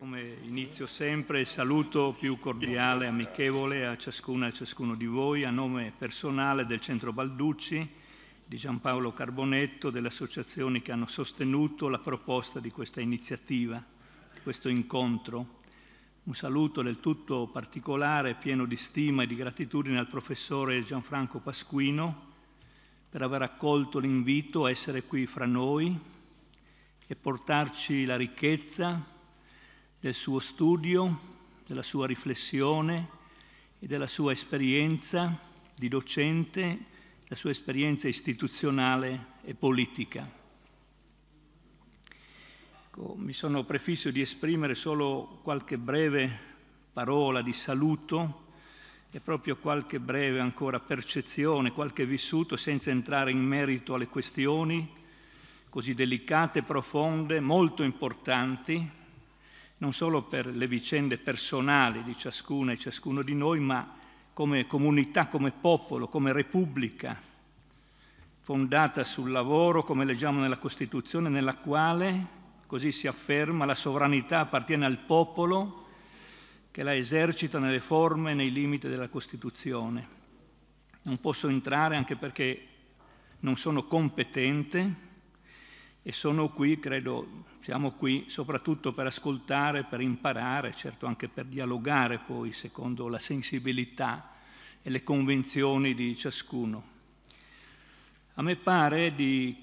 Come inizio sempre, il saluto più cordiale e amichevole a ciascuna e ciascuno di voi, a nome personale del Centro Balducci, di Giampaolo Carbonetto, delle associazioni che hanno sostenuto la proposta di questa iniziativa, di questo incontro. Un saluto del tutto particolare, pieno di stima e di gratitudine al professore Gianfranco Pasquino per aver accolto l'invito a essere qui fra noi e portarci la ricchezza, del suo studio, della sua riflessione e della sua esperienza di docente, la sua esperienza istituzionale e politica. Ecco, mi sono prefisso di esprimere solo qualche breve parola di saluto e proprio qualche breve ancora percezione, qualche vissuto senza entrare in merito alle questioni così delicate, profonde, molto importanti non solo per le vicende personali di ciascuna e ciascuno di noi, ma come comunità, come popolo, come repubblica, fondata sul lavoro, come leggiamo nella Costituzione, nella quale, così si afferma, la sovranità appartiene al popolo che la esercita nelle forme e nei limiti della Costituzione. Non posso entrare anche perché non sono competente e sono qui, credo, siamo qui soprattutto per ascoltare, per imparare, certo anche per dialogare poi secondo la sensibilità e le convenzioni di ciascuno. A me pare, di,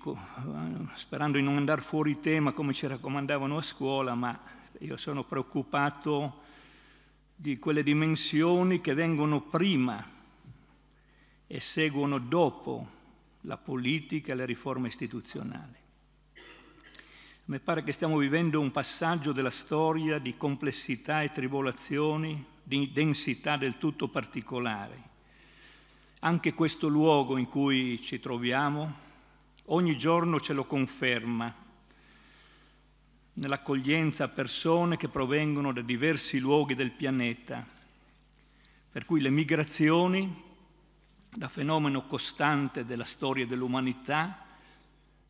sperando di non andare fuori tema come ci raccomandavano a scuola, ma io sono preoccupato di quelle dimensioni che vengono prima e seguono dopo la politica e le riforme istituzionali mi pare che stiamo vivendo un passaggio della storia di complessità e tribolazioni, di densità del tutto particolari. Anche questo luogo in cui ci troviamo ogni giorno ce lo conferma, nell'accoglienza a persone che provengono da diversi luoghi del pianeta, per cui le migrazioni, da fenomeno costante della storia dell'umanità,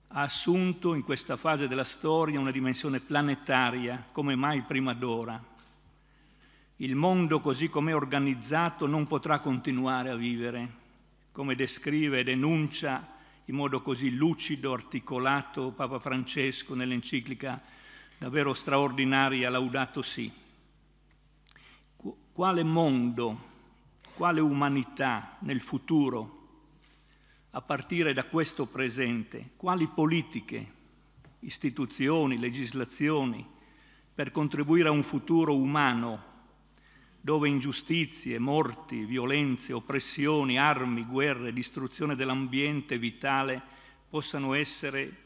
ha assunto in questa fase della storia una dimensione planetaria come mai prima d'ora. Il mondo così com'è organizzato non potrà continuare a vivere, come descrive e denuncia in modo così lucido, articolato Papa Francesco nell'enciclica davvero straordinaria Laudato Si. Quale mondo, quale umanità nel futuro a partire da questo presente, quali politiche, istituzioni, legislazioni per contribuire a un futuro umano dove ingiustizie, morti, violenze, oppressioni, armi, guerre, distruzione dell'ambiente vitale possano essere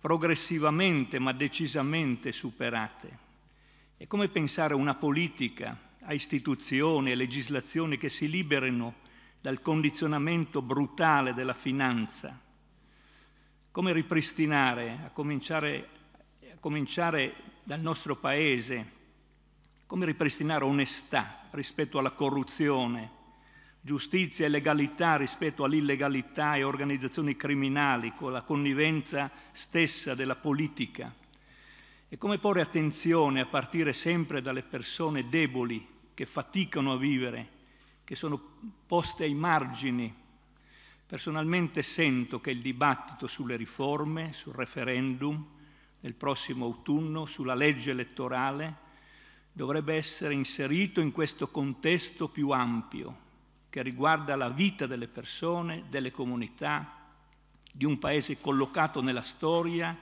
progressivamente ma decisamente superate. E come pensare a una politica, a istituzioni e legislazioni che si liberino dal condizionamento brutale della finanza, come ripristinare, a cominciare, a cominciare dal nostro Paese, come ripristinare onestà rispetto alla corruzione, giustizia e legalità rispetto all'illegalità e organizzazioni criminali con la connivenza stessa della politica e come porre attenzione a partire sempre dalle persone deboli che faticano a vivere che sono poste ai margini. Personalmente sento che il dibattito sulle riforme, sul referendum del prossimo autunno, sulla legge elettorale, dovrebbe essere inserito in questo contesto più ampio che riguarda la vita delle persone, delle comunità, di un paese collocato nella storia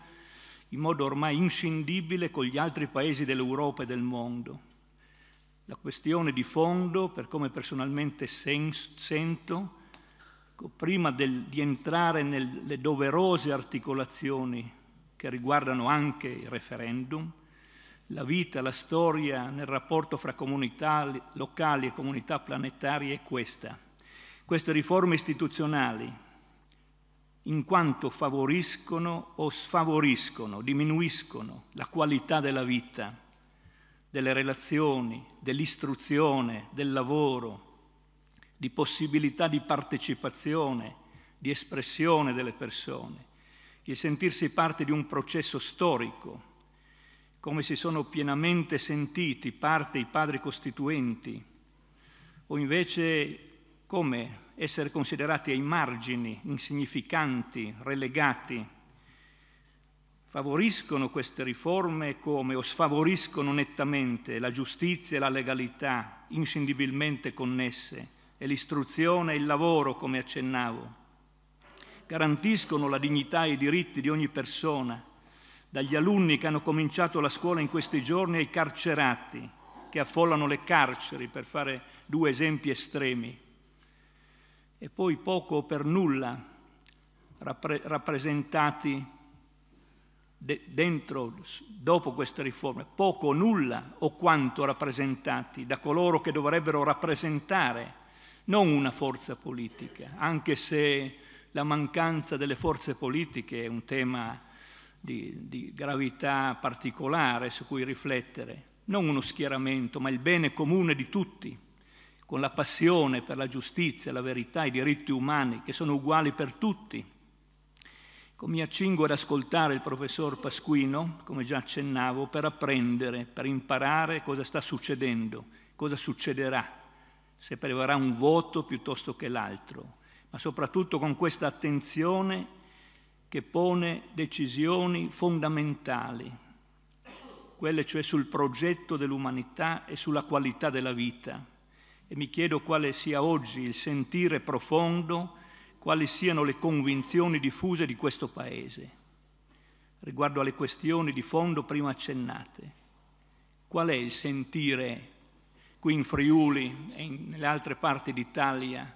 in modo ormai inscindibile con gli altri paesi dell'Europa e del mondo. La questione di fondo, per come personalmente sento, prima del, di entrare nelle doverose articolazioni che riguardano anche il referendum, la vita, la storia nel rapporto fra comunità locali e comunità planetarie è questa. Queste riforme istituzionali, in quanto favoriscono o sfavoriscono, diminuiscono la qualità della vita, delle relazioni, dell'istruzione, del lavoro, di possibilità di partecipazione, di espressione delle persone, il sentirsi parte di un processo storico, come si sono pienamente sentiti parte i padri costituenti, o invece come essere considerati ai margini, insignificanti, relegati favoriscono queste riforme come o sfavoriscono nettamente la giustizia e la legalità inscindibilmente connesse e l'istruzione e il lavoro, come accennavo, garantiscono la dignità e i diritti di ogni persona, dagli alunni che hanno cominciato la scuola in questi giorni ai carcerati che affollano le carceri, per fare due esempi estremi. E poi poco o per nulla rappre rappresentati dentro, dopo queste riforme, poco o nulla o quanto rappresentati da coloro che dovrebbero rappresentare non una forza politica, anche se la mancanza delle forze politiche è un tema di, di, gravità particolare su cui riflettere, non uno schieramento, ma il bene comune di tutti, con la passione per la giustizia, la verità, i diritti umani che sono uguali per tutti Ecco, mi accingo ad ascoltare il professor Pasquino, come già accennavo, per apprendere, per imparare cosa sta succedendo, cosa succederà, se prevarrà un voto piuttosto che l'altro, ma soprattutto con questa attenzione che pone decisioni fondamentali, quelle cioè sul progetto dell'umanità e sulla qualità della vita. E mi chiedo quale sia oggi il sentire profondo quali siano le convinzioni diffuse di questo Paese riguardo alle questioni di fondo prima accennate. Qual è il sentire qui in Friuli e in, nelle altre parti d'Italia,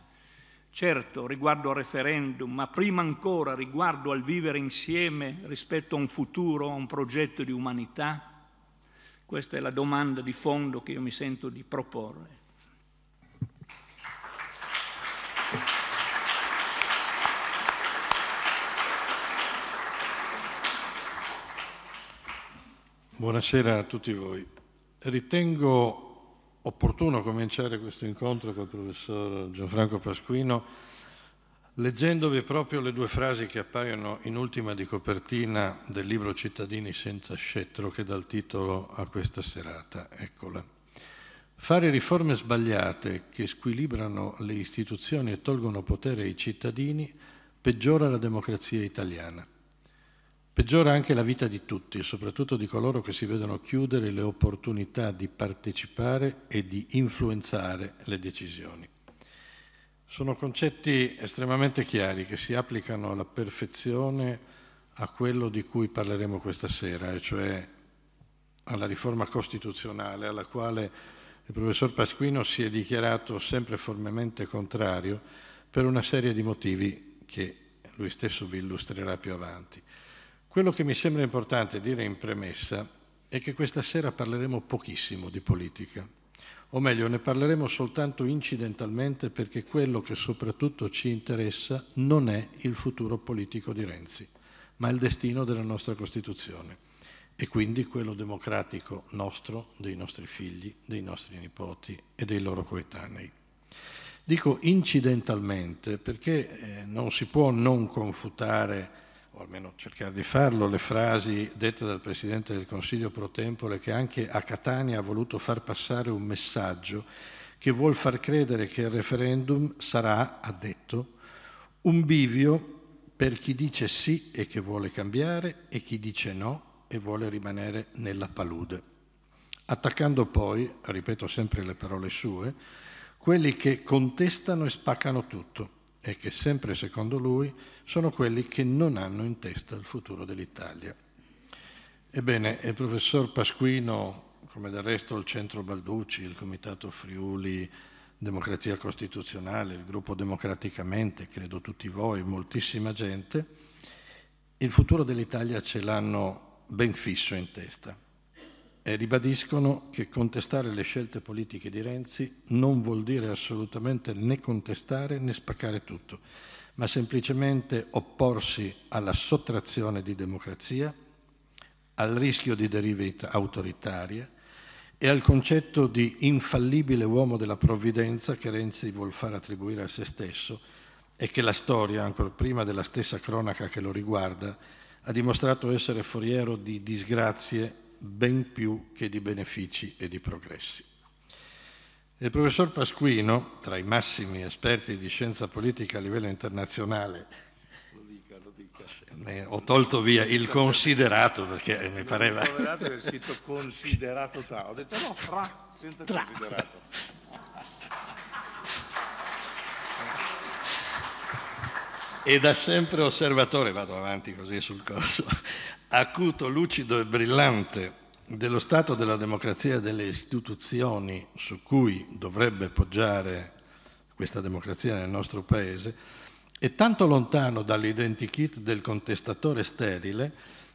certo riguardo al referendum, ma prima ancora riguardo al vivere insieme rispetto a un futuro, a un progetto di umanità? Questa è la domanda di fondo che io mi sento di proporre. Buonasera a tutti voi. Ritengo opportuno cominciare questo incontro col professor Gianfranco Pasquino leggendovi proprio le due frasi che appaiono in ultima di copertina del libro Cittadini senza scettro che dà il titolo a questa serata. Eccola. Fare riforme sbagliate che squilibrano le istituzioni e tolgono potere ai cittadini peggiora la democrazia italiana. Peggiora anche la vita di tutti, soprattutto di coloro che si vedono chiudere le opportunità di partecipare e di influenzare le decisioni. Sono concetti estremamente chiari che si applicano alla perfezione a quello di cui parleremo questa sera, e cioè alla riforma costituzionale alla quale il professor Pasquino si è dichiarato sempre formemente contrario per una serie di motivi che lui stesso vi illustrerà più avanti. Quello che mi sembra importante dire in premessa è che questa sera parleremo pochissimo di politica, o meglio ne parleremo soltanto incidentalmente perché quello che soprattutto ci interessa non è il futuro politico di Renzi, ma il destino della nostra Costituzione e quindi quello democratico nostro, dei nostri figli, dei nostri nipoti e dei loro coetanei. Dico incidentalmente perché eh, non si può non confutare o almeno cercare di farlo, le frasi dette dal Presidente del Consiglio pro tempore che anche a Catania ha voluto far passare un messaggio che vuol far credere che il referendum sarà, ha detto, un bivio per chi dice sì e che vuole cambiare e chi dice no e vuole rimanere nella palude. Attaccando poi, ripeto sempre le parole sue, quelli che contestano e spaccano tutto e che sempre secondo lui sono quelli che non hanno in testa il futuro dell'Italia. Ebbene, il professor Pasquino, come del resto il Centro Balducci, il Comitato Friuli Democrazia Costituzionale, il gruppo Democraticamente, credo tutti voi, moltissima gente, il futuro dell'Italia ce l'hanno ben fisso in testa e ribadiscono che contestare le scelte politiche di Renzi non vuol dire assolutamente né contestare né spaccare tutto ma semplicemente opporsi alla sottrazione di democrazia, al rischio di derive autoritarie e al concetto di infallibile uomo della provvidenza che Renzi vuol far attribuire a se stesso e che la storia, ancora prima della stessa cronaca che lo riguarda, ha dimostrato essere foriero di disgrazie ben più che di benefici e di progressi. Il professor Pasquino, tra i massimi esperti di scienza politica a livello internazionale, lo dica, lo dica eh, ho tolto via il considerato perché mi non pareva... Considerato era scritto considerato tra, ho detto no, fra, senza tra. considerato. E da sempre osservatore, vado avanti così sul corso, acuto, lucido e brillante dello Stato della democrazia e delle istituzioni su cui dovrebbe poggiare questa democrazia nel nostro Paese è tanto lontano dall'identikit del contestatore sterile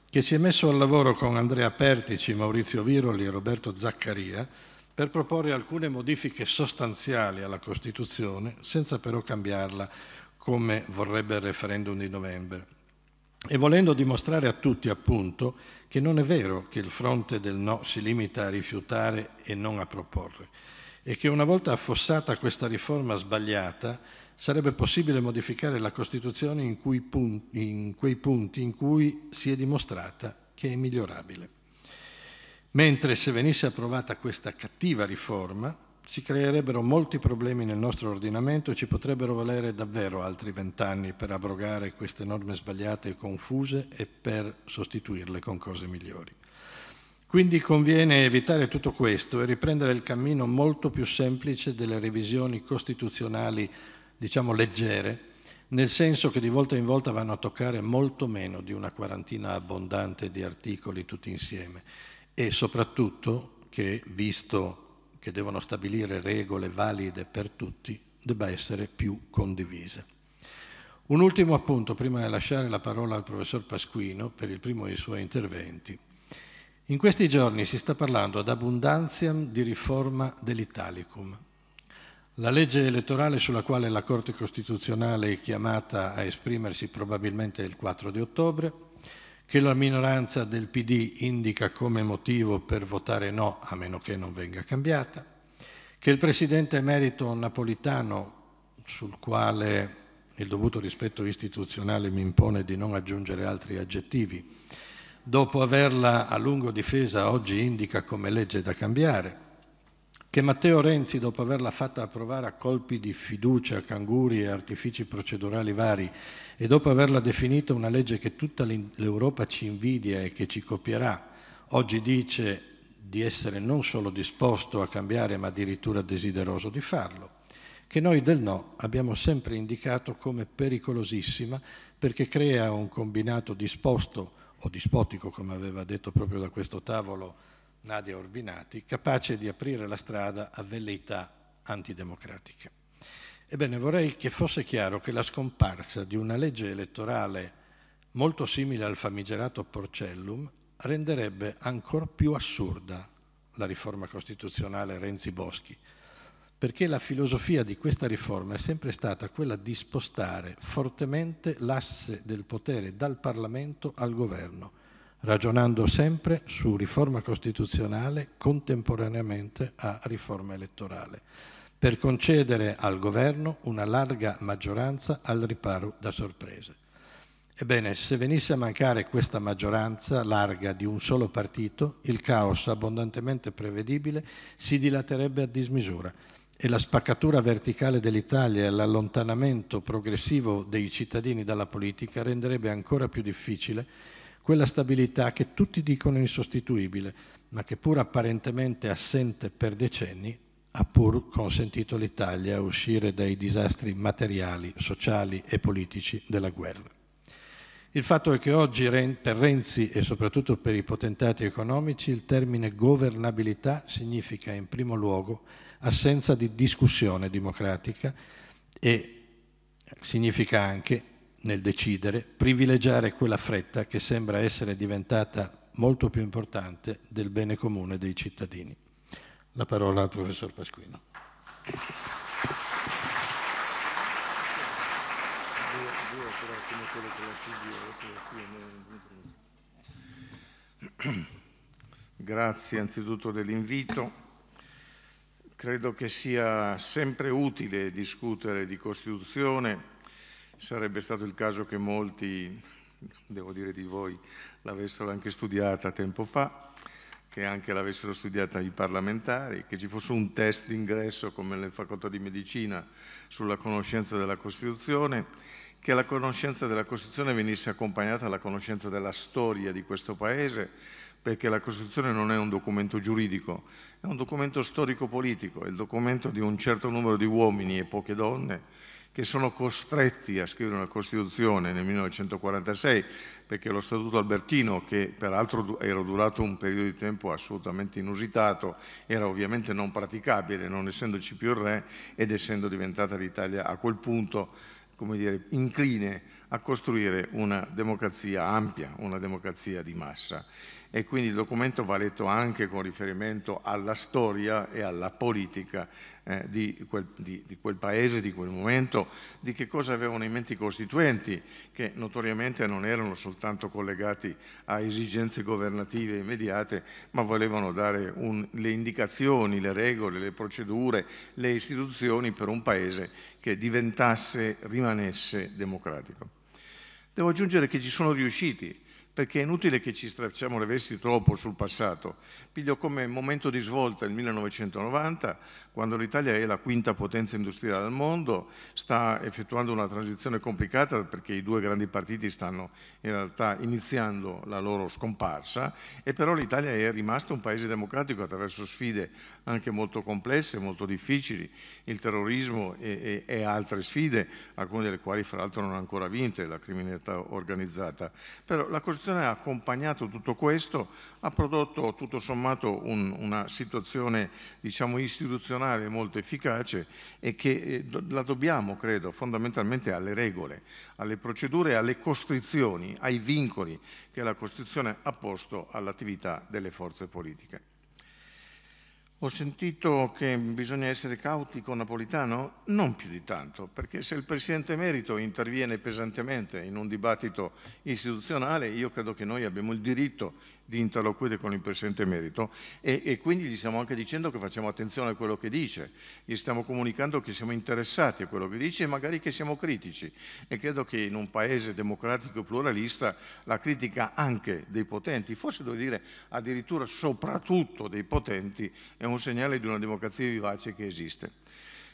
che si è messo al lavoro con Andrea Pertici, Maurizio Viroli e Roberto Zaccaria per proporre alcune modifiche sostanziali alla Costituzione senza però cambiarla come vorrebbe il referendum di novembre e volendo dimostrare a tutti appunto che non è vero che il fronte del no si limita a rifiutare e non a proporre e che una volta affossata questa riforma sbagliata sarebbe possibile modificare la Costituzione in, punti, in quei punti in cui si è dimostrata che è migliorabile. Mentre se venisse approvata questa cattiva riforma, si creerebbero molti problemi nel nostro ordinamento e ci potrebbero valere davvero altri vent'anni per abrogare queste norme sbagliate e confuse e per sostituirle con cose migliori. Quindi conviene evitare tutto questo e riprendere il cammino molto più semplice delle revisioni costituzionali, diciamo leggere, nel senso che di volta in volta vanno a toccare molto meno di una quarantina abbondante di articoli tutti insieme e soprattutto che, visto che devono stabilire regole valide per tutti, debba essere più condivisa. Un ultimo appunto prima di lasciare la parola al professor Pasquino per il primo dei suoi interventi. In questi giorni si sta parlando ad abbondanziam di riforma dell'Italicum. La legge elettorale sulla quale la Corte Costituzionale è chiamata a esprimersi probabilmente il 4 di ottobre che la minoranza del PD indica come motivo per votare no, a meno che non venga cambiata, che il Presidente emerito napolitano, sul quale il dovuto rispetto istituzionale mi impone di non aggiungere altri aggettivi, dopo averla a lungo difesa oggi indica come legge da cambiare, che Matteo Renzi, dopo averla fatta approvare a colpi di fiducia, canguri e artifici procedurali vari, e dopo averla definita una legge che tutta l'Europa ci invidia e che ci copierà, oggi dice di essere non solo disposto a cambiare, ma addirittura desideroso di farlo, che noi del no abbiamo sempre indicato come pericolosissima perché crea un combinato disposto o dispotico, come aveva detto proprio da questo tavolo Nadia Orbinati, capace di aprire la strada a velleità antidemocratiche. Ebbene, vorrei che fosse chiaro che la scomparsa di una legge elettorale molto simile al famigerato Porcellum renderebbe ancor più assurda la riforma costituzionale Renzi-Boschi, perché la filosofia di questa riforma è sempre stata quella di spostare fortemente l'asse del potere dal Parlamento al governo, ragionando sempre su riforma costituzionale contemporaneamente a riforma elettorale, per concedere al governo una larga maggioranza al riparo da sorprese. Ebbene, se venisse a mancare questa maggioranza larga di un solo partito, il caos abbondantemente prevedibile si dilaterebbe a dismisura e la spaccatura verticale dell'Italia e l'allontanamento progressivo dei cittadini dalla politica renderebbe ancora più difficile quella stabilità che tutti dicono insostituibile, ma che pur apparentemente assente per decenni, ha pur consentito all'Italia uscire dai disastri materiali, sociali e politici della guerra. Il fatto è che oggi per Renzi e soprattutto per i potentati economici il termine governabilità significa in primo luogo assenza di discussione democratica e significa anche nel decidere, privilegiare quella fretta che sembra essere diventata molto più importante del bene comune dei cittadini. La parola al professor Pasquino. Grazie anzitutto dell'invito. Credo che sia sempre utile discutere di Costituzione sarebbe stato il caso che molti, devo dire di voi, l'avessero anche studiata tempo fa, che anche l'avessero studiata i parlamentari, che ci fosse un test d'ingresso come nelle facoltà di medicina sulla conoscenza della Costituzione, che la conoscenza della Costituzione venisse accompagnata dalla conoscenza della storia di questo Paese, perché la Costituzione non è un documento giuridico, è un documento storico-politico, è il documento di un certo numero di uomini e poche donne che sono costretti a scrivere una Costituzione nel 1946, perché lo Statuto Albertino, che peraltro era durato un periodo di tempo assolutamente inusitato, era ovviamente non praticabile, non essendoci più il re ed essendo diventata l'Italia a quel punto, come dire, incline a costruire una democrazia ampia, una democrazia di massa e quindi il documento va letto anche con riferimento alla storia e alla politica eh, di, quel, di, di, quel, paese, di quel momento, di che cosa avevano in mente i costituenti, che notoriamente non erano soltanto collegati a esigenze governative immediate, ma volevano dare un, le indicazioni, le regole, le procedure, le istituzioni per un paese che diventasse, rimanesse democratico. Devo aggiungere che ci sono riusciti, perché è inutile che ci stracciamo le vesti troppo sul passato. Piglio come momento di svolta il 1990, quando l'Italia è la quinta potenza industriale al mondo, sta effettuando una transizione complicata perché i due grandi partiti stanno in realtà iniziando la loro scomparsa e però l'Italia è rimasta un paese democratico attraverso sfide anche molto complesse, molto difficili, il terrorismo e, e, e altre sfide, alcune delle quali fra l'altro non ancora vinte, la criminalità organizzata. Però la Costituzione ha accompagnato tutto questo, ha prodotto tutto sommato un, una situazione diciamo istituzionale funzionale, molto efficace e che eh, la dobbiamo, credo, fondamentalmente alle regole, alle procedure, alle costrizioni, ai vincoli che la Costituzione ha posto all'attività delle forze politiche. Ho sentito che bisogna essere cauti con Napolitano? Non più di tanto, perché se il Presidente Merito interviene pesantemente in un dibattito istituzionale, io credo che noi abbiamo il diritto di interloquire con il Presidente Merito e, e, quindi gli stiamo anche dicendo che facciamo attenzione a quello che dice, gli stiamo comunicando che siamo interessati a quello che dice e magari che siamo critici e credo che in un paese democratico e pluralista la critica anche dei potenti, forse devo dire addirittura soprattutto dei potenti, è un segnale di una democrazia vivace che esiste.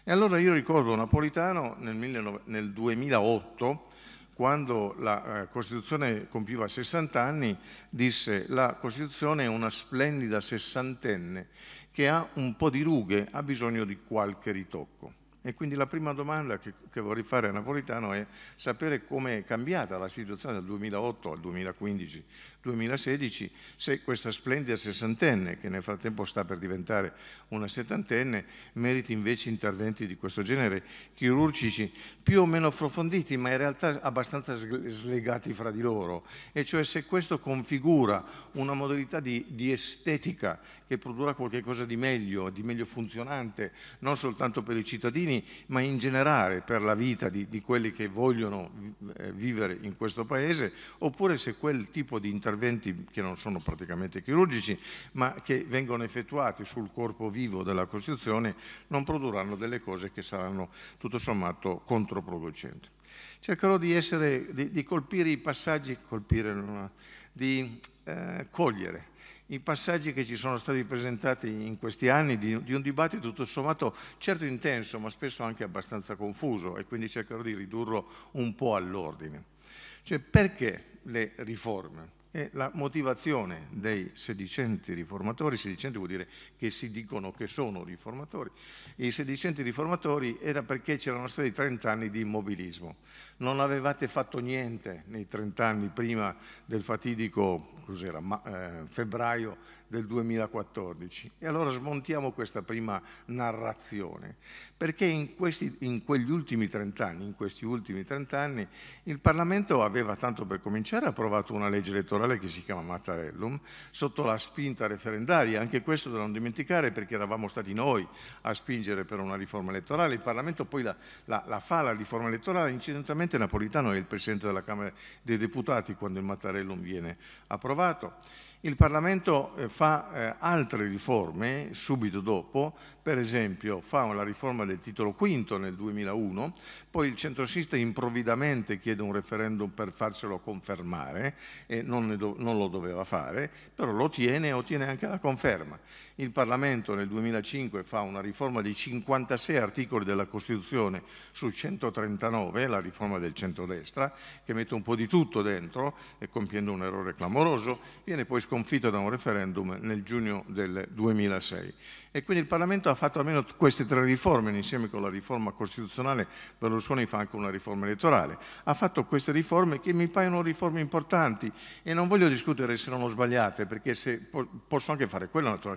E allora io ricordo Napolitano nel, 19, nel 2008 quando la eh, Costituzione compiva 60 anni, disse la Costituzione è una splendida sessantenne che ha un po' di rughe, ha bisogno di qualche ritocco. E quindi la prima domanda che, che vorrei fare a Napolitano è sapere come è cambiata la situazione dal 2008 al 2015 2016, se questa splendida sessantenne, che nel frattempo sta per diventare una settantenne, meriti invece interventi di questo genere, chirurgici più o meno approfonditi, ma in realtà abbastanza slegati fra di loro, e cioè se questo configura una modalità di, di estetica che produrrà qualcosa di meglio, di meglio funzionante, non soltanto per i cittadini, ma in generale per la vita di, di quelli che vogliono eh, vivere in questo Paese, oppure se quel tipo di intervento interventi che non sono praticamente chirurgici, ma che vengono effettuati sul corpo vivo della Costituzione, non produrranno delle cose che saranno tutto sommato controproducenti. Cercherò di, essere, di, di colpire i passaggi, colpire, di eh, cogliere i passaggi che ci sono stati presentati in questi anni di, di, un dibattito tutto sommato certo intenso ma spesso anche abbastanza confuso e quindi cercherò di ridurlo un po' all'ordine. Cioè perché le riforme? è la motivazione dei sedicenti riformatori, sedicenti vuol dire che si dicono che sono riformatori, i sedicenti riformatori era perché c'erano stati 30 anni di immobilismo, non avevate fatto niente nei 30 anni prima del fatidico ma, eh, febbraio del 2014 e allora smontiamo questa prima narrazione, perché in, questi, in quegli ultimi 30 anni, in questi ultimi 30 anni, il Parlamento aveva tanto per cominciare approvato una legge elettorale elettorale che si chiama Mattarellum, sotto la spinta referendaria, anche questo da non dimenticare perché eravamo stati noi a spingere per una riforma elettorale, il Parlamento poi la, la, la fa la riforma elettorale, incidentalmente Napolitano è il Presidente della Camera dei Deputati quando il Mattarellum viene approvato. Il Parlamento eh, fa eh, altre riforme subito dopo, per esempio fa la riforma del titolo quinto nel 2001, poi il centrosista improvvidamente chiede un referendum per farselo confermare e non, non lo doveva fare, però lo tiene e ottiene anche la conferma. Il Parlamento nel 2005 fa una riforma di 56 articoli della Costituzione su 139, la riforma del centrodestra, che mette un po' di tutto dentro e compiendo un errore clamoroso, viene poi sconfitta da un referendum nel giugno del 2006. E quindi il Parlamento ha fatto almeno queste tre riforme, insieme con la riforma costituzionale, Berlusconi fa anche una riforma elettorale. Ha fatto queste riforme che mi paiono riforme importanti e non voglio discutere se non ho sbagliate, perché se, posso anche fare quello naturalmente.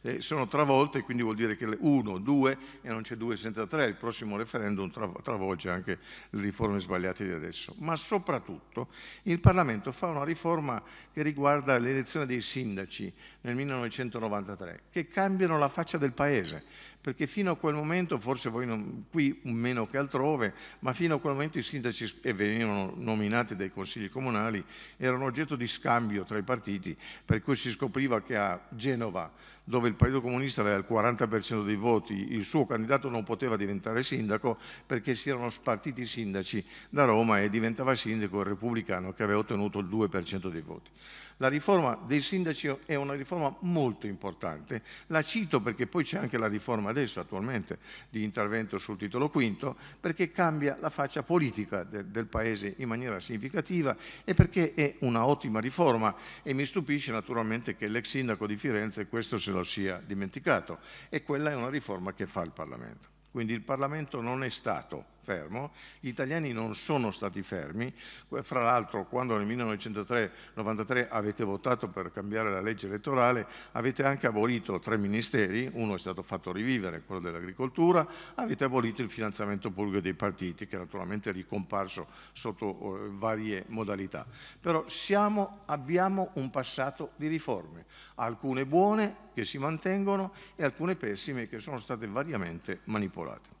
Eh, sono travolte, quindi vuol dire che uno, due, e non c'è due senza tre, il prossimo referendum travolge anche le riforme sbagliate di adesso. Ma soprattutto il Parlamento fa una riforma che riguarda l'elezione dei sindaci nel 1993, che cambiano la faccia del paese, perché fino a quel momento, forse voi non, qui meno che altrove, ma fino a quel momento i sindaci e venivano nominati dai consigli comunali, erano oggetto di scambio tra i partiti, per cui si scopriva che a Genova, dove il Partito Comunista aveva il 40% dei voti, il suo candidato non poteva diventare sindaco perché si erano spartiti i sindaci da Roma e diventava sindaco il repubblicano che aveva ottenuto il 2% dei voti. La riforma dei sindaci è una riforma molto importante, la cito perché poi c'è anche la riforma adesso attualmente di intervento sul titolo quinto, perché cambia la faccia politica de del Paese in maniera significativa e perché è una ottima riforma e mi stupisce naturalmente che l'ex sindaco di Firenze questo se lo sia dimenticato e quella è una riforma che fa il Parlamento. Quindi il Parlamento non è stato fermo, gli italiani non sono stati fermi, fra l'altro quando nel 1993 avete votato per cambiare la legge elettorale avete anche abolito tre ministeri, uno è stato fatto rivivere, quello dell'agricoltura, avete abolito il finanziamento pubblico dei partiti che naturalmente è ricomparso sotto eh, varie modalità, però siamo, abbiamo un passato di riforme, alcune buone che si mantengono e alcune pessime che sono state variamente manipolate.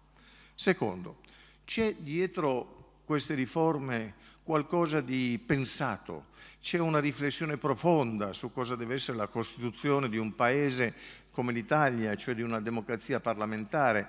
Secondo, c'è dietro queste riforme qualcosa di pensato, c'è una riflessione profonda su cosa deve essere la costituzione di un paese come l'Italia, cioè di una democrazia parlamentare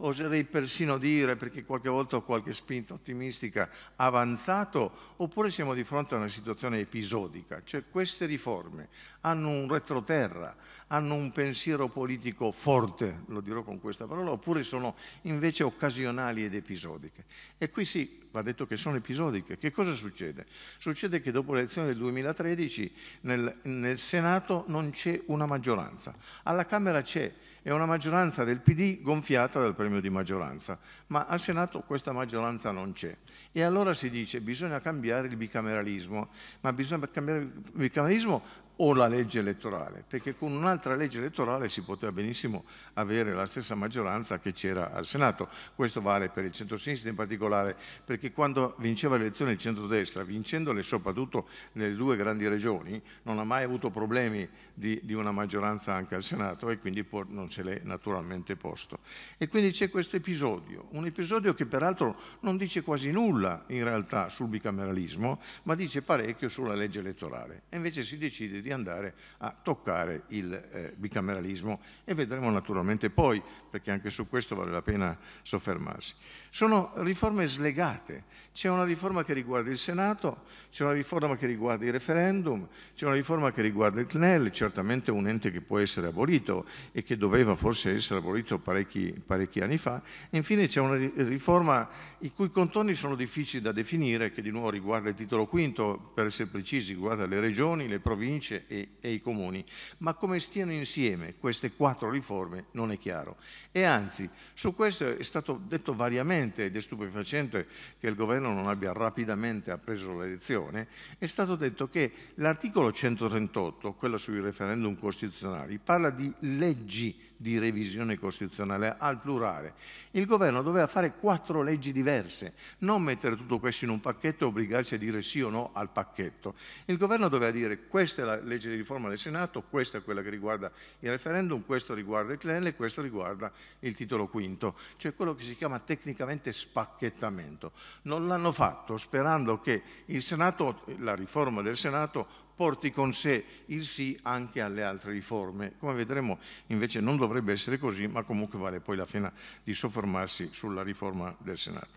oserei persino dire, perché qualche volta ho qualche spinta ottimistica, avanzato, oppure siamo di fronte a una situazione episodica. Cioè queste riforme hanno un retroterra, hanno un pensiero politico forte, lo dirò con questa parola, oppure sono invece occasionali ed episodiche. E qui sì, va detto che sono episodiche. Che cosa succede? Succede che dopo l'elezione del 2013 nel, nel Senato non c'è una maggioranza, alla Camera c'è è una maggioranza del PD gonfiata dal premio di maggioranza, ma al Senato questa maggioranza non c'è. E allora si dice che bisogna cambiare il bicameralismo, ma bisogna cambiare il bicameralismo o la legge elettorale, perché con un'altra legge elettorale si poteva benissimo avere la stessa maggioranza che c'era al Senato. Questo vale per il centrosinistra in particolare, perché quando vinceva le elezioni il centrodestra, vincendole soprattutto nelle due grandi regioni, non ha mai avuto problemi di, di una maggioranza anche al Senato e quindi non ce l'è naturalmente posto. E quindi c'è questo episodio, un episodio che peraltro non dice quasi nulla in realtà sul bicameralismo, ma dice parecchio sulla legge elettorale. E invece si decide di di andare a toccare il eh, bicameralismo e vedremo naturalmente poi, perché anche su questo vale la pena soffermarsi. Sono riforme slegate, c'è una riforma che riguarda il Senato, c'è una riforma che riguarda il referendum, c'è una riforma che riguarda il CNEL, certamente un ente che può essere abolito e che doveva forse essere abolito parecchi, parecchi anni fa, e infine c'è una riforma i cui contorni sono difficili da definire, che di nuovo riguarda il titolo quinto, per essere precisi, riguarda le regioni, le province, e, e i comuni, ma come stiano insieme queste quattro riforme non è chiaro. E anzi, su questo è stato detto variamente, ed è stupefacente che il governo non abbia rapidamente appreso l'elezione, è stato detto che l'articolo 138, quello sui referendum costituzionali, parla di leggi di revisione costituzionale al plurale. Il governo doveva fare quattro leggi diverse, non mettere tutto questo in un pacchetto e obbligarsi a dire sì o no al pacchetto. Il governo doveva dire questa è la legge di riforma del Senato, questa è quella che riguarda il referendum, questo riguarda il CLEL e questo riguarda il titolo quinto, cioè quello che si chiama tecnicamente spacchettamento. Non l'hanno fatto sperando che il Senato, la riforma del Senato porti con sé il sì anche alle altre riforme. Come vedremo invece non dovrebbe essere così, ma comunque vale poi la pena di soffermarsi sulla riforma del Senato.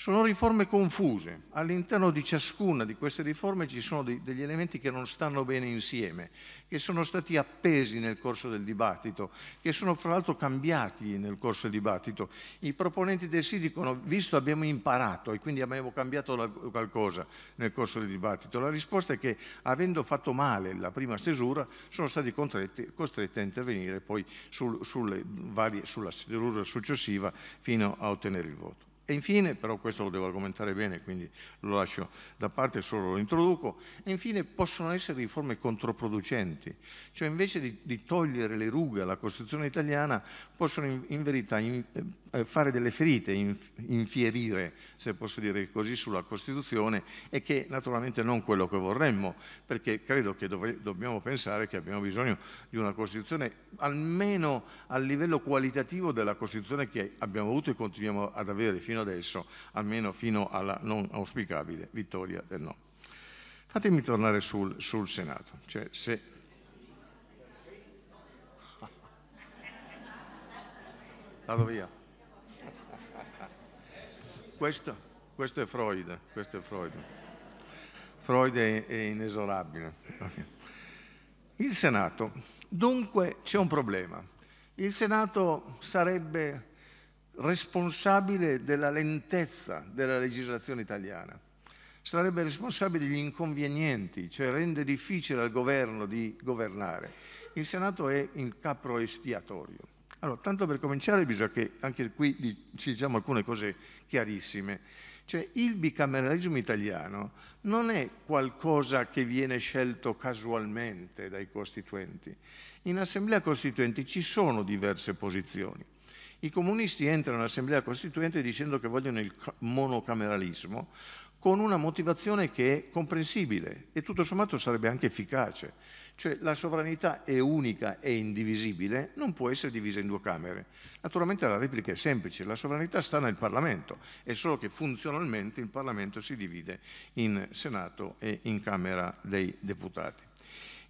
Sono riforme confuse, all'interno di ciascuna di queste riforme ci sono dei, degli elementi che non stanno bene insieme, che sono stati appesi nel corso del dibattito, che sono fra l'altro cambiati nel corso del dibattito. I proponenti del sì dicono, visto abbiamo imparato e quindi abbiamo cambiato la, qualcosa nel corso del dibattito, la risposta è che avendo fatto male la prima stesura sono stati costretti, a intervenire poi sul, varie, sulla stesura successiva fino a ottenere il voto. E infine, però questo lo devo argomentare bene, quindi lo lascio da parte, solo lo introduco, e infine possono essere riforme controproducenti, cioè invece di, di togliere le rughe alla Costituzione italiana possono in, in verità in, eh, fare delle ferite, infierire, se posso dire così, sulla Costituzione e che naturalmente non quello che vorremmo, perché credo che dove, dobbiamo pensare che abbiamo bisogno di una Costituzione almeno a livello qualitativo della Costituzione che abbiamo avuto e continuiamo ad avere fino a fino adesso, almeno fino alla non auspicabile vittoria del no. Fatemi tornare sul, sul Senato. Cioè, se... Vado via. Questo, questo, è Freud, questo è Freud. Freud è, è inesorabile. Il Senato, dunque c'è un problema. Il Senato sarebbe responsabile della lentezza della legislazione italiana, sarebbe responsabile degli inconvenienti, cioè rende difficile al governo di governare. Il Senato è in capro espiatorio. Allora, tanto per cominciare bisogna che anche qui ci diciamo alcune cose chiarissime. Cioè, il bicameralismo italiano non è qualcosa che viene scelto casualmente dai costituenti. In assemblea costituente ci sono diverse posizioni. I comunisti entrano nell'Assemblea Costituente dicendo che vogliono il monocameralismo con una motivazione che è comprensibile e tutto sommato sarebbe anche efficace. Cioè la sovranità è unica e indivisibile, non può essere divisa in due Camere. Naturalmente la replica è semplice, la sovranità sta nel Parlamento, è solo che funzionalmente il Parlamento si divide in Senato e in Camera dei Deputati.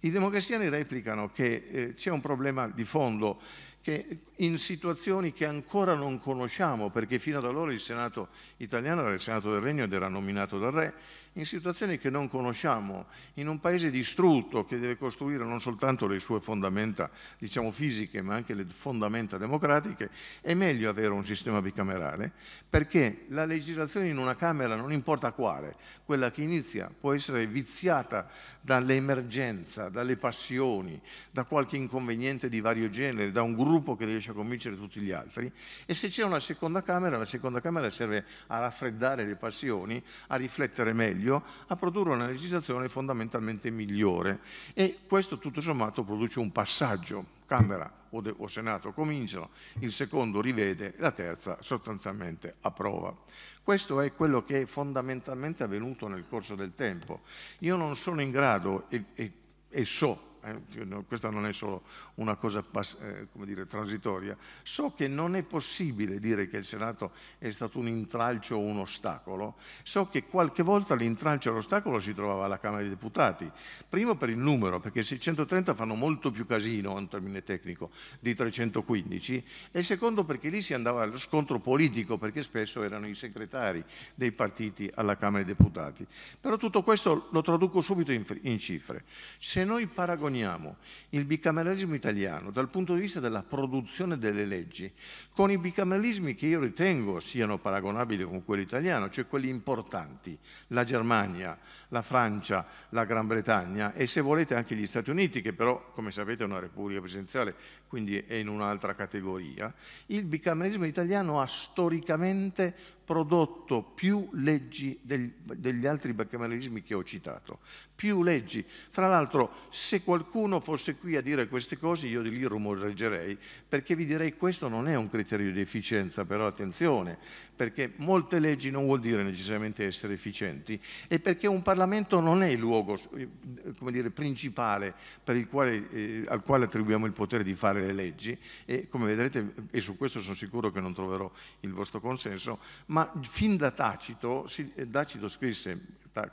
I democristiani replicano che eh, c'è un problema di fondo che in situazioni che ancora non conosciamo, perché fino ad allora il Senato italiano era il Senato del Regno ed era nominato dal Re, in situazioni che non conosciamo, in un paese distrutto che deve costruire non soltanto le sue fondamenta diciamo, fisiche, ma anche le fondamenta democratiche, è meglio avere un sistema bicamerale, perché la legislazione in una Camera, non importa quale, quella che inizia può essere viziata dall'emergenza, dalle passioni, da qualche inconveniente di vario genere, da un gruppo gruppo che riesce a convincere tutti gli altri e se c'è una seconda camera, la seconda camera serve a raffreddare le passioni, a riflettere meglio, a produrre una legislazione fondamentalmente migliore e questo tutto sommato produce un passaggio. Camera o, o Senato cominciano, il secondo rivede, la terza sostanzialmente approva. Questo è quello che è fondamentalmente avvenuto nel corso del tempo. Io non sono in grado e, e, e so eh, questa non è solo una cosa eh, dire, transitoria, so che non è possibile dire che il Senato è stato un intralcio o un ostacolo, so che qualche volta l'intralcio e l'ostacolo si trovava alla Camera dei Deputati, primo per il numero, perché 630 fanno molto più casino, in termine tecnico, di 315, e secondo perché lì si andava allo scontro politico, perché spesso erano i segretari dei partiti alla Camera dei Deputati. Però tutto questo lo traduco subito in, in cifre. Se noi paragoniamo paragoniamo il bicameralismo italiano dal punto di vista della produzione delle leggi con i bicameralismi che io ritengo siano paragonabili con quello italiano, cioè quelli importanti, la Germania, la Francia, la Gran Bretagna e se volete anche gli Stati Uniti, che però come sapete è una repubblica presidenziale quindi è in un'altra categoria, il bicameralismo italiano ha storicamente prodotto più leggi del, degli altri bicameralismi che ho citato, più leggi. Fra l'altro se qualcuno fosse qui a dire queste cose io di lì rumoreggerei perché vi direi che questo non è un criterio di efficienza, però attenzione, perché molte leggi non vuol dire necessariamente essere efficienti e perché un Parlamento non è il luogo eh, dire, principale quale, eh, al quale attribuiamo il potere di fare fare le leggi e come vedrete, e su questo sono sicuro che non troverò il vostro consenso, ma fin da Tacito, eh, Tacito scrisse,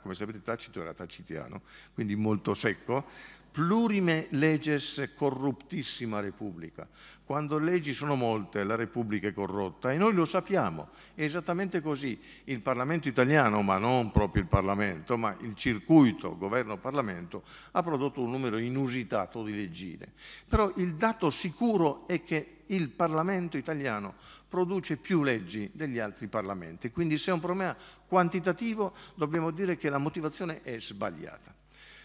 come sapete Tacito era tacitiano, quindi molto secco, plurime leges corruptissima repubblica. Quando leggi sono molte, la Repubblica è corrotta e noi lo sappiamo, è esattamente così. Il Parlamento italiano, ma non proprio il Parlamento, ma il circuito governo-parlamento ha prodotto un numero inusitato di leggine. Però il dato sicuro è che il Parlamento italiano produce più leggi degli altri parlamenti, quindi se è un problema quantitativo dobbiamo dire che la motivazione è sbagliata.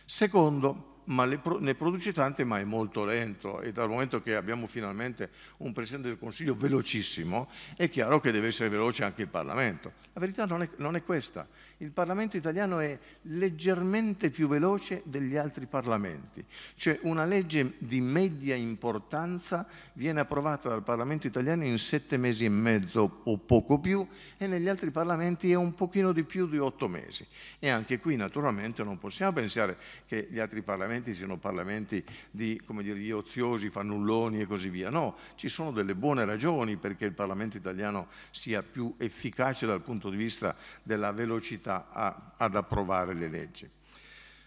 Secondo, ma ne produce tante ma è molto lento e dal momento che abbiamo finalmente un Presidente del Consiglio velocissimo è chiaro che deve essere veloce anche il Parlamento. La verità non è, non è questa, il Parlamento italiano è leggermente più veloce degli altri Parlamenti, cioè una legge di media importanza viene approvata dal Parlamento italiano in sette mesi e mezzo o poco più e negli altri Parlamenti è un pochino di più di otto mesi e anche qui naturalmente non possiamo pensare che gli altri Parlamenti Parlamenti siano Parlamenti di, dire, di, oziosi, fannulloni e così via. No, ci sono delle buone ragioni perché il Parlamento italiano sia più efficace dal punto di vista della velocità a, ad approvare le leggi.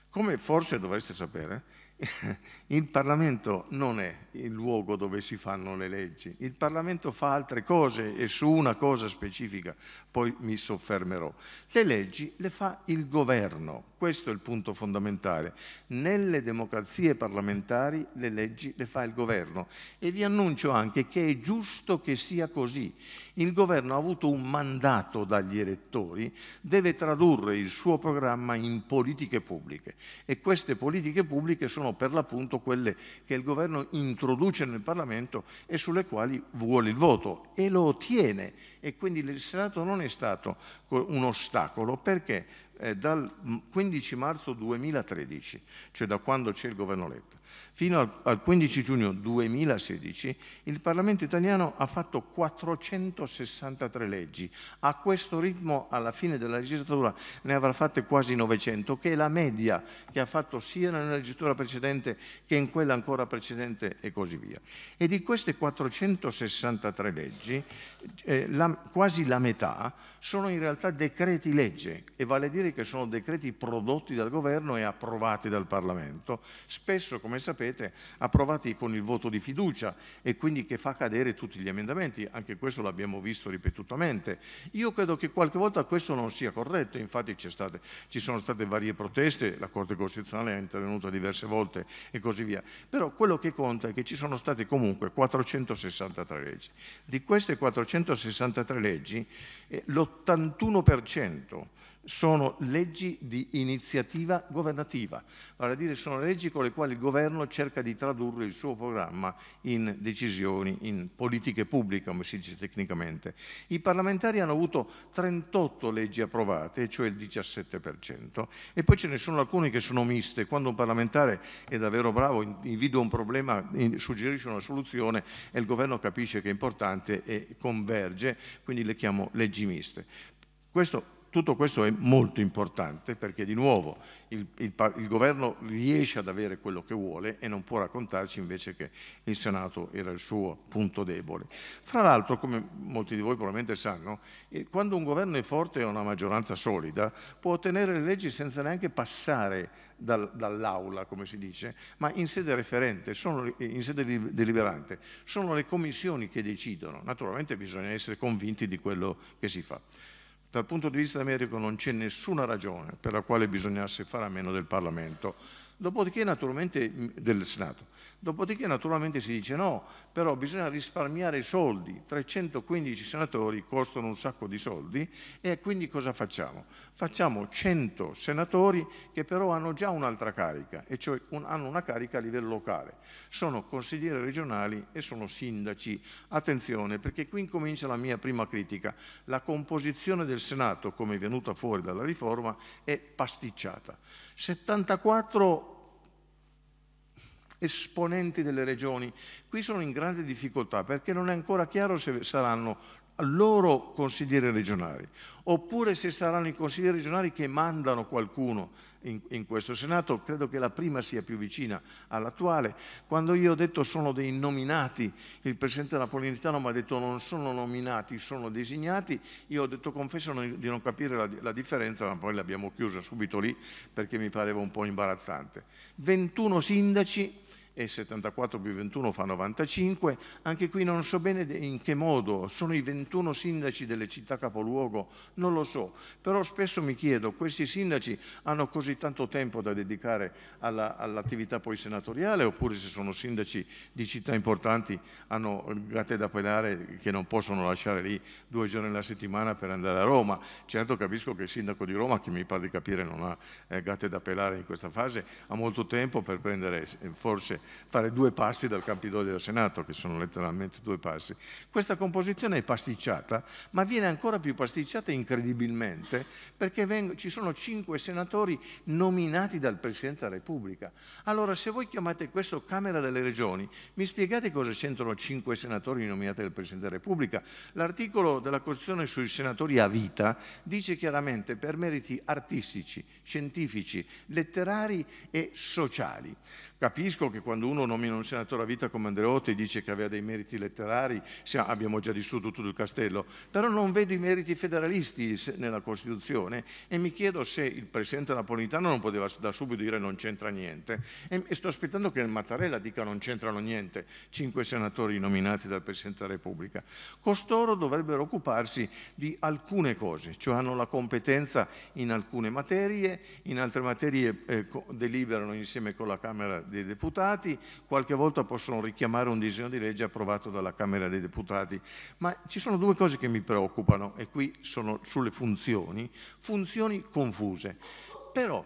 Come forse dovreste sapere, il Parlamento non è il luogo dove si fanno le leggi, il Parlamento fa altre cose e su una cosa specifica poi mi soffermerò. Le leggi le fa il governo, questo è il punto fondamentale. Nelle democrazie parlamentari le leggi le fa il governo e vi annuncio anche che è giusto che sia così il governo ha avuto un mandato dagli elettori, deve tradurre il suo programma in politiche pubbliche e queste politiche pubbliche sono per l'appunto quelle che il governo introduce nel Parlamento e sulle quali vuole il voto e lo ottiene e quindi il Senato non è stato un ostacolo perché dal 15 marzo 2013, cioè da quando c'è il governo Letta, fino al, 15 giugno 2016, il Parlamento italiano ha fatto 463 leggi. A questo ritmo, alla fine della legislatura, ne avrà fatte quasi 900, che è la media che ha fatto sia nella legislatura precedente che in quella ancora precedente e così via. E di queste 463 leggi, eh, la, quasi la metà sono in realtà decreti legge, e vale a dire decreti che sono decreti prodotti dal governo e approvati dal Parlamento, spesso come sapete approvati con il voto di fiducia e quindi che fa cadere tutti gli emendamenti, anche questo l'abbiamo visto ripetutamente. Io credo che qualche volta questo non sia corretto, infatti state, ci sono state varie proteste, la Corte Costituzionale è intervenuta diverse volte e così via, però quello che conta è che ci sono state comunque 463 leggi. Di queste 463 leggi eh, l'81% sono leggi di iniziativa governativa, vale a dire sono leggi con le quali il governo cerca di tradurre il suo programma in decisioni, in politiche pubbliche, come si dice tecnicamente. I parlamentari hanno avuto 38 leggi approvate, cioè il 17%, e poi ce ne sono alcune che sono miste. Quando un parlamentare è davvero bravo, individua un problema, suggerisce una soluzione e il governo capisce che è importante e converge, quindi le chiamo leggi miste. Questo tutto questo è molto importante perché di nuovo il, il, il, governo riesce ad avere quello che vuole e non può raccontarci invece che il Senato era il suo punto debole. Fra l'altro, come molti di voi probabilmente sanno, eh, quando un governo è forte e ha una maggioranza solida può ottenere le leggi senza neanche passare dal, dall'aula, come si dice, ma in sede referente, sono, in sede deliberante. Sono le commissioni che decidono. Naturalmente bisogna essere convinti di quello che si fa. Dal punto di vista medico non c'è nessuna ragione per la quale bisognasse fare a meno del Parlamento, dopodiché naturalmente del Senato. Dopodiché naturalmente si dice no, però bisogna risparmiare soldi, 315 senatori costano un sacco di soldi e quindi cosa facciamo? Facciamo 100 senatori che però hanno già un'altra carica, e cioè un, hanno una carica a livello locale. Sono consiglieri regionali e sono sindaci. Attenzione, perché qui incomincia la mia prima critica. La composizione del Senato, come è venuta fuori dalla riforma, è pasticciata. 74 esponenti delle regioni. Qui sono in grande difficoltà perché non è ancora chiaro se saranno loro consiglieri regionali oppure se saranno i consiglieri regionali che mandano qualcuno in, in, questo Senato, credo che la prima sia più vicina all'attuale. Quando io ho detto sono dei nominati, il Presidente Napolitano mi ha detto non sono nominati, sono designati, io ho detto confesso di non capire la, la differenza, ma poi l'abbiamo chiusa subito lì perché mi pareva un po' imbarazzante. 21 sindaci e 74 più 21 fa 95, anche qui non so bene in che modo, sono i 21 sindaci delle città capoluogo, non lo so, però spesso mi chiedo, questi sindaci hanno così tanto tempo da dedicare all'attività poi senatoriale oppure se sono sindaci di città importanti hanno gatte da pelare che non possono lasciare lì due giorni alla settimana per andare a Roma. Certo capisco che il sindaco di Roma, che mi pare di capire non ha eh, gatte da pelare in questa fase, ha molto tempo per prendere eh, forse fare due passi dal Campidoglio al Senato, che sono letteralmente due passi. Questa composizione è pasticciata, ma viene ancora più pasticciata incredibilmente perché vengo, ci sono cinque senatori nominati dal Presidente della Repubblica. Allora, se voi chiamate questo Camera delle Regioni, mi spiegate cosa c'entrano cinque senatori nominati dal Presidente della Repubblica? L'articolo della Costituzione sui senatori a vita dice chiaramente per meriti artistici, scientifici, letterari e sociali. Capisco che quando uno nomina un senatore a vita come Andreotti dice che aveva dei meriti letterari, abbiamo già distrutto tutto il castello, però non vedo i meriti federalisti nella Costituzione e mi chiedo se il Presidente Napolitano non poteva da subito dire non c'entra niente e sto aspettando che il Mattarella dica non c'entrano niente, cinque senatori nominati dal Presidente della Repubblica. Costoro dovrebbero occuparsi di alcune cose, cioè hanno la competenza in alcune materie, in altre materie eh, deliberano insieme con la Camera dei Deputati, qualche volta possono richiamare un disegno di legge approvato dalla Camera dei Deputati, ma ci sono due cose che mi preoccupano e qui sono sulle funzioni, funzioni confuse. Però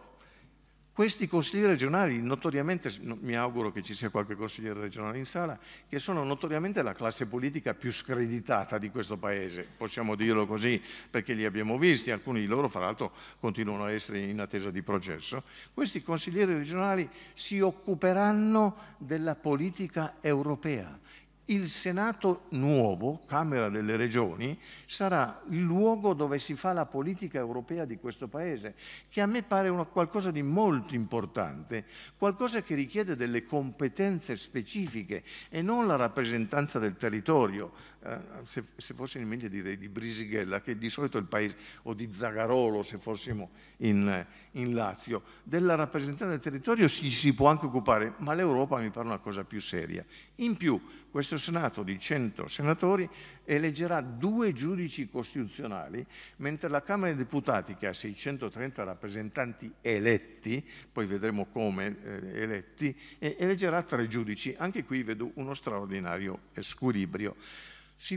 questi consiglieri regionali, notoriamente, mi auguro che ci sia qualche consigliere regionale in sala, che sono notoriamente la classe politica più screditata di questo Paese, possiamo dirlo così perché li abbiamo visti, alcuni di loro fra l'altro continuano a essere in attesa di processo, questi consiglieri regionali si occuperanno della politica europea, il Senato nuovo, Camera delle Regioni, sarà il luogo dove si fa la politica europea di questo Paese, che a me pare una, qualcosa di molto importante, qualcosa che richiede delle competenze specifiche e non la rappresentanza del territorio, eh, se, se fossimo in Emilia direi di Brisighella, che di solito è il paese, o di Zagarolo se fossimo in, in Lazio, della rappresentanza del territorio si, si può anche occupare, ma l'Europa mi pare una cosa più seria. In più, questo Senato di 100 senatori eleggerà due giudici costituzionali, mentre la Camera dei Deputati, che ha 630 rappresentanti eletti, poi vedremo come eh, eletti, eleggerà tre giudici. Anche qui vedo uno straordinario squilibrio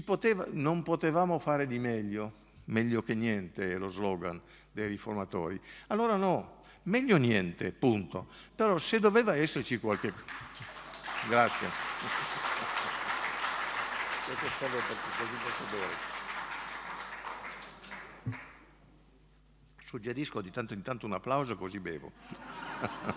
poteva, non potevamo fare di meglio, meglio che niente è lo slogan dei riformatori. Allora no, meglio niente, punto. Però se doveva esserci qualche... Grazie. Suggerisco di tanto in tanto un applauso così bevo.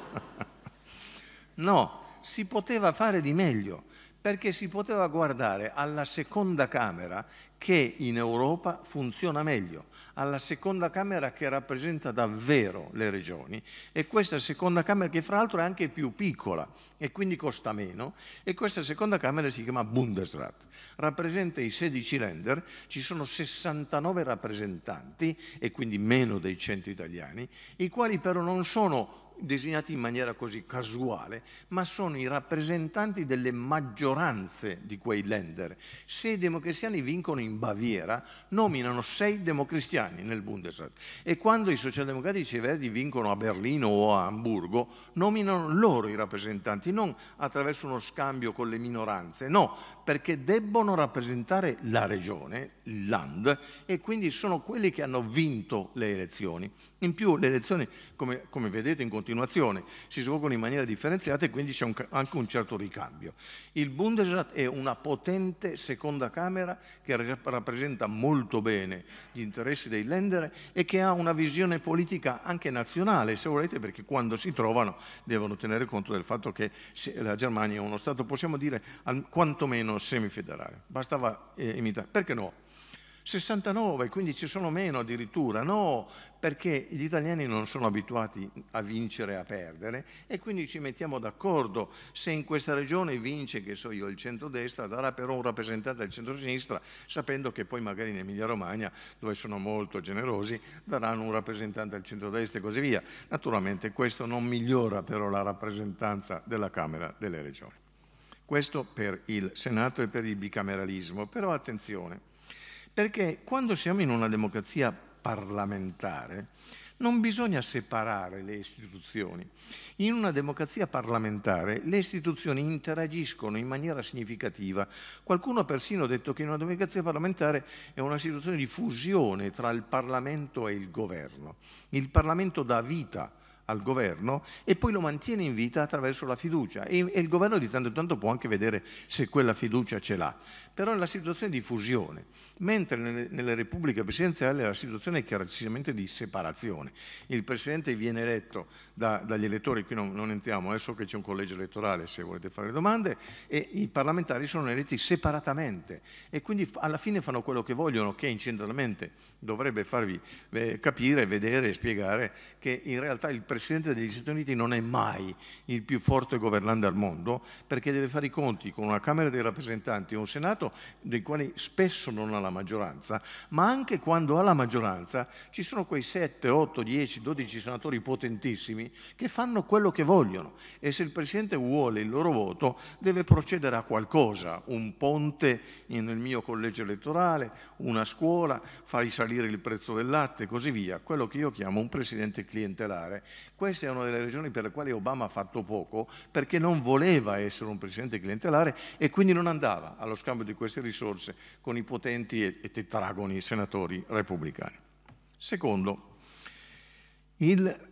no, si poteva fare di meglio perché si poteva guardare alla seconda Camera che in Europa funziona meglio, alla seconda Camera che rappresenta davvero le regioni e questa seconda Camera che fra l'altro è anche più piccola e quindi costa meno e questa seconda Camera si chiama Bundesrat, rappresenta i 16 lender, ci sono 69 rappresentanti e quindi meno dei 100 italiani, i quali però non sono designati in maniera così casuale, ma sono i rappresentanti delle maggioranze di quei lender. Se i democristiani vincono in Baviera, nominano sei democristiani nel Bundesrat e quando i socialdemocratici e verdi vincono a Berlino o a Hamburgo, nominano loro i rappresentanti, non attraverso uno scambio con le minoranze, no, perché debbono rappresentare la regione, il land, e quindi sono quelli che hanno vinto le elezioni. In più le elezioni, come, come vedete in conto continuazione, si svolgono in maniera differenziata e quindi c'è un, anche un certo ricambio. Il Bundesrat è una potente seconda Camera che rappresenta molto bene gli interessi dei lender e che ha una visione politica anche nazionale, se volete, perché quando si trovano devono tenere conto del fatto che la Germania è uno Stato, possiamo dire, quantomeno semifederale. Bastava eh, imitare. Perché no? 69, quindi ci sono meno addirittura. No, perché gli italiani non sono abituati a vincere e a perdere e quindi ci mettiamo d'accordo. Se in questa regione vince, che so io, il centrodestra, darà però un rappresentante al centrosinistra, sapendo che poi magari in Emilia-Romagna, dove sono molto generosi, daranno un rappresentante al centrodestra e così via. Naturalmente questo non migliora però la rappresentanza della Camera delle regioni. Questo per il Senato e per il bicameralismo. Però attenzione, perché quando siamo in una democrazia parlamentare non bisogna separare le istituzioni. In una democrazia parlamentare le istituzioni interagiscono in maniera significativa. Qualcuno ha persino detto che in una democrazia parlamentare è una situazione di fusione tra il Parlamento e il governo. Il Parlamento dà vita al governo e poi lo mantiene in vita attraverso la fiducia e, il governo di tanto in tanto può anche vedere se quella fiducia ce l'ha però nella situazione di fusione, mentre nelle, nelle repubbliche presidenziali la situazione è chiaramente di separazione. Il Presidente viene eletto da, dagli elettori, qui non, non entriamo, adesso eh, che c'è un collegio elettorale se volete fare domande, e i parlamentari sono eletti separatamente e quindi alla fine fanno quello che vogliono, che incentralmente dovrebbe farvi eh, capire, vedere e spiegare che in realtà il Presidente degli Stati Uniti non è mai il più forte governante al mondo perché deve fare i conti con una Camera dei rappresentanti e un Senato Senato, dei quali spesso non ha la maggioranza, ma anche quando ha la maggioranza ci sono quei 7, 8, 10, 12 senatori potentissimi che fanno quello che vogliono e se il Presidente vuole il loro voto deve procedere a qualcosa, un ponte nel mio collegio elettorale, una scuola, fai salire il prezzo del latte e così via, quello che io chiamo un Presidente clientelare. Questa è una delle ragioni per le quali Obama ha fatto poco, perché non voleva essere un Presidente clientelare e quindi non andava allo scambio di queste risorse con i potenti e tetragoni senatori repubblicani. Secondo, il,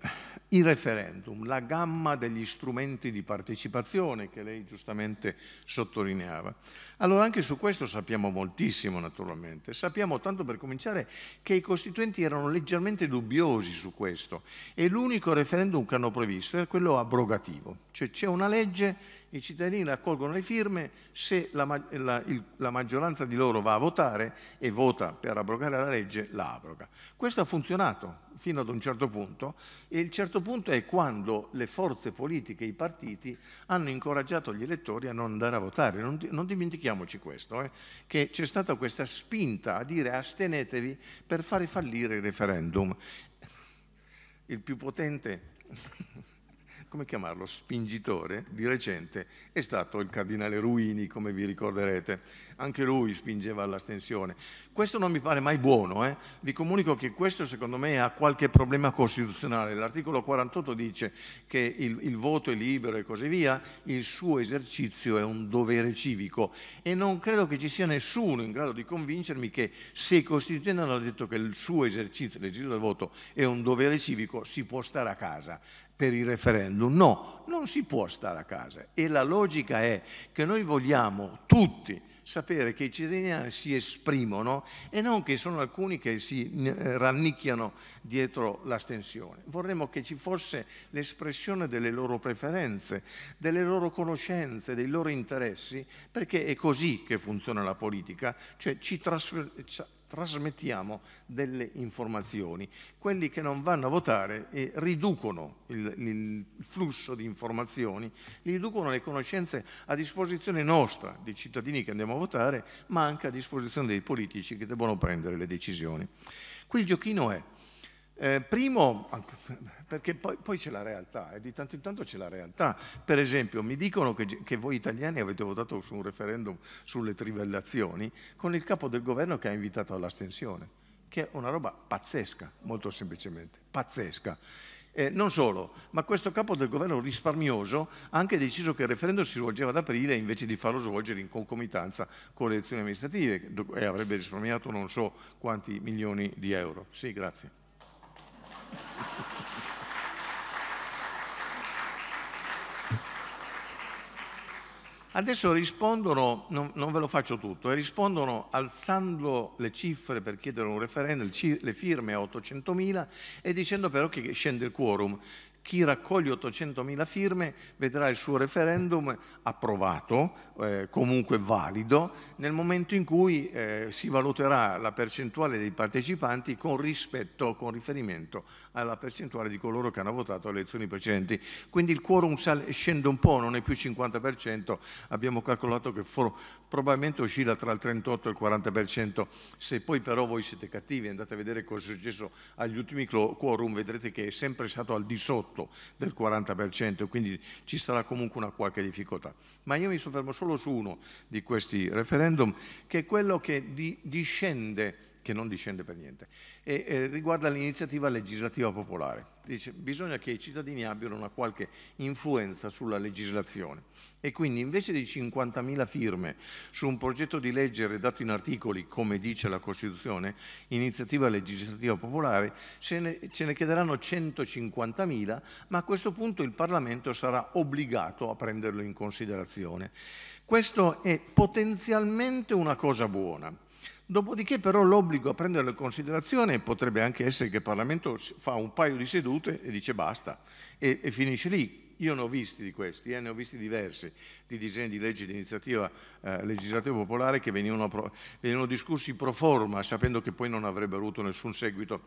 il, referendum, la gamma degli strumenti di partecipazione che lei giustamente sottolineava. Allora anche su questo sappiamo moltissimo naturalmente. Sappiamo tanto per cominciare che i costituenti erano leggermente dubbiosi su questo e l'unico referendum che hanno previsto è quello abrogativo, cioè c'è una legge i cittadini raccolgono le firme, se la, la, il, la, maggioranza di loro va a votare e vota per abrogare la legge, la abroga. Questo ha funzionato fino ad un certo punto e il certo punto è quando le forze politiche, i partiti, hanno incoraggiato gli elettori a non andare a votare. Non, non dimentichiamoci questo, eh, che c'è stata questa spinta a dire astenetevi per fare fallire il referendum. Il più potente come chiamarlo, spingitore di recente è stato il cardinale Ruini, come vi ricorderete. Anche lui spingeva all'astensione. Questo non mi pare mai buono, eh? vi comunico che questo secondo me ha qualche problema costituzionale. L'articolo 48 dice che il, il voto è libero e così via, il suo esercizio è un dovere civico e non credo che ci sia nessuno in grado di convincermi che se i costituenti hanno detto che il suo esercizio, l'esercizio del voto è un dovere civico, si può stare a casa per il referendum. No, non si può stare a casa e la logica è che noi vogliamo tutti sapere che i cittadini si esprimono e non che sono alcuni che si eh, rannicchiano dietro l'astensione. Vorremmo che ci fosse l'espressione delle loro preferenze, delle loro conoscenze, dei loro interessi, perché è così che funziona la politica, cioè ci, trasfer- trasmettiamo delle informazioni. Quelli che non vanno a votare e riducono il, il flusso di informazioni, riducono le conoscenze a disposizione nostra, dei cittadini che andiamo a votare, ma anche a disposizione dei politici che devono prendere le decisioni. Qui il giochino è eh, primo, perché poi, poi c'è la realtà, e eh, di tanto in tanto c'è la realtà. Per esempio, mi dicono che, che, voi italiani avete votato su un referendum sulle trivellazioni con il capo del governo che ha invitato all'astensione, che è una roba pazzesca, molto semplicemente, pazzesca. Eh, non solo, ma questo capo del governo risparmioso ha anche deciso che il referendum si svolgeva ad aprile invece di farlo svolgere in concomitanza con le elezioni amministrative e avrebbe risparmiato non so quanti milioni di euro. Sì, grazie. Adesso rispondono, non, non, ve lo faccio tutto, eh, rispondono alzando le cifre per chiedere un referendum, le firme a 800.000 e dicendo però che scende il quorum. Chi raccoglie 800.000 firme vedrà il suo referendum approvato, eh, comunque valido, nel momento in cui eh, si valuterà la percentuale dei partecipanti con rispetto, con riferimento alla percentuale di coloro che hanno votato alle elezioni precedenti. Quindi il quorum sale, scende un po', non è più 50%, abbiamo calcolato che for, probabilmente oscilla tra il 38 e il 40%. Se poi però voi siete cattivi e andate a vedere cosa è successo agli ultimi quorum, vedrete che è sempre stato al di sotto sotto del 40% e quindi ci sarà comunque una qualche difficoltà. Ma io mi soffermo solo su uno di questi referendum, che è quello che discende che non discende per niente, e eh, riguarda l'iniziativa legislativa popolare. Dice bisogna che i cittadini abbiano una qualche influenza sulla legislazione e quindi invece di 50.000 firme su un progetto di legge redatto in articoli, come dice la Costituzione, iniziativa legislativa popolare, ce ne, ce ne chiederanno 150.000, ma a questo punto il Parlamento sarà obbligato a prenderlo in considerazione. Questo è potenzialmente una cosa buona, Dopodiché però l'obbligo a prendere in considerazione potrebbe anche essere che il Parlamento fa un paio di sedute e dice basta e, e finisce lì. Io ne ho visti di questi, eh, ne ho visti diversi di disegni di legge di iniziativa eh, legislativa popolare che venivano, pro, venivano, discussi pro forma, sapendo che poi non avrebbero avuto nessun seguito.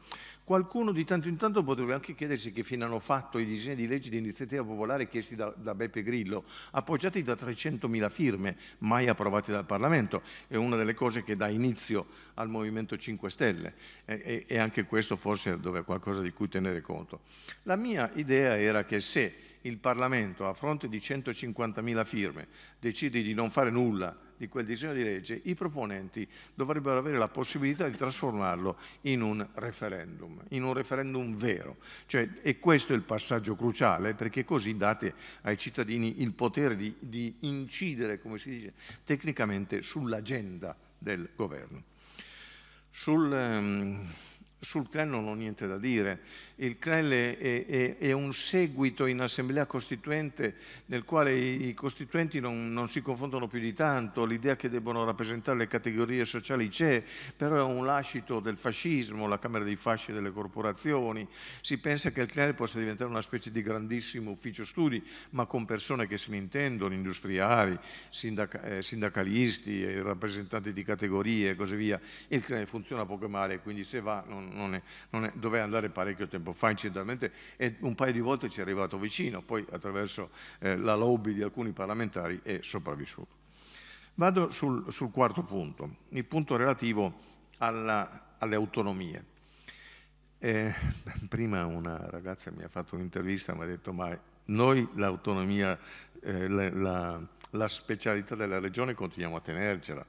Qualcuno di tanto in tanto potrebbe anche chiedersi che fine hanno fatto i disegni di legge di iniziativa popolare chiesti da, da Beppe Grillo, appoggiati da 300.000 firme, mai approvate dal Parlamento. È una delle cose che dà inizio al Movimento 5 Stelle e, e anche questo forse dove qualcosa di cui tenere conto. La mia idea era che se il Parlamento, a fronte di 150.000 firme, decide di non fare nulla di quel disegno di legge, i proponenti dovrebbero avere la possibilità di trasformarlo in un referendum, in un referendum vero. Cioè, e questo è il passaggio cruciale, perché così date ai cittadini il potere di, di incidere, come si dice, tecnicamente sull'agenda del governo. Sul, ehm, sul clan non ho niente da dire, il CREL è, è, è, un seguito in assemblea costituente nel quale i, costituenti non, non, si confondono più di tanto, l'idea che debbano rappresentare le categorie sociali c'è, però è un lascito del fascismo, la Camera dei Fasci e delle corporazioni, si pensa che il CREL possa diventare una specie di grandissimo ufficio studi, ma con persone che se ne intendono, industriali, sindaca, eh, sindacalisti, eh, rappresentanti di categorie e così via. Il CREL funziona poco male, quindi se va non, non, non doveva andare parecchio tempo tempo fa incidentalmente e un paio di volte ci è arrivato vicino, poi attraverso eh, la lobby di alcuni parlamentari è sopravvissuto. Vado sul, sul quarto punto, il punto relativo alla, alle autonomie. Eh, prima una ragazza mi ha fatto un'intervista e mi ha detto ma noi l'autonomia, eh, la, la, la specialità della regione continuiamo a tenercela.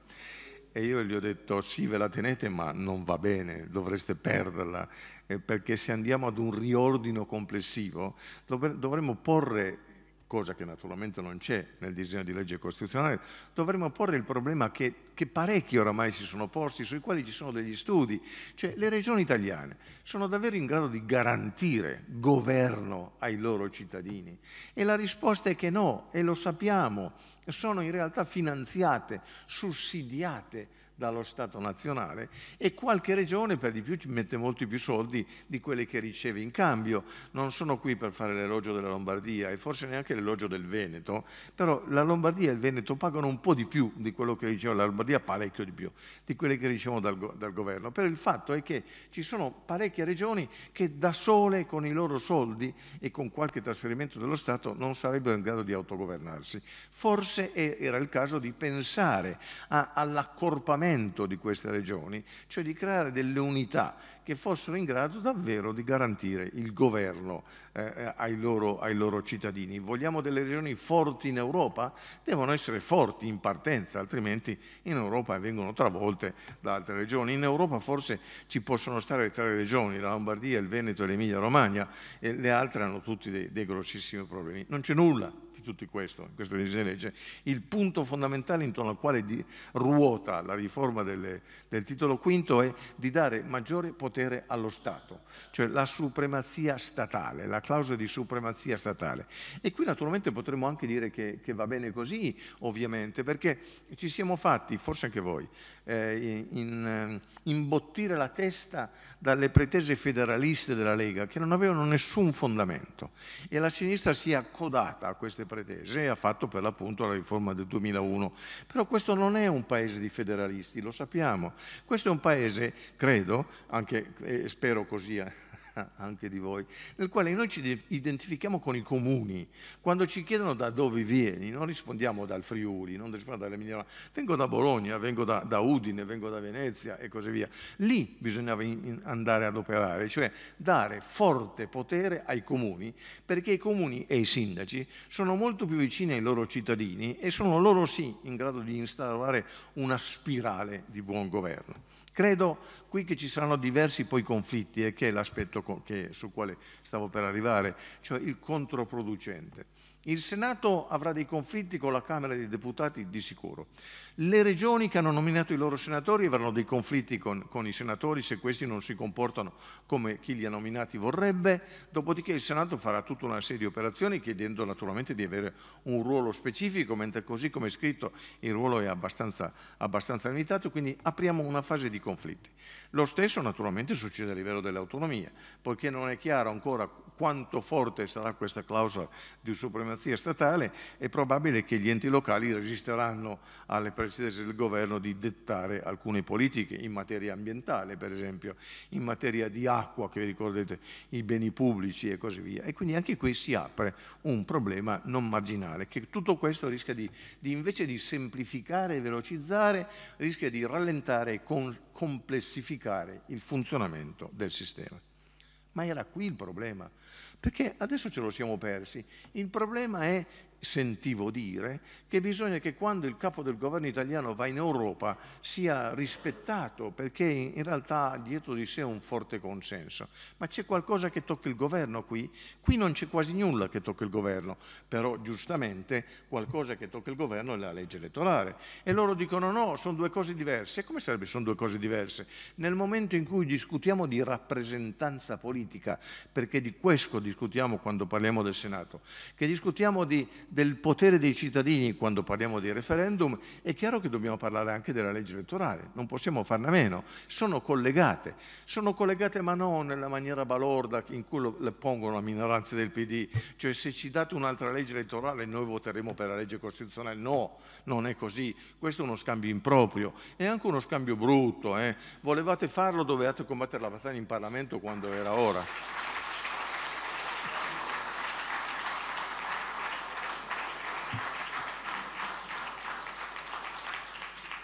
E io gli ho detto sì, ve la tenete, ma non va bene, dovreste perderla. Eh, perché se andiamo ad un riordino complessivo dovremmo porre cosa che naturalmente non c'è nel disegno di legge costituzionale, dovremmo porre il problema che, che, parecchi oramai si sono posti, sui quali ci sono degli studi. Cioè le regioni italiane sono davvero in grado di garantire governo ai loro cittadini? E la risposta è che no, e lo sappiamo, sono in realtà finanziate, sussidiate dallo Stato nazionale e qualche regione per di più ci mette molti più soldi di quelli che riceve in cambio. Non sono qui per fare l'elogio della Lombardia e forse neanche l'elogio del Veneto, però la Lombardia e il Veneto pagano un po' di più di quello che ricevono, la Lombardia parecchio di più di quelli che ricevono dal, dal governo, però il fatto è che ci sono parecchie regioni che da sole con i loro soldi e con qualche trasferimento dello Stato non sarebbero in grado di autogovernarsi. Forse era il caso di pensare all'accorpamento rafforzamento di queste regioni, cioè di creare delle unità che fossero in grado davvero di garantire il governo eh, eh, ai, loro, ai loro cittadini. Vogliamo delle regioni forti in Europa? Devono essere forti in partenza, altrimenti in Europa vengono travolte da altre regioni. In Europa forse ci possono stare tre regioni, la Lombardia, il Veneto e l'Emilia Romagna, e le altre hanno tutti dei, dei grossissimi problemi. Non c'è nulla di tutto questo, in questo disegno di legge, il punto fondamentale intorno al quale ruota la riforma delle, del titolo quinto è di dare maggiore potere allo Stato, cioè la supremazia statale, la clausola di supremazia statale. E qui naturalmente potremmo anche dire che, che va bene così, ovviamente, perché ci siamo fatti, forse anche voi, eh, in, eh, imbottire la testa dalle pretese federaliste della Lega, che non avevano nessun fondamento. E la sinistra si è accodata a queste pretese e ha fatto per l'appunto la riforma del 2001. Però questo non è un paese di federalisti, lo sappiamo. Questo è un paese, credo, anche, e eh, spero così, eh, anche di voi, nel quale noi ci identifichiamo con i comuni. Quando ci chiedono da dove vieni, non rispondiamo dal Friuli, non rispondiamo dall'Emilia Romagna, vengo da Bologna, vengo da, da, Udine, vengo da Venezia e così via. Lì bisognava andare ad operare, cioè dare forte potere ai comuni, perché i comuni e i sindaci sono molto più vicini ai loro cittadini e sono loro sì in grado di instaurare una spirale di buon governo. Credo qui che ci saranno diversi poi conflitti e che è l'aspetto sul quale stavo per arrivare, cioè il controproducente. Il Senato avrà dei conflitti con la Camera dei Deputati di sicuro le regioni che hanno nominato i loro senatori avranno dei conflitti con, con, i senatori se questi non si comportano come chi li ha nominati vorrebbe, dopodiché il Senato farà tutta una serie di operazioni chiedendo naturalmente di avere un ruolo specifico, mentre così come è scritto il ruolo è abbastanza, abbastanza limitato, quindi apriamo una fase di conflitti. Lo stesso naturalmente succede a livello delle autonomie, poiché non è chiaro ancora quanto forte sarà questa clausola di supremazia statale, è probabile che gli enti locali resisteranno alle presenze capacità del governo di dettare alcune politiche in materia ambientale, per esempio, in materia di acqua, che vi ricordate, i beni pubblici e così via. E quindi anche qui si apre un problema non marginale, che tutto questo rischia di, di invece di semplificare e velocizzare, rischia di rallentare e con, complessificare il funzionamento del sistema. Ma era qui il problema, perché adesso ce lo siamo persi. Il problema è sentivo dire che bisogna che quando il capo del governo italiano va in Europa sia rispettato perché in realtà ha dietro di sé un forte consenso. Ma c'è qualcosa che tocca il governo qui? Qui non c'è quasi nulla che tocca il governo, però giustamente qualcosa che tocca il governo è la legge elettorale. E loro dicono no, sono due cose diverse. E Come sarebbe sono due cose diverse? Nel momento in cui discutiamo di rappresentanza politica, perché di questo discutiamo quando parliamo del Senato, che discutiamo di del potere dei cittadini quando parliamo di referendum, è chiaro che dobbiamo parlare anche della legge elettorale, non possiamo farne a meno, sono collegate, sono collegate ma non nella maniera balorda in cui le pongono la minoranza del PD, cioè se ci date un'altra legge elettorale noi voteremo per la legge costituzionale, no, non è così, questo è uno scambio improprio, è anche uno scambio brutto, eh. volevate farlo dovevate combattere la battaglia in Parlamento quando era ora.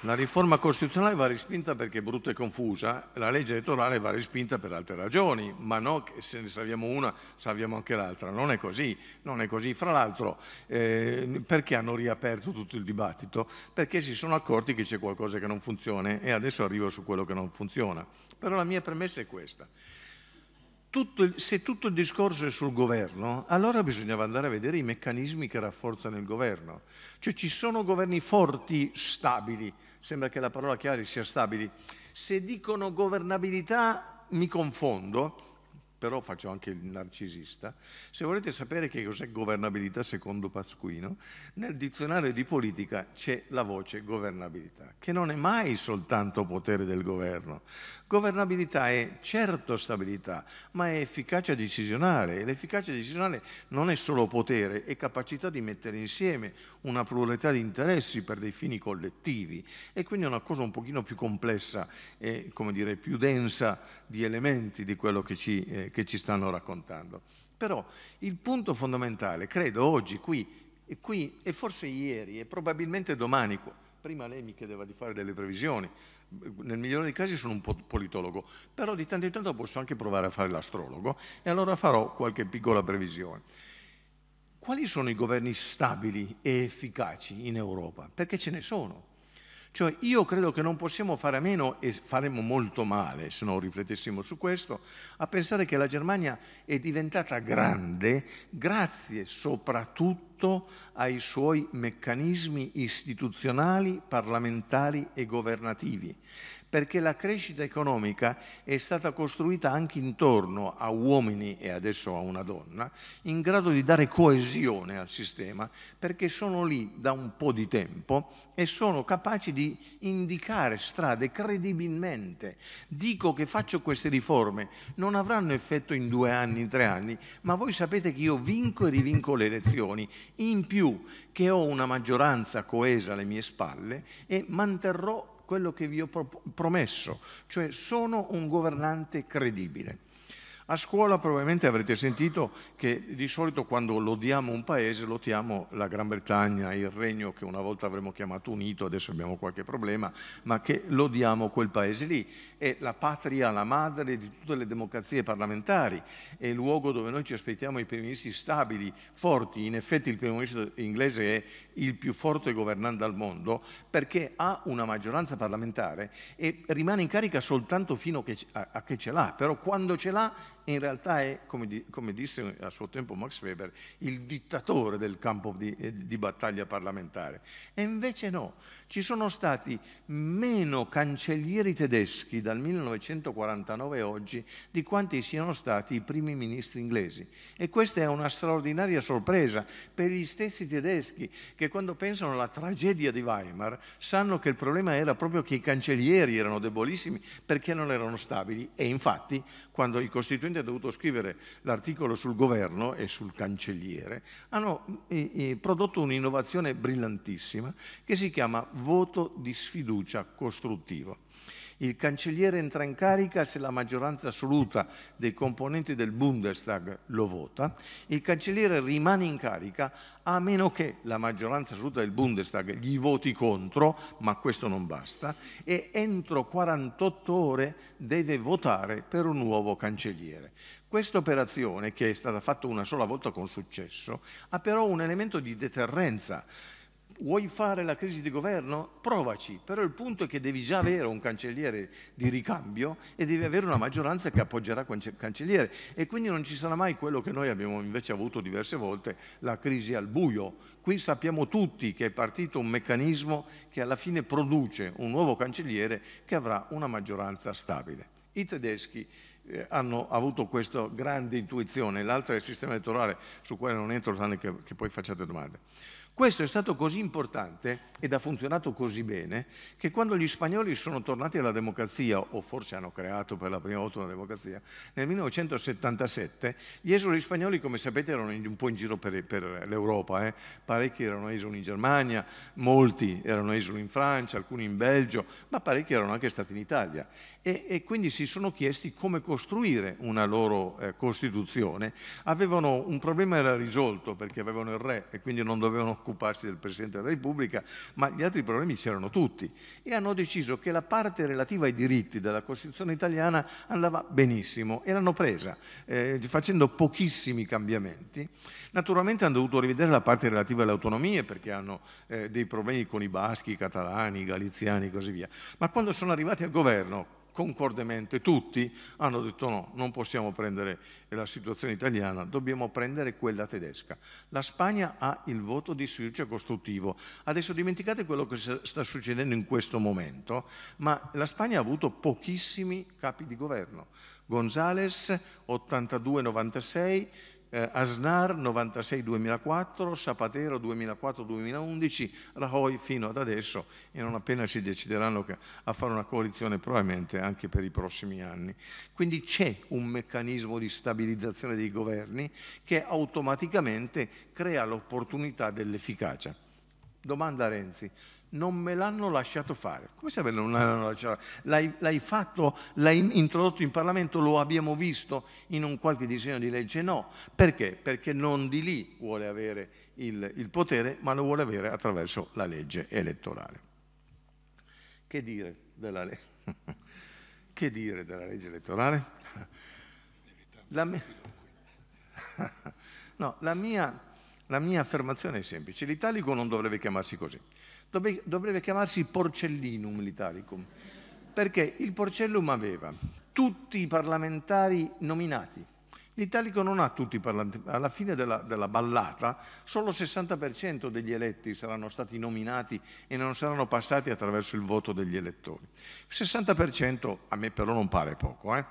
La riforma costituzionale va respinta perché è brutta e confusa, la legge elettorale va respinta per altre ragioni, ma no che se ne salviamo una salviamo anche l'altra, non è così, non è così. Fra l'altro eh, perché hanno riaperto tutto il dibattito? Perché si sono accorti che c'è qualcosa che non funziona e adesso arrivo su quello che non funziona. Però la mia premessa è questa. Tutto, se tutto il discorso è sul governo, allora bisognava andare a vedere i meccanismi che rafforzano il governo. Cioè ci sono governi forti, stabili, sembra che la parola chiave sia stabili. Se dicono governabilità mi confondo, però faccio anche il narcisista. Se volete sapere che cos'è governabilità secondo Pasquino, nel dizionario di politica c'è la voce governabilità, che non è mai soltanto potere del governo. Governabilità è certo stabilità, ma è efficacia decisionale. E l'efficacia decisionale non è solo potere, è capacità di mettere insieme una pluralità di interessi per dei fini collettivi. E quindi è una cosa un pochino più complessa e, come dire, più densa di elementi di quello che ci, eh, che ci stanno raccontando. Però il punto fondamentale, credo oggi, qui e, qui, e forse ieri e probabilmente domani, prima lei mi chiedeva di fare delle previsioni, nel migliore dei casi sono un politologo, però di tanto in tanto posso anche provare a fare l'astrologo e allora farò qualche piccola previsione. Quali sono i governi stabili e efficaci in Europa? Perché ce ne sono. Cioè io credo che non possiamo fare a meno, e faremmo molto male se non riflettessimo su questo, a pensare che la Germania è diventata grande grazie soprattutto ai suoi meccanismi istituzionali, parlamentari e governativi perché la crescita economica è stata costruita anche intorno a uomini e adesso a una donna, in grado di dare coesione al sistema, perché sono lì da un po' di tempo e sono capaci di indicare strade credibilmente. Dico che faccio queste riforme, non avranno effetto in due anni, in tre anni, ma voi sapete che io vinco e rivinco le elezioni, in più che ho una maggioranza coesa alle mie spalle e manterrò quello che vi ho promesso, cioè sono un governante credibile. A scuola probabilmente avrete sentito che di solito quando lodiamo un paese lodiamo la Gran Bretagna, il regno che una volta avremmo chiamato unito, adesso abbiamo qualche problema, ma che lodiamo quel paese lì. È la patria, la madre di tutte le democrazie parlamentari, è il luogo dove noi ci aspettiamo i primi ministri stabili, forti. In effetti il primo ministro inglese è il più forte governante al mondo perché ha una maggioranza parlamentare e rimane in carica soltanto fino a che ce l'ha, però quando ce l'ha in realtà è, come, di, come, disse a suo tempo Max Weber, il dittatore del campo di, eh, di battaglia parlamentare. E invece no, ci sono stati meno cancellieri tedeschi dal 1949 a oggi di quanti siano stati i primi ministri inglesi. E questa è una straordinaria sorpresa per gli stessi tedeschi che quando pensano alla tragedia di Weimar sanno che il problema era proprio che i cancellieri erano debolissimi perché non erano stabili e infatti quando i costituenti aziende ha dovuto scrivere l'articolo sul governo e sul cancelliere, hanno eh, eh prodotto un'innovazione brillantissima che si chiama voto di sfiducia costruttivo. Il cancelliere entra in carica se la maggioranza assoluta dei componenti del Bundestag lo vota. Il cancelliere rimane in carica a meno che la maggioranza assoluta del Bundestag gli voti contro, ma questo non basta, e entro 48 ore deve votare per un nuovo cancelliere. Questa operazione, che è stata fatta una sola volta con successo, ha però un elemento di deterrenza vuoi fare la crisi di governo? Provaci, però il punto è che devi già avere un cancelliere di ricambio e devi avere una maggioranza che appoggerà quel cancelliere e quindi non ci sarà mai quello che noi abbiamo invece avuto diverse volte, la crisi al buio. Qui sappiamo tutti che è partito un meccanismo che alla fine produce un nuovo cancelliere che avrà una maggioranza stabile. I tedeschi eh, hanno avuto questa grande intuizione, l'altra è il sistema elettorale su quale non entro tranne che, che poi facciate domande. Questo è stato così importante ed ha funzionato così bene che quando gli spagnoli sono tornati alla democrazia, o forse hanno creato per la prima volta una democrazia, nel 1977 gli esuli spagnoli, come sapete, erano un po' in giro per, per l'Europa, eh? parecchi erano esuli in Germania, molti erano esuli in Francia, alcuni in Belgio, ma parecchi erano anche stati in Italia. E, e quindi si sono chiesti come costruire una loro eh, Costituzione. Avevano un problema era risolto perché avevano il re e quindi non dovevano occuparsi del Presidente della Repubblica, ma gli altri problemi c'erano tutti e hanno deciso che la parte relativa ai diritti della Costituzione italiana andava benissimo e l'hanno presa eh, facendo pochissimi cambiamenti. Naturalmente hanno dovuto rivedere la parte relativa alle autonomie perché hanno eh, dei problemi con i baschi, i catalani, i galiziani e così via, ma quando sono arrivati al governo concordemente tutti hanno detto no, non possiamo prendere la situazione italiana, dobbiamo prendere quella tedesca. La Spagna ha il voto di sfiducia costruttivo. Adesso dimenticate quello che sta succedendo in questo momento, ma la Spagna ha avuto pochissimi capi di governo. Gonzales 82-96, eh, Asnar 96-2004, Sapatero 2004-2011, Rajoy fino ad adesso e non appena si decideranno a fare una coalizione probabilmente anche per i prossimi anni. Quindi c'è un meccanismo di stabilizzazione dei governi che automaticamente crea l'opportunità dell'efficacia. Domanda a Renzi, non me l'hanno lasciato fare. Come se non l'hanno lasciato fare? L'hai, l'hai, fatto, l'hai introdotto in Parlamento, lo abbiamo visto in un qualche disegno di legge? No. Perché? Perché non di lì vuole avere il, il potere, ma lo vuole avere attraverso la legge elettorale. Che dire della, le- che dire della legge elettorale? La mia... No, la mia, la mia affermazione è semplice. L'Italico non dovrebbe chiamarsi così dovrebbe chiamarsi Porcellinum l'Italicum, perché il Porcellum aveva tutti i parlamentari nominati. L'Italico non ha tutti i parlamentari, alla fine della, della ballata solo il 60% degli eletti saranno stati nominati e non saranno passati attraverso il voto degli elettori. Il 60% a me però non pare poco, eh?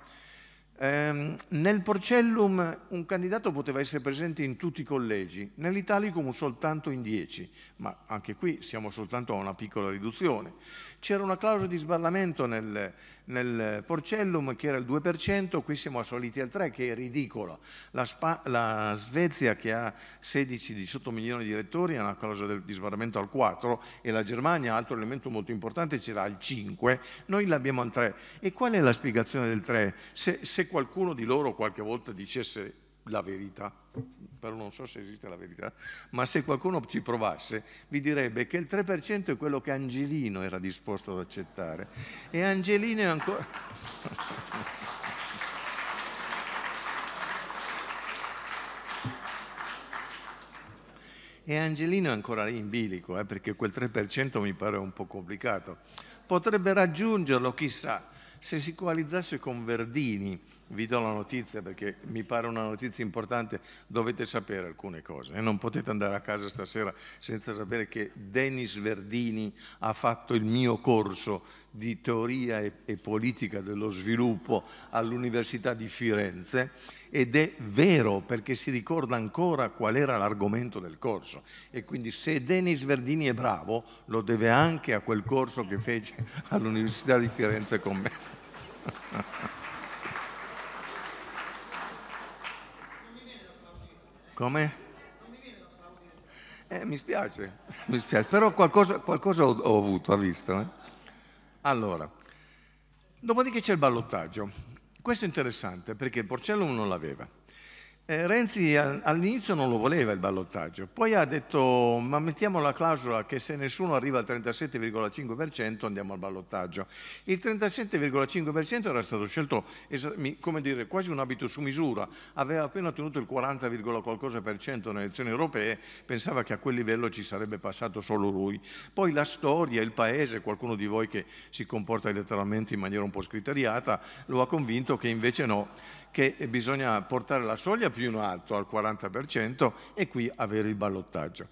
Eh, nel Porcellum un candidato poteva essere presente in tutti i collegi, nell'Italicum soltanto in 10, ma anche qui siamo soltanto a una piccola riduzione. C'era una clausola di sbarramento nel, nel Porcellum che era il 2%, qui siamo assoliti al 3% che è ridicolo. La, Spa, la Svezia che ha 16-18 milioni di elettori ha una causa del, di sbarramento al 4% e la Germania, altro elemento molto importante, ce l'ha al 5%, noi l'abbiamo al 3%. E qual è la spiegazione del 3%? Se, se qualcuno di loro qualche volta dicesse la verità, però non so se esiste la verità, ma se qualcuno ci provasse vi direbbe che il 3% è quello che Angelino era disposto ad accettare e Angelino è ancora... e Angelino è ancora lì in bilico, eh, perché quel 3% mi pare un po' complicato. Potrebbe raggiungerlo, chissà, se si coalizzasse con Verdini, vi do la notizia perché mi pare una notizia importante, dovete sapere alcune cose e eh? non potete andare a casa stasera senza sapere che Denis Verdini ha fatto il mio corso di teoria e, e politica dello sviluppo all'Università di Firenze ed è vero perché si ricorda ancora qual era l'argomento del corso e quindi se Denis Verdini è bravo lo deve anche a quel corso che fece all'Università di Firenze con me. Come? Eh, mi spiace, mi spiace, però qualcosa, qualcosa ho, ho, avuto, ha visto. Eh? Allora, dopodiché c'è il ballottaggio. Questo è interessante perché il Porcello non l'aveva. Eh, Renzi all'inizio non lo voleva il ballottaggio, poi ha detto ma mettiamo la clausola che se nessuno arriva al 37,5% andiamo al ballottaggio. Il 37,5% era stato scelto come dire, quasi un abito su misura, aveva appena ottenuto il 40, qualcosa per cento nelle elezioni europee, pensava che a quel livello ci sarebbe passato solo lui. Poi la storia, il paese, qualcuno di voi che si comporta letteralmente in maniera un po' scriteriata, lo ha convinto che invece no che bisogna portare la soglia più in alto al 40% e qui avere il ballottaggio.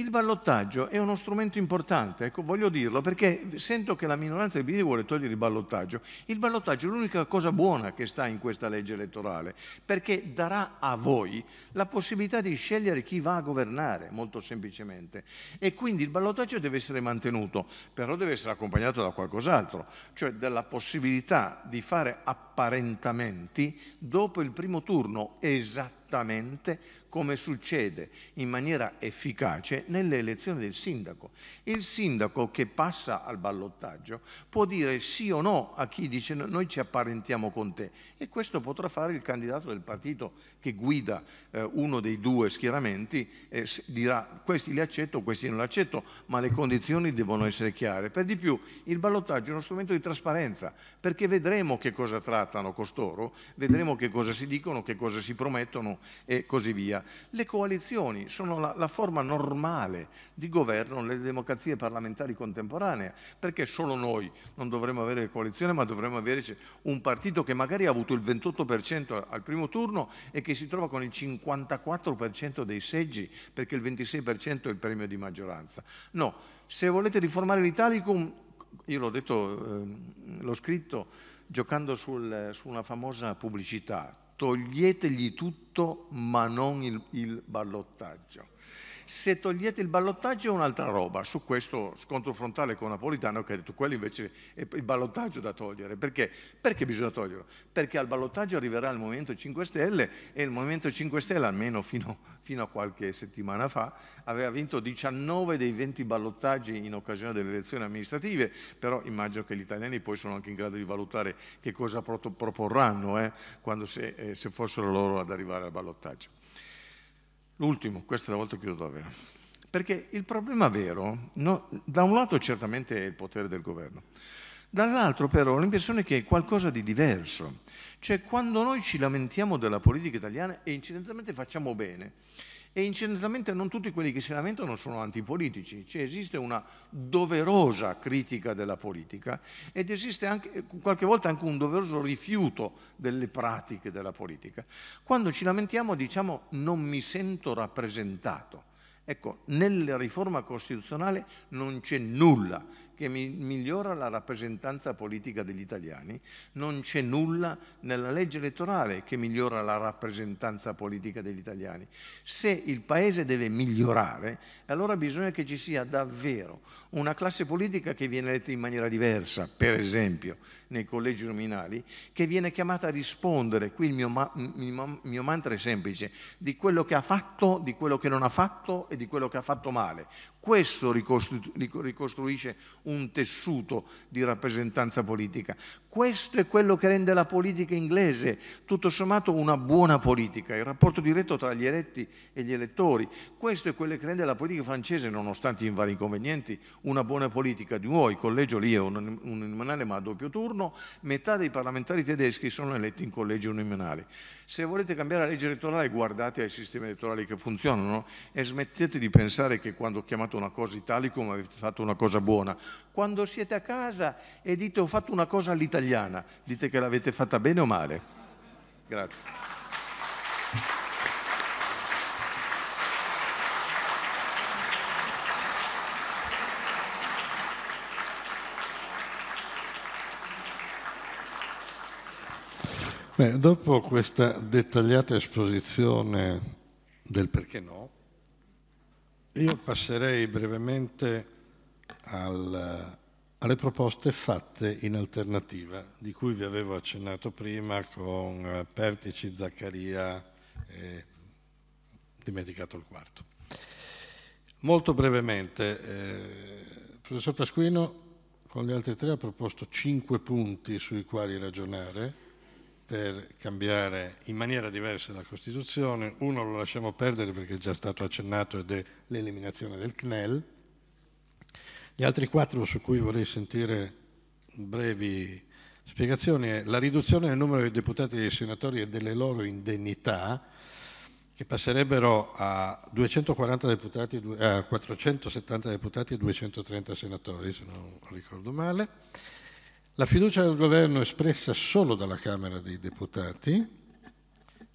Il ballottaggio è uno strumento importante, ecco, voglio dirlo, perché sento che la minoranza del PD vuole togliere il ballottaggio. Il ballottaggio è l'unica cosa buona che sta in questa legge elettorale, perché darà a voi la possibilità di scegliere chi va a governare, molto semplicemente. E quindi il ballottaggio deve essere mantenuto, però deve essere accompagnato da qualcos'altro, cioè dalla possibilità di fare apparentamenti dopo il primo turno esattamente come succede in maniera efficace nelle elezioni del sindaco. Il sindaco che passa al ballottaggio può dire sì o no a chi dice noi ci apparentiamo con te e questo potrà fare il candidato del partito che guida eh, uno dei due schieramenti eh, dirà questi li accetto, questi non li accetto, ma le condizioni devono essere chiare. Per di più il ballottaggio è uno strumento di trasparenza, perché vedremo che cosa trattano costoro, vedremo che cosa si dicono, che cosa si promettono e così via. Le coalizioni sono la, la forma normale di governo nelle democrazie parlamentari contemporanee, perché solo noi non dovremmo avere coalizione, ma dovremmo avere un partito che magari ha avuto il 28% al primo turno e che che si trova con il 54% dei seggi perché il 26% è il premio di maggioranza. No, se volete riformare l'Italicum, io l'ho detto, ehm, l'ho scritto giocando sul, su una famosa pubblicità, toglietegli tutto ma non il, il ballottaggio. Se togliete il ballottaggio è un'altra roba, su questo scontro frontale con Napolitano che ha detto quello invece è il ballottaggio da togliere. Perché? Perché bisogna toglierlo? Perché al ballottaggio arriverà il Movimento 5 Stelle e il Movimento 5 Stelle, almeno fino, fino a qualche settimana fa, aveva vinto 19 dei 20 ballottaggi in occasione delle elezioni amministrative, però immagino che gli italiani poi sono anche in grado di valutare che cosa proporranno eh, quando se, eh, se fossero loro ad arrivare al ballottaggio. L'ultimo, questa è la volta che chiudo davvero. Perché il problema vero, no, da un lato certamente è il potere del governo, dall'altro però ho l'impressione che è qualcosa di diverso. Cioè quando noi ci lamentiamo della politica italiana e incidentalmente facciamo bene, e incidentalmente non tutti quelli che si lamentano sono antipolitici, cioè, esiste una doverosa critica della politica ed esiste anche, qualche volta anche un doveroso rifiuto delle pratiche della politica. Quando ci lamentiamo diciamo non mi sento rappresentato. Ecco, nella riforma costituzionale non c'è nulla che mi migliora la rappresentanza politica degli italiani, non c'è nulla nella legge elettorale che migliora la rappresentanza politica degli italiani. Se il Paese deve migliorare, allora bisogna che ci sia davvero una classe politica che viene eletta in maniera diversa, per esempio nei collegi nominali, che viene chiamata a rispondere, qui il mio, mio, mio mantra è semplice, di quello che ha fatto, di quello che non ha fatto e di quello che ha fatto male. Questo ricostruisce un tessuto di rappresentanza politica. Questo è quello che rende la politica inglese, tutto sommato, una buona politica, il rapporto diretto tra gli eletti e gli elettori. Questo è quello che rende la politica francese, nonostante i vari inconvenienti, una buona politica. Di nuovo, il collegio lì è un, un, un ma a doppio turno turno metà dei parlamentari tedeschi sono eletti in collegi uninominali. Se volete cambiare la legge elettorale guardate ai sistemi elettorali che funzionano e smettete di pensare che quando chiamate una cosa italicum avete fatto una cosa buona. Quando siete a casa e dite ho fatto una cosa all'italiana, dite che l'avete fatta bene o male. Grazie. Beh, dopo questa dettagliata esposizione del perché no, io passerei brevemente al, alle proposte fatte in alternativa, di cui vi avevo accennato prima con eh, Pertici, Zaccaria e dimenticato il quarto. Molto brevemente, eh, il professor Pasquino con gli altri tre ha proposto cinque punti sui quali ragionare per cambiare in maniera diversa la Costituzione, uno lo lasciamo perdere perché è già stato accennato ed è l'eliminazione del CNEL, gli altri quattro su cui vorrei sentire brevi spiegazioni è la riduzione del numero dei deputati e dei senatori e delle loro indennità, che passerebbero a, deputati, a 470 deputati e 230 senatori, se non ricordo male, la fiducia del governo espressa solo dalla Camera dei Deputati,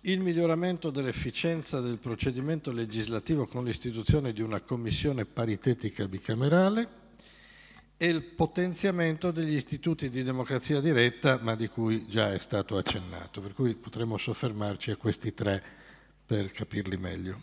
il miglioramento dell'efficienza del procedimento legislativo con l'istituzione di una commissione paritetica bicamerale e il potenziamento degli istituti di democrazia diretta, ma di cui già è stato accennato, per cui potremmo soffermarci a questi tre per capirli meglio.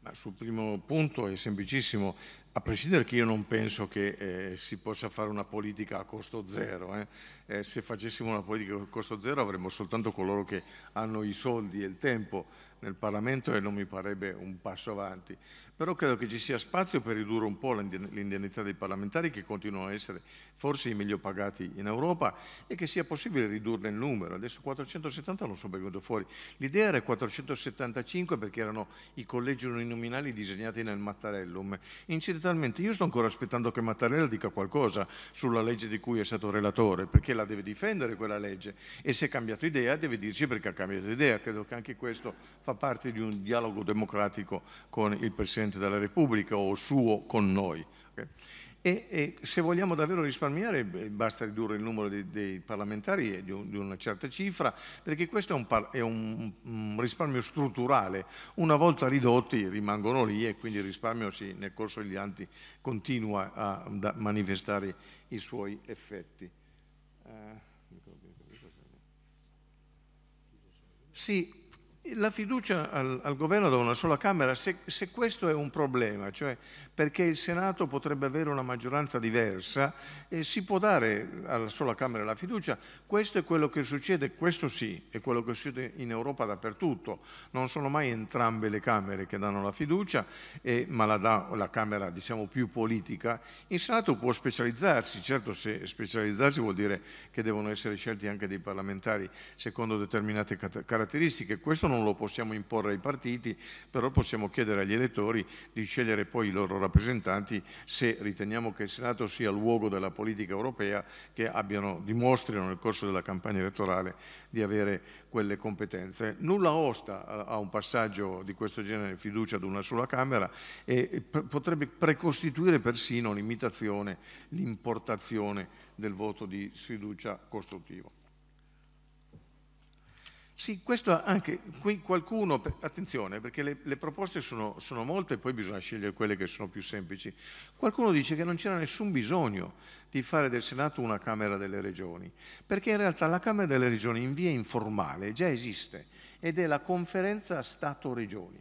Ma sul primo punto è semplicissimo, a prescindere che io non penso che eh, si possa fare una politica a costo zero, eh. Eh, se facessimo una politica a costo zero avremmo soltanto coloro che hanno i soldi e il tempo nel Parlamento e non mi parebbe un passo avanti, però credo che ci sia spazio per ridurre un po' l'indennità dei parlamentari che continuano a essere forse i meglio pagati in Europa e che sia possibile ridurne il numero. Adesso 470 non sono venuto fuori. L'idea era 475 perché erano i collegi uninominali disegnati nel Mattarellum. Incidentalmente io sto ancora aspettando che Mattarella dica qualcosa sulla legge di cui è stato relatore, perché la deve difendere quella legge e se ha cambiato idea deve dirci perché ha cambiato idea. Credo che anche questo fa parte di un dialogo democratico con il Presidente Presidente della Repubblica o suo con noi. Okay? E, e, se vogliamo davvero risparmiare basta ridurre il numero dei, dei parlamentari eh, di, un, di, una certa cifra, perché questo è, un, è un, un, risparmio strutturale. Una volta ridotti rimangono lì e quindi il risparmio sì, nel corso degli anni continua a da, manifestare i suoi effetti. Uh, sì, la fiducia al, al governo da una sola Camera, se, se questo è un problema, cioè perché il Senato potrebbe avere una maggioranza diversa e si può dare alla sola Camera la fiducia. Questo è quello che succede, questo sì, è quello che succede in Europa dappertutto. Non sono mai entrambe le Camere che danno la fiducia, eh, ma la dà la Camera diciamo, più politica. Il Senato può specializzarsi, certo se specializzarsi vuol dire che devono essere scelti anche dei parlamentari secondo determinate caratteristiche. Questo non lo possiamo imporre ai partiti, però possiamo chiedere agli elettori di scegliere poi i loro rappresentanti se riteniamo che il Senato sia il luogo della politica europea che abbiano, dimostrino nel corso della campagna elettorale di avere quelle competenze. Nulla osta a un passaggio di questo genere fiducia ad una sola Camera e potrebbe precostituire persino l'imitazione, l'importazione del voto di sfiducia costruttivo. Sì, questo anche, qui qualcuno, attenzione perché le, le proposte sono, sono, molte e poi bisogna scegliere quelle che sono più semplici. Qualcuno dice che non c'era nessun bisogno di fare del Senato una Camera delle Regioni, perché in realtà la Camera delle Regioni in via informale già esiste ed è la conferenza Stato-Regioni.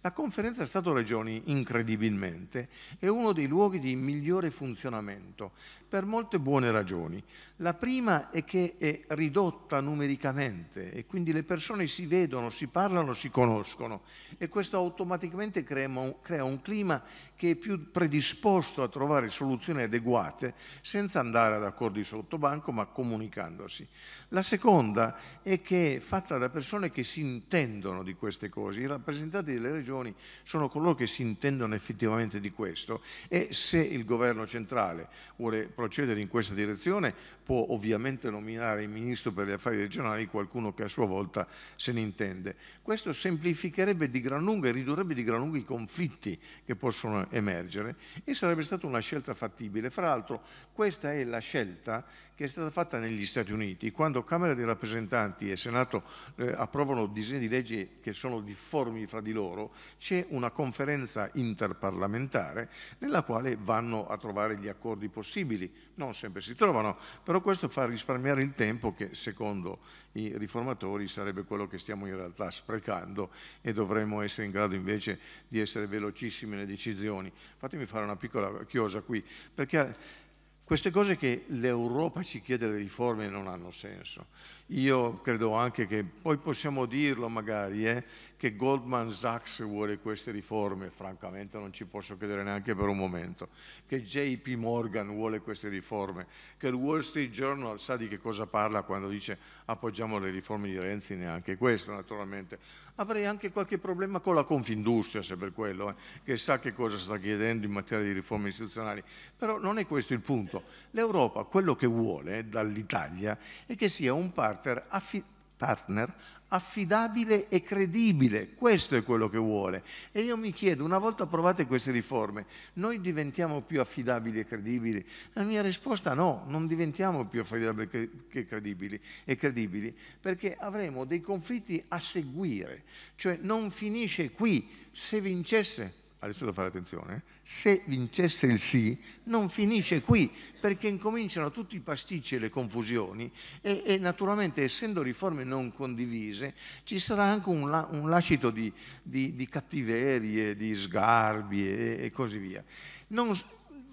La conferenza Stato-Regioni, incredibilmente, è uno dei luoghi di migliore funzionamento, per molte buone ragioni. La prima è che è ridotta numericamente e quindi le persone si vedono, si parlano, si conoscono e questo automaticamente crea un, clima che è più predisposto a trovare soluzioni adeguate senza andare ad accordi sottobanco ma comunicandosi. La seconda è che è fatta da persone che si intendono di queste cose. I rappresentanti delle regioni sono coloro che si intendono effettivamente di questo e se il governo centrale vuole procedere in questa direzione può può ovviamente nominare il ministro per gli affari regionali qualcuno che a sua volta se ne intende. Questo semplificherebbe di gran lunga e ridurrebbe di gran lunga i conflitti che possono emergere e sarebbe stata una scelta fattibile. Fra l'altro questa è la scelta che è stata fatta negli Stati Uniti, quando Camera dei rappresentanti e Senato eh, approvano disegni di legge che sono difformi fra di loro, c'è una conferenza interparlamentare nella quale vanno a trovare gli accordi possibili. Non sempre si trovano, però però questo fa risparmiare il tempo che secondo i riformatori sarebbe quello che stiamo in realtà sprecando e dovremmo essere in grado invece di essere velocissimi nelle decisioni. Fatemi fare una piccola chiosa qui, perché queste cose che l'Europa ci chiede le riforme non hanno senso. Io credo anche che, poi possiamo dirlo magari, eh, che Goldman Sachs vuole queste riforme, francamente non ci posso credere neanche per un momento, che JP Morgan vuole queste riforme, che il Wall Street Journal sa di che cosa parla quando dice appoggiamo le riforme di Renzi, neanche questo naturalmente. Avrei anche qualche problema con la Confindustria, se per quello, eh, che sa che cosa sta chiedendo in materia di riforme istituzionali, però non è questo il punto. L'Europa quello che vuole eh, dall'Italia è che sia un partner partner, affi- partner affidabile e credibile. Questo è quello che vuole. E io mi chiedo, una volta approvate queste riforme, noi diventiamo più affidabili e credibili? La mia risposta è no, non diventiamo più affidabili che credibili, e credibili perché avremo dei conflitti a seguire. Cioè non finisce qui, se vincesse adesso devo fare attenzione, eh. se vincesse il sì non finisce qui, perché incominciano tutti i pasticci e le confusioni e, e naturalmente essendo riforme non condivise ci sarà anche un, la, un lascito di, di, di, cattiverie, di sgarbi e, e così via. Non,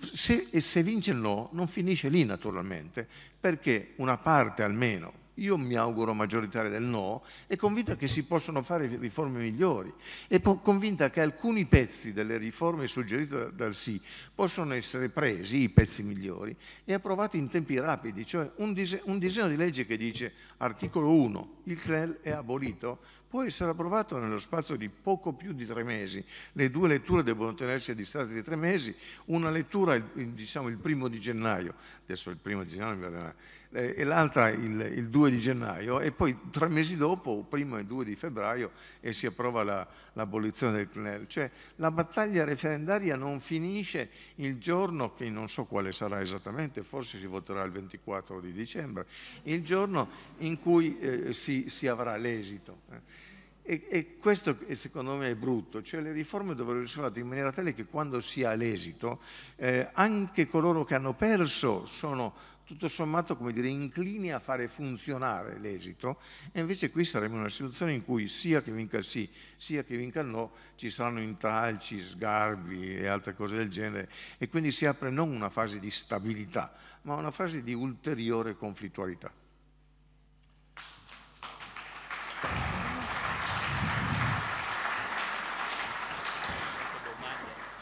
se, se vince il no non finisce lì naturalmente, perché una parte almeno io mi auguro maggioritaria del no, è convinta che si possono fare riforme migliori, è convinta che alcuni pezzi delle riforme suggerite dal sì possono essere presi, i pezzi migliori, e approvati in tempi rapidi, cioè un, dise un disegno di legge che dice articolo 1, il CREL è abolito, può essere approvato nello spazio di poco più di tre mesi. Le due letture devono tenersi a distanza di tre mesi, una lettura diciamo il primo di gennaio, adesso il primo di gennaio mi eh, e l'altra il, il, 2 di gennaio e poi tre mesi dopo, primo e 2 di febbraio, e si approva la, l'abolizione del CNEL. Cioè la battaglia referendaria non finisce il giorno che non so quale sarà esattamente, forse si voterà il 24 di dicembre, il giorno in cui eh, si, si, avrà l'esito. Eh. E, e, questo eh, secondo me è brutto, cioè le riforme dovrebbero essere fatte in maniera tale che quando si ha l'esito eh, anche coloro che hanno perso sono tutto sommato come dire, inclini a fare funzionare l'esito e invece qui saremo in una situazione in cui sia che vinca il sì sia che vinca il no ci saranno intralci, sgarbi e altre cose del genere e quindi si apre non una fase di stabilità ma una fase di ulteriore conflittualità.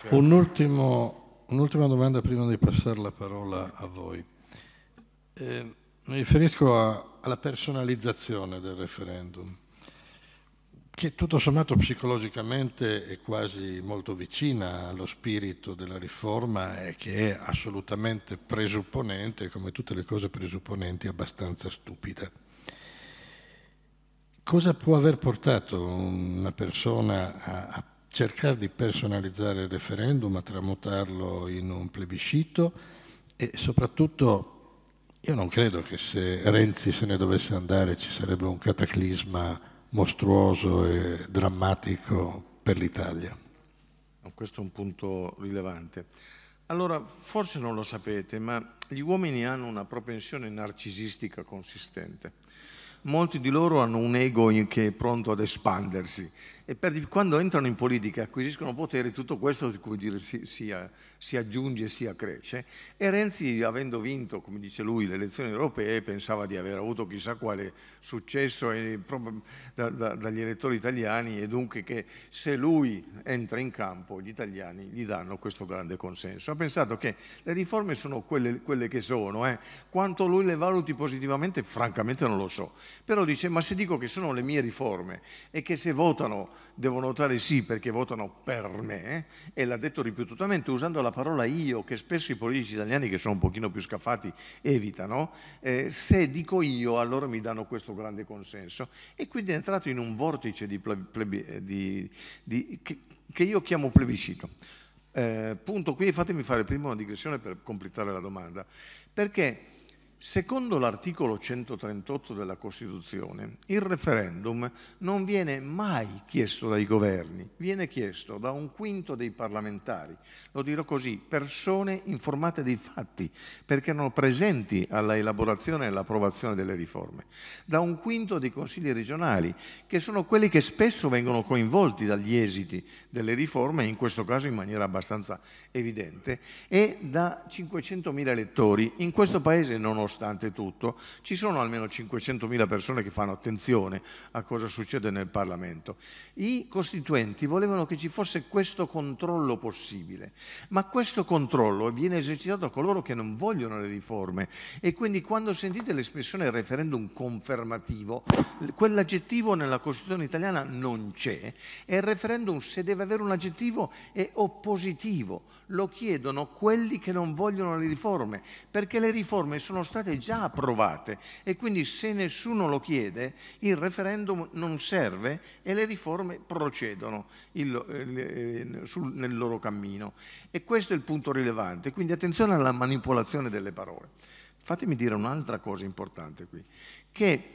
Un'ultima domanda prima di passare la parola a voi. Ehm, mi riferisco a, alla personalizzazione del referendum, che tutto sommato psicologicamente è quasi molto vicina allo spirito della riforma e che è assolutamente presupponente, come tutte le cose presupponenti, abbastanza stupida. Cosa può aver portato una persona a, a cercare di personalizzare il referendum, a tramutarlo in un plebiscito e soprattutto io non credo che se Renzi se ne dovesse andare ci sarebbe un cataclisma mostruoso e drammatico per l'Italia. Questo è un punto rilevante. Allora, forse non lo sapete, ma gli uomini hanno una propensione narcisistica consistente. Molti di loro hanno un ego che è pronto ad espandersi e per, quando entrano in politica, acquisiscono potere, tutto questo dire, si, si, eh, si, aggiunge, si accresce. E Renzi, avendo vinto, come dice lui, le elezioni europee, pensava di aver avuto chissà quale successo e, eh, da, da, dagli elettori italiani e dunque che se lui entra in campo gli italiani gli danno questo grande consenso. Ha pensato che le riforme sono quelle, quelle che sono. Eh. Quanto lui le valuti positivamente, francamente non lo so. Però dice, ma se dico che sono le mie riforme e che se votano devono votare sì perché votano per me e l'ha detto ripetutamente usando la parola io che spesso i politici italiani che sono un pochino più scaffati evitano, eh, se dico io allora mi danno questo grande consenso e quindi è entrato in un vortice di plebi, eh, di, di, che, che io chiamo plebiscito. Eh, punto qui, fatemi fare prima una digressione per completare la domanda, perché Secondo l'articolo 138 della Costituzione, il referendum non viene mai chiesto dai governi, viene chiesto da un quinto dei parlamentari, lo dirò così, persone informate dei fatti, perché erano presenti alla elaborazione e all'approvazione delle riforme, da un quinto dei consigli regionali, che sono quelli che spesso vengono coinvolti dagli esiti delle riforme, in questo caso in maniera abbastanza evidente, e da 500.000 elettori. In questo paese, nonostante tutto, ci sono almeno 500.000 persone che fanno attenzione a cosa succede nel Parlamento. I costituenti volevano che ci fosse questo controllo possibile, ma questo controllo viene esercitato a coloro che non vogliono le riforme e quindi quando sentite l'espressione referendum confermativo, quell'aggettivo nella Costituzione italiana non c'è e il referendum se deve avere un aggettivo è oppositivo, lo chiedono quelli che non vogliono le riforme, perché le riforme sono state già approvate e quindi se nessuno lo chiede il referendum non serve e le riforme procedono il, eh, sul, nel loro cammino. E questo è il punto rilevante, quindi attenzione alla manipolazione delle parole. Fatemi dire un'altra cosa importante qui, che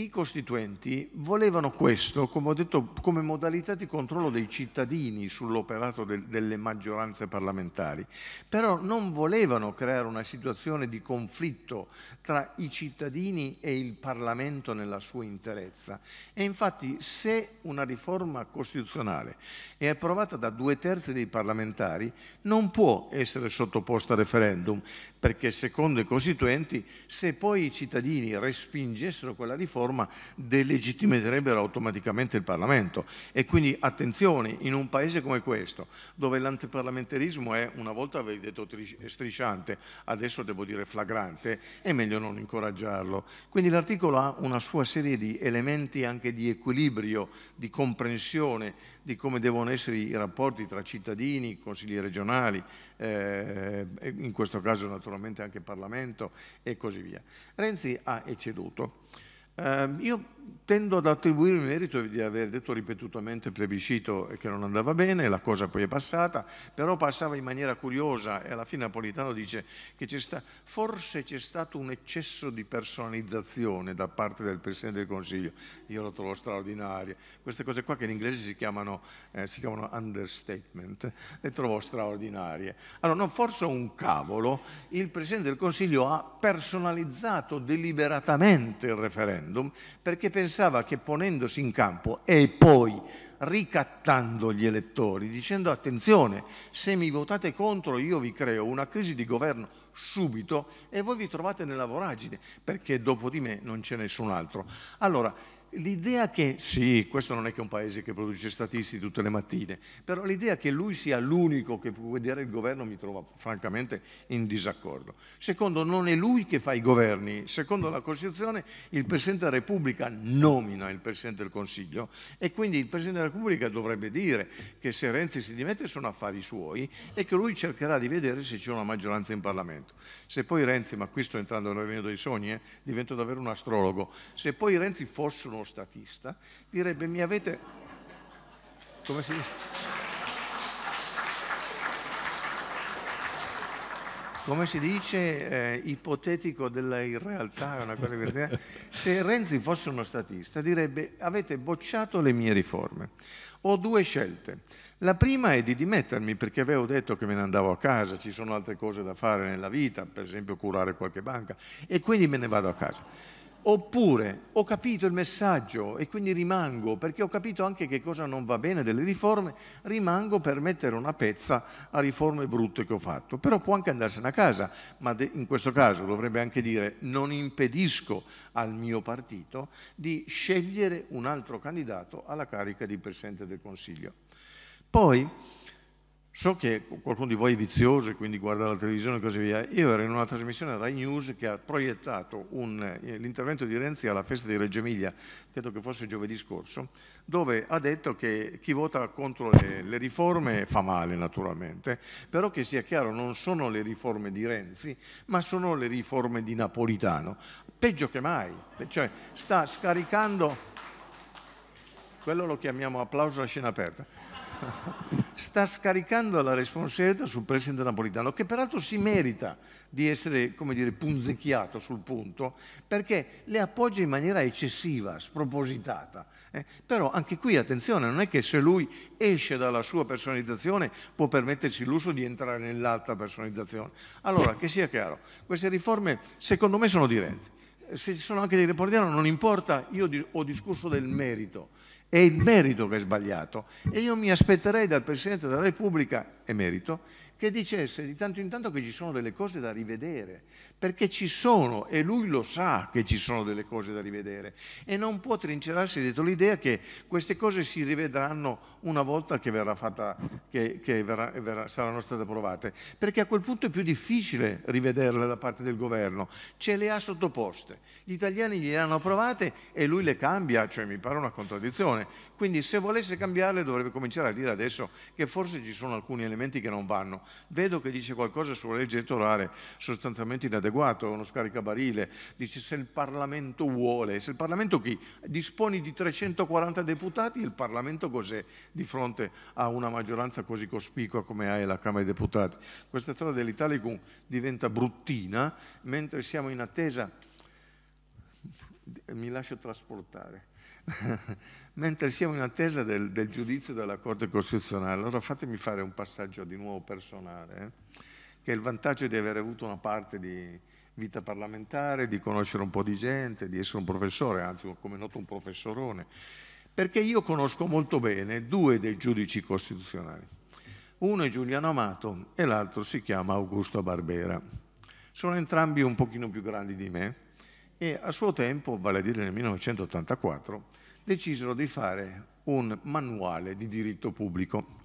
i costituenti volevano questo, come ho detto, come modalità di controllo dei cittadini sull'operato del, delle maggioranze parlamentari, però non volevano creare una situazione di conflitto tra i cittadini e il Parlamento nella sua interezza. E infatti se una riforma costituzionale è approvata da due terzi dei parlamentari, non può essere sottoposta a referendum, perché secondo i costituenti se poi i cittadini respingessero quella riforma delegittimerebbero automaticamente il Parlamento e quindi attenzione in un paese come questo dove l'antiparlamentarismo è una volta avevi detto strisciante adesso devo dire flagrante è meglio non incoraggiarlo quindi l'articolo ha una sua serie di elementi anche di equilibrio di comprensione di come devono essere i rapporti tra cittadini, consigli regionali, eh, in questo caso naturalmente anche Parlamento e così via. Renzi ha ecceduto. Eh, io tendo ad attribuire il merito di aver detto ripetutamente plebiscito che non andava bene, la cosa poi è passata, però passava in maniera curiosa e alla fine Napolitano dice che c'è sta, forse c'è stato un eccesso di personalizzazione da parte del Presidente del Consiglio, io lo trovo straordinario, queste cose qua che in inglese si chiamano, eh, si chiamano understatement, le trovo straordinarie. Allora, non forse un cavolo, il Presidente del Consiglio ha personalizzato deliberatamente il referendum perché per pensava che ponendosi in campo e poi ricattando gli elettori, dicendo attenzione, se mi votate contro io vi creo una crisi di governo subito e voi vi trovate nella voragine, perché dopo di me non c'è nessun altro. Allora, l'idea che, sì, questo non è che un paese che produce statisti tutte le mattine, però l'idea che lui sia l'unico che può guidare il governo mi trova francamente in disaccordo. Secondo, non è lui che fa i governi, secondo la Costituzione il Presidente della Repubblica nomina il Presidente del Consiglio e quindi il Presidente della Repubblica dovrebbe dire che se Renzi si dimette sono affari suoi e che lui cercherà di vedere se c'è una maggioranza in Parlamento. Se poi Renzi, ma qui sto entrando nel regno dei sogni, eh, divento davvero un astrologo, se poi Renzi fosse uno statista direbbe mi avete... come si dice? come si dice, eh, ipotetico della irrealtà, una cosa così. Se Renzi fosse uno statista direbbe avete bocciato le mie riforme. Ho due scelte. La prima è di dimettermi perché avevo detto che me ne andavo a casa, ci sono altre cose da fare nella vita, per esempio curare qualche banca, e quindi me ne vado a casa. Oppure ho capito il messaggio e quindi rimango, perché ho capito anche che cosa non va bene delle riforme, rimango per mettere una pezza a riforme brutte che ho fatto. Però può anche andarsene a casa, ma in questo caso dovrebbe anche dire non impedisco al mio partito di scegliere un altro candidato alla carica di Presidente del Consiglio. Poi So che qualcuno di voi è vizioso e quindi guarda la televisione e così via. Io ero in una trasmissione Rai News che ha proiettato eh, l'intervento di Renzi alla festa di Reggio Emilia, credo che fosse giovedì scorso, dove ha detto che chi vota contro le, le riforme fa male naturalmente, però che sia chiaro non sono le riforme di Renzi, ma sono le riforme di Napolitano. Peggio che mai, cioè sta scaricando, quello lo chiamiamo applauso a scena aperta, sta scaricando la responsabilità sul presidente napolitano, che peraltro si merita di essere, come dire, punzecchiato sul punto, perché le appoggia in maniera eccessiva, spropositata. Eh, però anche qui, attenzione, non è che se lui esce dalla sua personalizzazione può permettersi l'uso di entrare nell'altra personalizzazione. Allora, che sia chiaro, queste riforme secondo me sono di Renzi. Se ci sono anche dei reportiano non importa, io ho discusso del merito è il merito che è sbagliato e io mi aspetterei dal Presidente della Repubblica, emerito, che dicesse di tanto in tanto che ci sono delle cose da rivedere, perché ci sono e lui lo sa che ci sono delle cose da rivedere e non può trincerarsi dietro l'idea che queste cose si rivedranno una volta che, fatta, che, che verrà, verrà, saranno state approvate, perché a quel punto è più difficile rivederle da parte del governo, ce le ha sottoposte, gli italiani le hanno approvate e lui le cambia, cioè mi pare una contraddizione, quindi se volesse cambiarle dovrebbe cominciare a dire adesso che forse ci sono alcuni elementi che non vanno vedo che dice qualcosa sulla legge elettorale sostanzialmente inadeguato, uno scaricabarile, dice se il Parlamento vuole, se il Parlamento chi? Disponi di 340 deputati, il Parlamento cos'è di fronte a una maggioranza così cospicua come ha la Camera dei Deputati? Questa storia dell'Italicum diventa bruttina, mentre siamo in attesa, mi lascio trasportare mentre siamo in attesa del, del, giudizio della Corte Costituzionale. Allora fatemi fare un passaggio di nuovo personale, eh? che è il vantaggio di aver avuto una parte di vita parlamentare, di conoscere un po' di gente, di essere un professore, anzi come noto un professorone, perché io conosco molto bene due dei giudici costituzionali. Uno è Giuliano Amato e l'altro si chiama Augusto Barbera. Sono entrambi un pochino più grandi di me, e a suo tempo, vale a dire nel 1984, decisero di fare un manuale di diritto pubblico.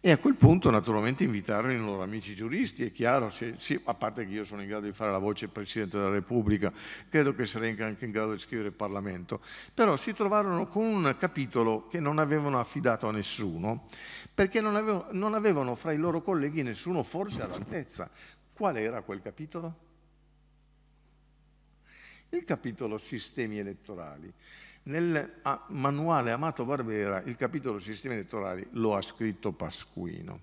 E a quel punto naturalmente invitarono i loro amici giuristi, è chiaro, se, se, a parte che io sono in grado di fare la voce Presidente della Repubblica, credo che sarei anche in grado di scrivere il Parlamento, però si trovarono con un capitolo che non avevano affidato a nessuno, perché non avevano, non avevano fra i loro colleghi nessuno forse all'altezza. Qual era quel capitolo? Il capitolo sistemi elettorali. Nel ah, manuale Amato Barbera il capitolo sistemi elettorali lo ha scritto Pasquino.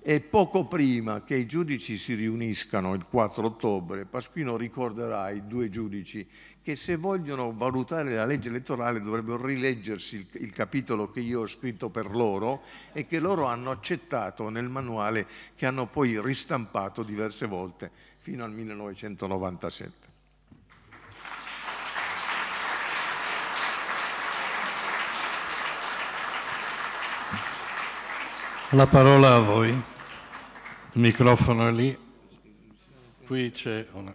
E poco prima che i giudici si riuniscano il 4 ottobre, Pasquino ricorderà ai due giudici che se vogliono valutare la legge elettorale dovrebbero rileggersi il, il, capitolo che io ho scritto per loro e che loro hanno accettato nel manuale che hanno poi ristampato diverse volte fino al 1997. La parola a voi. Il microfono è lì. Qui c'è una...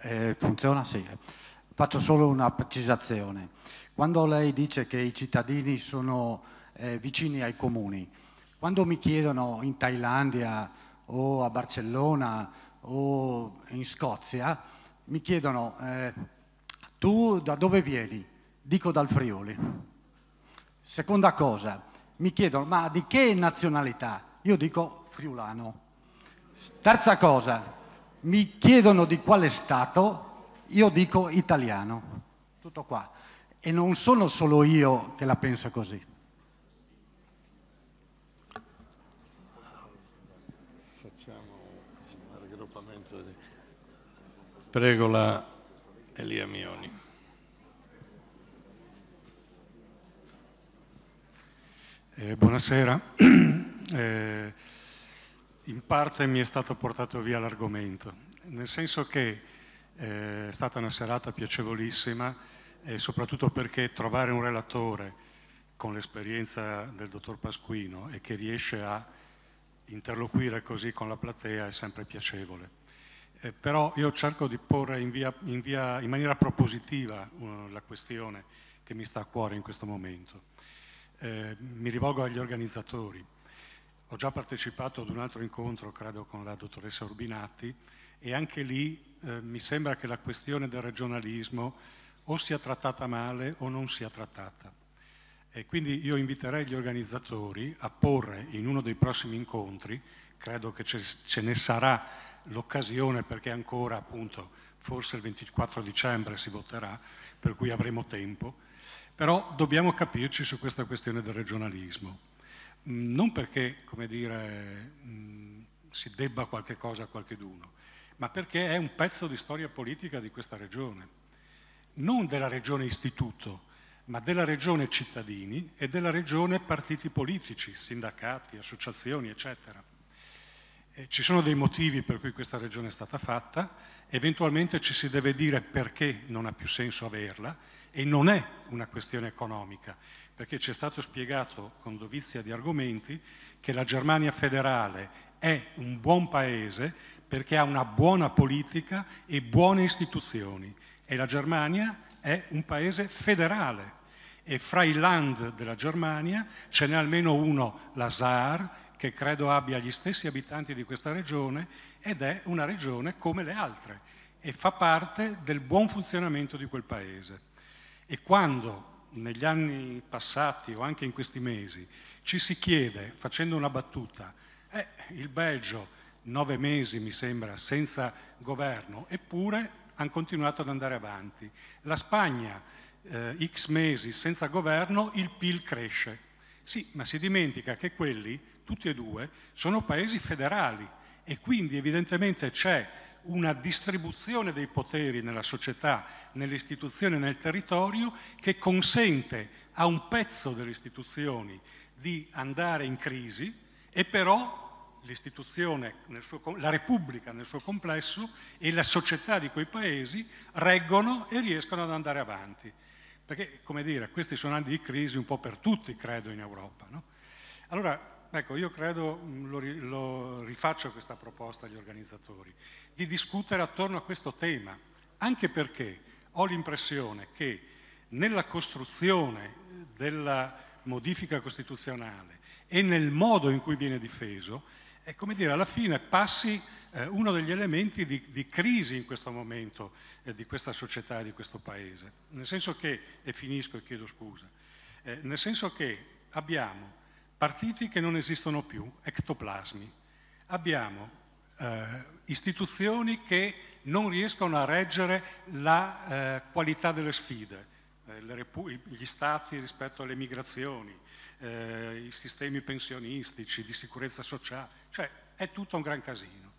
Eh, funziona? Sì. Faccio solo una precisazione. Quando lei dice che i cittadini sono eh, vicini ai comuni, quando mi chiedono in Thailandia o a Barcellona o in Scozia, mi chiedono... Eh, tu da dove vieni? Dico dal Friuli. Seconda cosa, mi chiedono, ma di che nazionalità? Io dico friulano. Terza cosa, mi chiedono di quale stato? Io dico italiano. Tutto qua. E non sono solo io che la penso così. Facciamo un raggruppamento. Prego la Elia Mioni. Eh, buonasera. Eh, in parte mi è stato portato via l'argomento, nel senso che eh, è stata una serata piacevolissima e eh, soprattutto perché trovare un relatore con l'esperienza del dottor Pasquino e che riesce a interloquire così con la platea è sempre piacevole. Eh, però io cerco di porre in, via, in, via, in maniera propositiva uh, la questione che mi sta a cuore in questo momento. Eh, mi rivolgo agli organizzatori. Ho già partecipato ad un altro incontro, credo con la dottoressa Urbinati, e anche lì eh, mi sembra che la questione del regionalismo o sia trattata male o non sia trattata. E quindi io inviterei gli organizzatori a porre in uno dei prossimi incontri, credo che ce ne sarà l'occasione perché ancora appunto forse il 24 dicembre si voterà, per cui avremo tempo, però dobbiamo capirci su questa questione del regionalismo. Mm, non perché, come dire, mm, si debba qualche cosa a qualcheduno, ma perché è un pezzo di storia politica di questa regione. Non della regione istituto, ma della regione cittadini e della regione partiti politici, sindacati, associazioni, eccetera. E ci sono dei motivi per cui questa regione è stata fatta, eventualmente ci si deve dire perché non ha più senso averla e non è una questione economica, perché ci è stato spiegato con dovizia di argomenti che la Germania federale è un buon paese perché ha una buona politica e buone istituzioni e la Germania è un paese federale e fra i land della Germania ce n'è almeno uno, la Saar, che credo abbia gli stessi abitanti di questa regione ed è una regione come le altre e fa parte del buon funzionamento di quel paese. E quando negli anni passati o anche in questi mesi ci si chiede, facendo una battuta, eh, il Belgio nove mesi mi sembra senza governo, eppure hanno continuato ad andare avanti. La Spagna eh, x mesi senza governo, il PIL cresce. Sì, ma si dimentica che quelli, tutti e due, sono paesi federali e quindi evidentemente c'è una distribuzione dei poteri nella società, nelle istituzioni e nel territorio che consente a un pezzo delle istituzioni di andare in crisi e però l'istituzione, la Repubblica nel suo complesso e la società di quei paesi reggono e riescono ad andare avanti. Perché, come dire, questi sono anni di crisi un po' per tutti, credo, in Europa. No? Allora, Ecco, io credo, mm, lo, lo rifaccio questa proposta agli organizzatori, di discutere attorno a questo tema, anche perché ho l'impressione che nella costruzione eh, della modifica costituzionale e nel modo in cui viene difeso, è come dire, alla fine passi eh, uno degli elementi di, di, crisi in questo momento eh, di questa società e di questo paese. Nel senso che, e finisco e chiedo scusa, eh, nel senso che abbiamo partiti che non esistono più, ectoplasmi. Abbiamo eh, istituzioni che non riescono a reggere la eh, qualità delle sfide, eh, gli stati rispetto alle migrazioni, eh, i sistemi pensionistici, di sicurezza sociale, cioè è tutto un gran casino.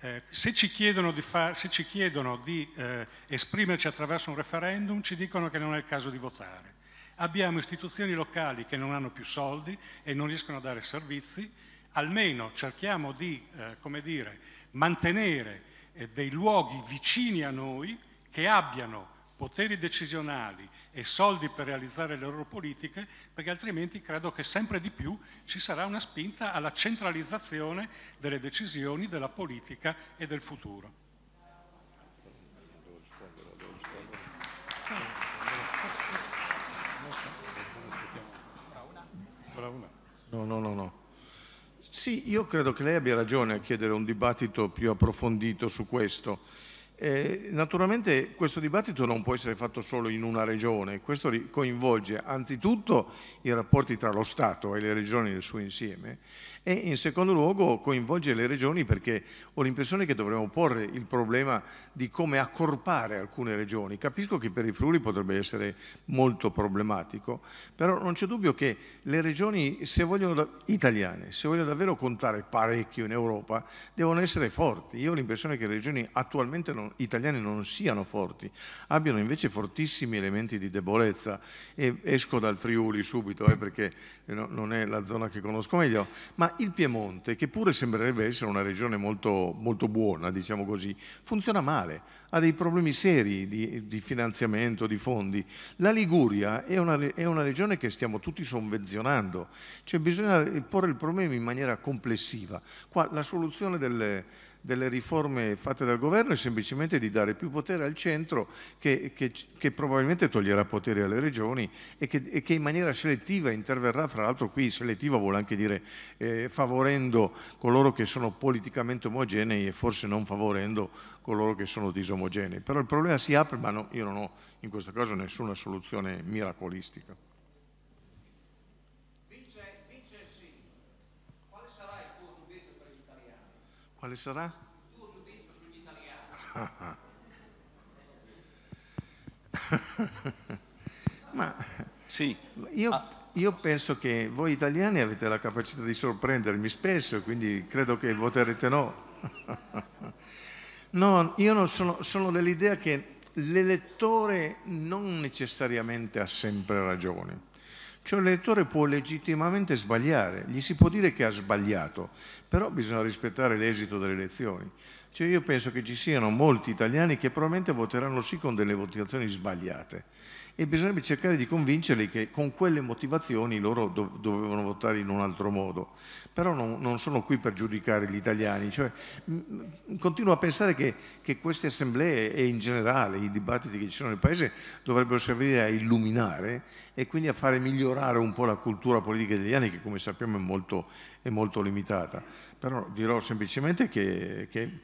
Eh, se ci chiedono di, ci chiedono di eh, esprimerci attraverso un referendum ci dicono che non è il caso di votare Abbiamo istituzioni locali che non hanno più soldi e non riescono a dare servizi, almeno cerchiamo di eh, dire, mantenere eh, dei luoghi vicini a noi che abbiano poteri decisionali e soldi per realizzare le loro politiche, perché altrimenti credo che sempre di più ci sarà una spinta alla centralizzazione delle decisioni, della politica e del futuro. No, no, no, no. Sì, io credo che lei abbia ragione a chiedere un dibattito più approfondito su questo. Eh, naturalmente questo dibattito non può essere fatto solo in una regione, questo coinvolge anzitutto i rapporti tra lo Stato e le regioni nel suo insieme e in secondo luogo coinvolge le regioni perché ho l'impressione che dovremmo porre il problema di come accorpare alcune regioni. Capisco che per i Friuli potrebbe essere molto problematico, però non c'è dubbio che le regioni se vogliono, italiane, se vogliono davvero contare parecchio in Europa, devono essere forti. Io ho l'impressione che le regioni attualmente non, italiane non siano forti, abbiano invece fortissimi elementi di debolezza. E esco dal Friuli subito eh, perché eh, non è la zona che conosco meglio, ma il Piemonte, che pure sembrerebbe essere una regione molto, molto buona, diciamo così, funziona male, ha dei problemi seri di, di finanziamento, di fondi. La Liguria è una, è una, regione che stiamo tutti sovvenzionando, cioè bisogna porre il problema in maniera complessiva. Qua la soluzione delle delle riforme fatte dal governo è semplicemente di dare più potere al centro che, che, che probabilmente toglierà potere alle regioni e che, e che, in maniera selettiva interverrà, fra l'altro qui selettiva vuole anche dire eh, favorendo coloro che sono politicamente omogenei e forse non favorendo coloro che sono disomogenei. Però il problema si apre, ma no, io non ho in questo caso nessuna soluzione miracolistica. Quale sarà? Ma sì. io, ah. io, penso che voi italiani avete la capacità di sorprendermi spesso, quindi credo che voterete no. no, io non sono, sono dell'idea che l'elettore non necessariamente ha sempre ragione cioè un elettore può legittimamente sbagliare, gli si può dire che ha sbagliato, però bisogna rispettare l'esito delle elezioni. Cioè io penso che ci siano molti italiani che probabilmente voteranno sì con delle votazioni sbagliate e bisognerebbe cercare di convincerli che con quelle motivazioni loro dovevano votare in un altro modo. Però non, non sono qui per giudicare gli italiani, cioè, continuo a pensare che, che, queste assemblee e in generale i dibattiti che ci sono nel Paese dovrebbero servire a illuminare e quindi a fare migliorare un po' la cultura politica degli italiani che come sappiamo è molto, è molto limitata. Però dirò semplicemente che, che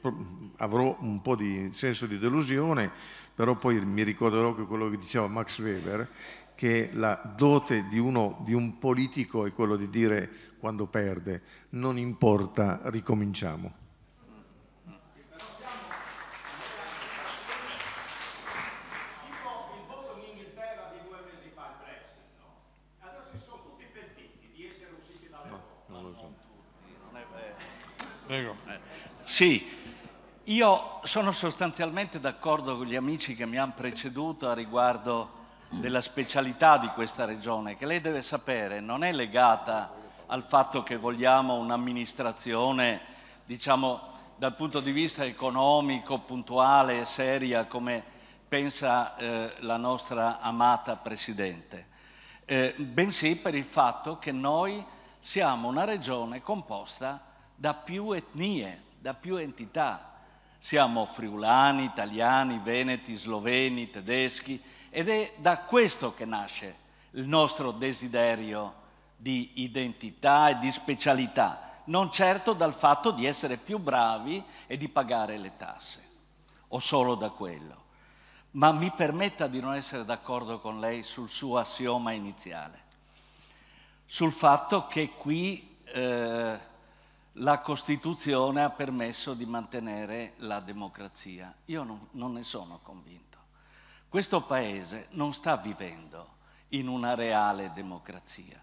avrò un po' di senso di delusione, però poi mi ricorderò che quello che diceva Max Weber, che la dote di, uno, di un politico è quello di dire quando perde, non importa, ricominciamo. Prego. Eh, sì, io sono sostanzialmente d'accordo con gli amici che mi hanno preceduto a riguardo della specialità di questa regione, che lei deve sapere non è legata al fatto che vogliamo un'amministrazione, diciamo, dal punto di vista economico, puntuale e seria, come pensa eh, la nostra amata Presidente, eh, bensì per il fatto che noi siamo una regione composta da da più etnie, da più entità. Siamo friulani, italiani, veneti, sloveni, tedeschi ed è da questo che nasce il nostro desiderio di identità e di specialità, non certo dal fatto di essere più bravi e di pagare le tasse, o solo da quello. Ma mi permetta di non essere d'accordo con lei sul suo assioma iniziale, sul fatto che qui eh, la Costituzione ha permesso di mantenere la democrazia. Io non, non ne sono convinto. Questo Paese non sta vivendo in una reale democrazia,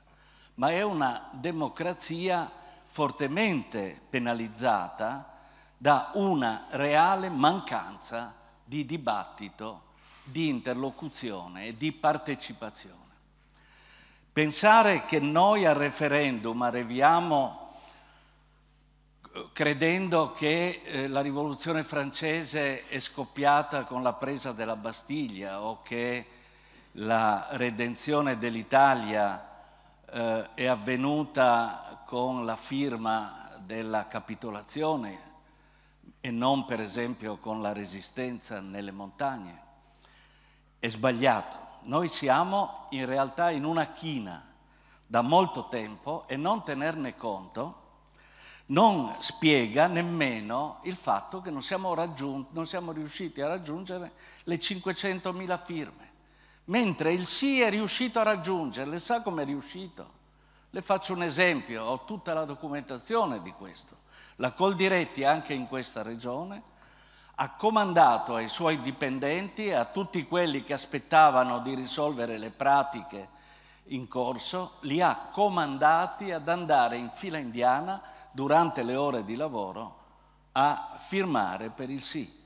ma è una democrazia fortemente penalizzata da una reale mancanza di dibattito, di interlocuzione e di partecipazione. Pensare che noi al referendum arriviamo credendo che eh, la rivoluzione francese è scoppiata con la presa della Bastiglia o che la redenzione dell'Italia eh, è avvenuta con la firma della capitolazione e non per esempio con la resistenza nelle montagne. È sbagliato. Noi siamo in realtà in una china da molto tempo e non tenerne conto non spiega nemmeno il fatto che non siamo, non siamo riusciti a raggiungere le 500.000 firme. Mentre il sì è riuscito a raggiungerle, sa come è riuscito? Le faccio un esempio, ho tutta la documentazione di questo. La Coldiretti, anche in questa regione, ha comandato ai suoi dipendenti e a tutti quelli che aspettavano di risolvere le pratiche in corso, li ha comandati ad andare in fila indiana durante le ore di lavoro a firmare per il sì.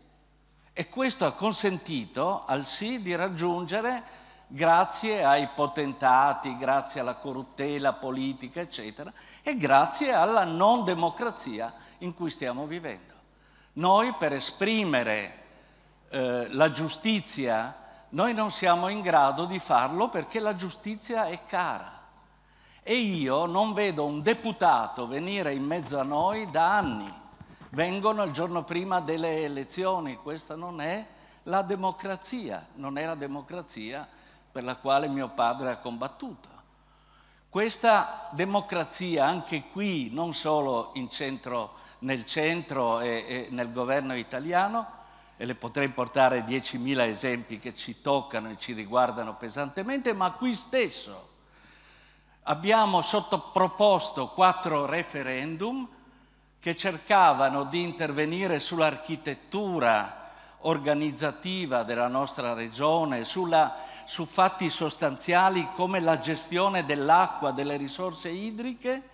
E questo ha consentito al sì di raggiungere, grazie ai potentati, grazie alla corruttela politica, eccetera, e grazie alla non democrazia in cui stiamo vivendo. Noi per esprimere eh, la giustizia, noi non siamo in grado di farlo perché la giustizia è cara. E io non vedo un deputato venire in mezzo a noi da anni. Vengono il giorno prima delle elezioni, questa non è la democrazia, non è la democrazia per la quale mio padre ha combattuto. Questa democrazia anche qui, non solo centro, nel centro e, e nel governo italiano, e le potrei portare 10.000 esempi che ci toccano e ci riguardano pesantemente, ma qui stesso Abbiamo sottoproposto quattro referendum che cercavano di intervenire sull'architettura organizzativa della nostra regione, sulla, su fatti sostanziali come la gestione dell'acqua, delle risorse idriche,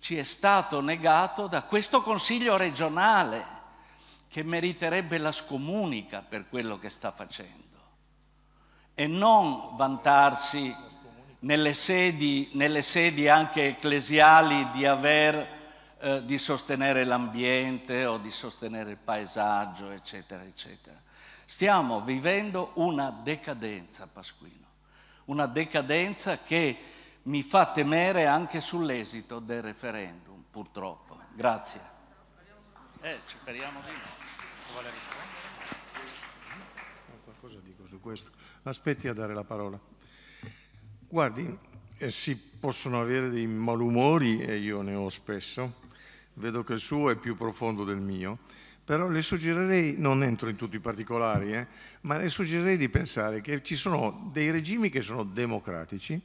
ci è stato negato da questo Consiglio regionale che meriterebbe la scomunica per quello che sta facendo e non vantarsi nelle sedi, nelle sedi anche ecclesiali di, aver, eh, di sostenere l'ambiente o di sostenere il paesaggio, eccetera, eccetera. Stiamo vivendo una decadenza, Pasquino, una decadenza che mi fa temere anche sull'esito del referendum, purtroppo. Grazie. Eh, ci speriamo di no. Qualcosa dico su questo. Aspetti a dare la parola. Guardi, eh, si possono avere dei malumori, e io ne ho spesso, vedo che il suo è più profondo del mio, però le suggerirei, non entro in tutti i particolari, eh, ma le suggerirei di pensare che ci sono dei regimi che sono democratici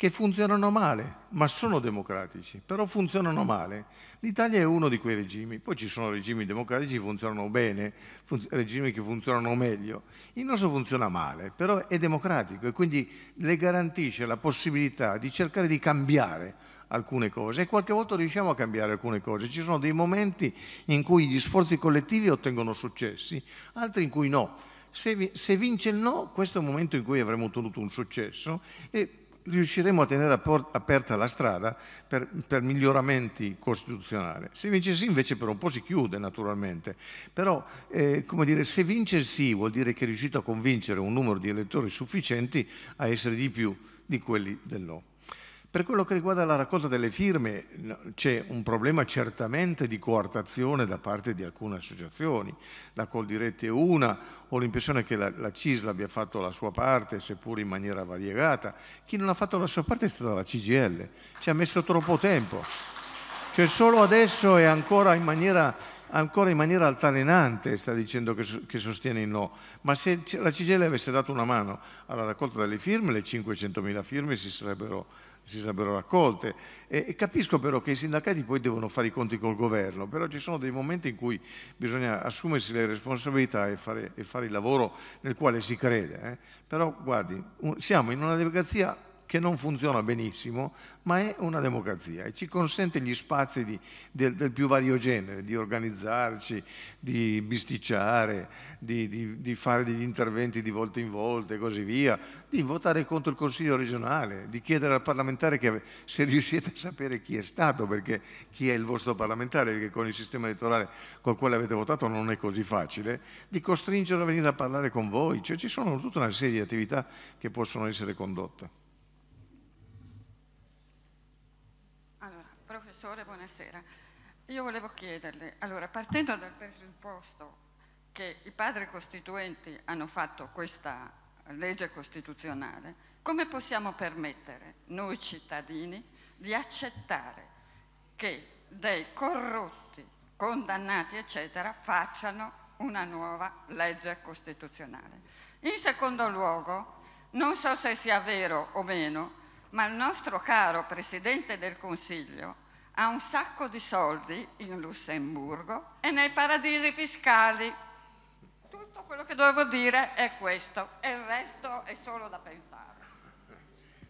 che funzionano male, ma sono democratici, però funzionano male. L'Italia è uno di quei regimi, poi ci sono regimi democratici che funzionano bene, fun regimi che funzionano meglio. Il nostro funziona male, però è democratico e quindi le garantisce la possibilità di cercare di cambiare alcune cose e qualche volta riusciamo a cambiare alcune cose. Ci sono dei momenti in cui gli sforzi collettivi ottengono successi, altri in cui no. Se, se vince il no, questo è un momento in cui avremmo ottenuto un successo e riusciremo a tenere aperta la strada per, per, miglioramenti costituzionali. Se vince sì invece per un po' si chiude naturalmente, però eh, dire, se vince il sì vuol dire che è riuscito a convincere un numero di elettori sufficienti a essere di più di quelli del no. Per quello che riguarda la raccolta delle firme c'è un problema certamente di coartazione da parte di alcune associazioni, la Coldiretti è una, ho l'impressione che la, la CISL abbia fatto la sua parte, seppur in maniera variegata. Chi non ha fatto la sua parte è stata la CGL, ci ha messo troppo tempo. Cioè solo adesso è ancora in maniera ancora in maniera altalenante sta dicendo che, che, sostiene il no, ma se la CGL avesse dato una mano alla raccolta delle firme, le 500.000 firme si sarebbero si sarebbero raccolte. E, e, capisco però che i sindacati poi devono fare i conti col governo, però ci sono dei momenti in cui bisogna assumersi le responsabilità e fare, e fare il lavoro nel quale si crede. Eh. Però guardi, un, siamo in una democrazia che non funziona benissimo, ma è una democrazia e ci consente gli spazi di, del, del, più vario genere, di organizzarci, di bisticciare, di, di, di, fare degli interventi di volta in volta e così via, di votare contro il Consiglio regionale, di chiedere al parlamentare che, se riuscite a sapere chi è stato, perché chi è il vostro parlamentare, perché con il sistema elettorale col quale avete votato non è così facile, di costringerlo a venire a parlare con voi. Cioè ci sono tutta una serie di attività che possono essere condotte. professore, buonasera. Io volevo chiederle, allora, partendo dal presupposto che i padri costituenti hanno fatto questa legge costituzionale, come possiamo permettere noi cittadini di accettare che dei corrotti, condannati, eccetera, facciano una nuova legge costituzionale? In secondo luogo, non so se sia vero o meno, ma il nostro caro Presidente del Consiglio ha un sacco di soldi in Lussemburgo e nei paradisi fiscali. Tutto quello che dovevo dire è questo e il resto è solo da pensare.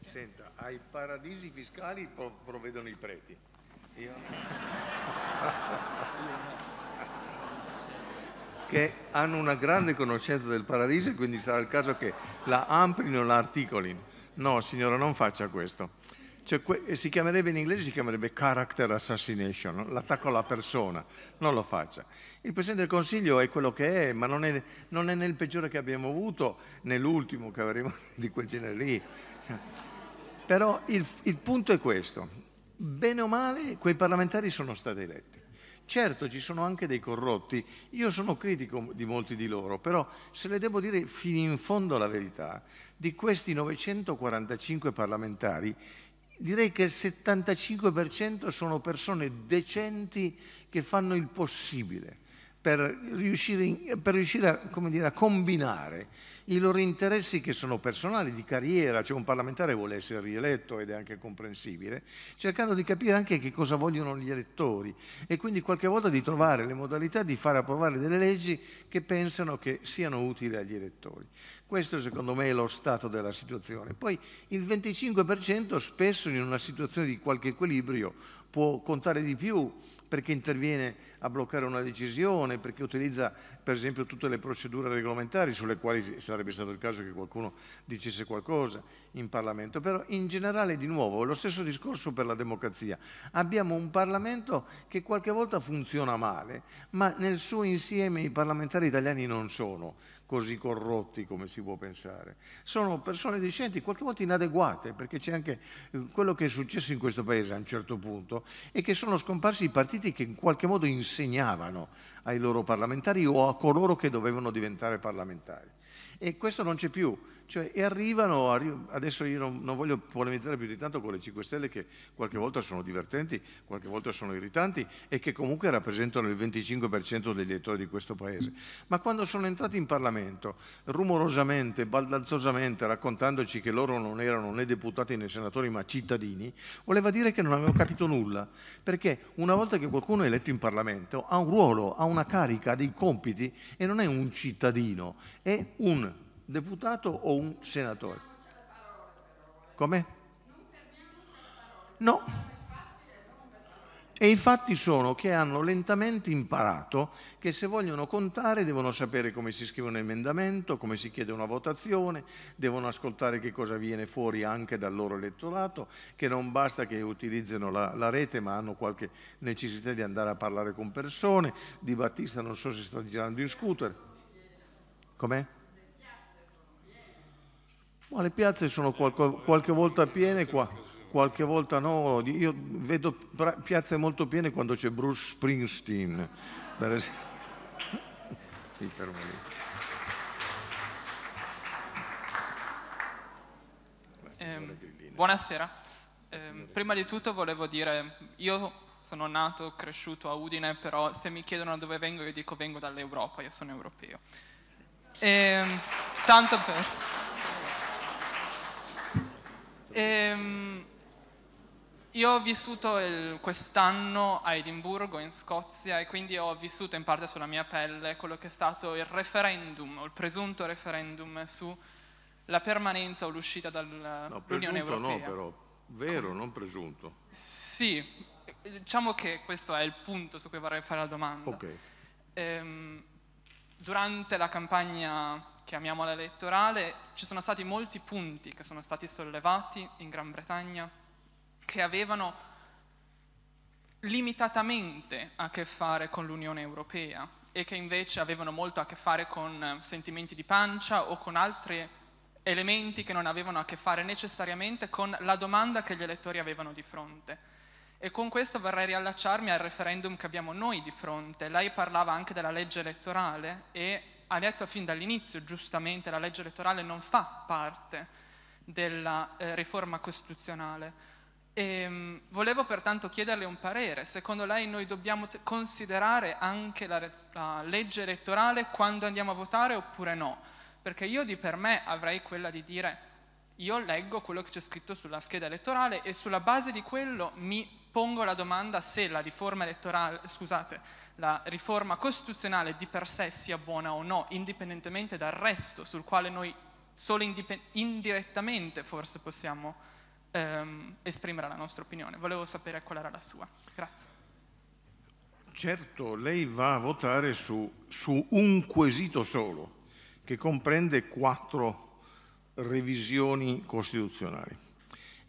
Senta, ai paradisi fiscali provvedono i preti. Io... che hanno una grande conoscenza del paradiso e quindi sarà il caso che la amplino, la articolino. No, signora, non faccia questo. Cioè, eh, si chiamerebbe in inglese, si chiamerebbe character assassination, l'attacco alla persona, non lo faccia. Il Presidente del Consiglio è quello che è, ma non è, non è né il peggiore che abbiamo avuto, né l'ultimo che avremo di quel genere lì. Però il, il punto è questo, bene o male quei parlamentari sono stati eletti. Certo, ci sono anche dei corrotti, io sono critico di molti di loro, però se le devo dire fino in fondo la verità, di questi 945 parlamentari, direi che il 75% sono persone decenti che fanno il possibile per riuscire, per riuscire a, dire, a, combinare i loro interessi che sono personali, di carriera, cioè un parlamentare vuole essere rieletto ed è anche comprensibile, cercando di capire anche che cosa vogliono gli elettori e quindi qualche volta di trovare le modalità di far approvare delle leggi che pensano che siano utili agli elettori. Questo secondo me è lo stato della situazione. Poi il 25% spesso in una situazione di qualche equilibrio può contare di più perché interviene a bloccare una decisione, perché utilizza per esempio tutte le procedure regolamentari sulle quali sarebbe stato il caso che qualcuno dicesse qualcosa in Parlamento. Però in generale di nuovo lo stesso discorso per la democrazia. Abbiamo un Parlamento che qualche volta funziona male, ma nel suo insieme i parlamentari italiani non sono così corrotti come si può pensare. Sono persone decenti, qualche volta inadeguate, perché c'è anche eh, quello che è successo in questo paese a un certo punto, e che sono scomparsi i partiti che in qualche modo insegnavano ai loro parlamentari o a coloro che dovevano diventare parlamentari. E questo non c'è più. Cioè, e arrivano, adesso io non, non, voglio polemizzare più di tanto con le 5 Stelle che qualche volta sono divertenti, qualche volta sono irritanti e che comunque rappresentano il 25% degli elettori di questo Paese, mm. ma quando sono entrati in Parlamento rumorosamente, baldanzosamente, raccontandoci che loro non erano né deputati né senatori ma cittadini, voleva dire che non avevano capito nulla, perché una volta che qualcuno è eletto in Parlamento ha un ruolo, ha una carica, ha dei compiti e non è un cittadino, è un deputato o un senatore. Come? No. E i fatti sono che hanno lentamente imparato che se vogliono contare devono sapere come si scrive un emendamento, come si chiede una votazione, devono ascoltare che cosa viene fuori anche dal loro elettorato, che non basta che utilizzino la, la rete ma hanno qualche necessità di andare a parlare con persone. Di Battista non so se sta girando in scooter. Com'è? Ma le piazze sono qualco, qualche volta piene, qualche volta no. Io vedo piazze molto piene quando c'è Bruce Springsteen, per Mi fermo lì. Eh, buonasera. Eh, prima di tutto volevo dire, io sono nato, cresciuto a Udine, però se mi chiedono dove vengo io dico vengo dall'Europa, io sono europeo. Eh, tanto per... Certo, ehm, io ho vissuto quest'anno a Edimburgo, in Scozia, e quindi ho vissuto in parte sulla mia pelle quello che è stato il referendum, o il presunto referendum sulla permanenza o l'uscita dall'Unione no, Europea. No, però, vero, non presunto. Sì, diciamo che questo è il punto su cui vorrei fare la domanda. Okay. Ehm, durante la campagna chiamiamola elettorale, ci sono stati molti punti che sono stati sollevati in Gran Bretagna che avevano limitatamente a che fare con l'Unione Europea e che invece avevano molto a che fare con eh, sentimenti di pancia o con altri elementi che non avevano a che fare necessariamente con la domanda che gli elettori avevano di fronte. E con questo vorrei riallacciarmi al referendum che abbiamo noi di fronte. Lei parlava anche della legge elettorale e ha detto fin dall'inizio, giustamente, la legge elettorale non fa parte della eh, riforma costituzionale. E, ehm, mh, volevo pertanto chiederle un parere. Secondo lei noi dobbiamo t- considerare anche la, la legge elettorale quando andiamo a votare oppure no? Perché io di per me avrei quella di dire io leggo quello che c'è scritto sulla scheda elettorale e sulla base di quello mi pongo la domanda se la riforma, scusate, la riforma costituzionale di per sé sia buona o no, indipendentemente dal resto sul quale noi solo indirettamente forse possiamo ehm, esprimere la nostra opinione. Volevo sapere qual era la sua. Grazie. Certo, lei va a votare su, su un quesito solo, che comprende quattro revisioni costituzionali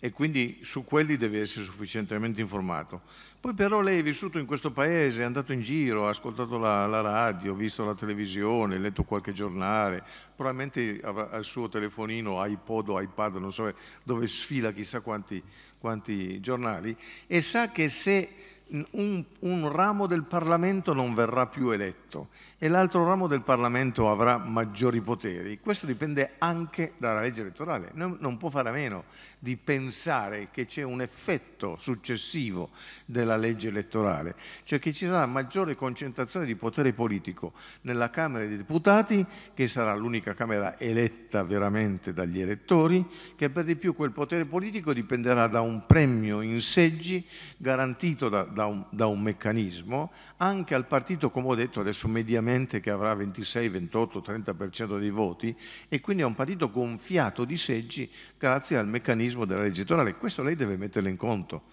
e quindi su quelli deve essere sufficientemente informato. Poi però lei è vissuto in questo paese, è andato in giro, ha ascoltato la, la radio, visto la televisione, ha letto qualche giornale, probabilmente avrà il suo telefonino iPod o iPad, non so dove sfila chissà quanti, quanti giornali, e sa che se un, un ramo del Parlamento non verrà più eletto e l'altro ramo del Parlamento avrà maggiori poteri, questo dipende anche dalla legge elettorale. Non può fare a meno di pensare che c'è un effetto successivo della legge elettorale, cioè che ci sarà maggiore concentrazione di potere politico nella Camera dei Deputati, che sarà l'unica Camera eletta veramente dagli elettori, che per di più quel potere politico dipenderà da un premio in seggi garantito da, da, un, da un meccanismo, anche al partito, come ho detto adesso, mediamente probabilmente che avrà 26, 28, 30% dei voti e quindi è un partito gonfiato di seggi grazie al meccanismo della legge elettorale. Questo lei deve metterlo in conto.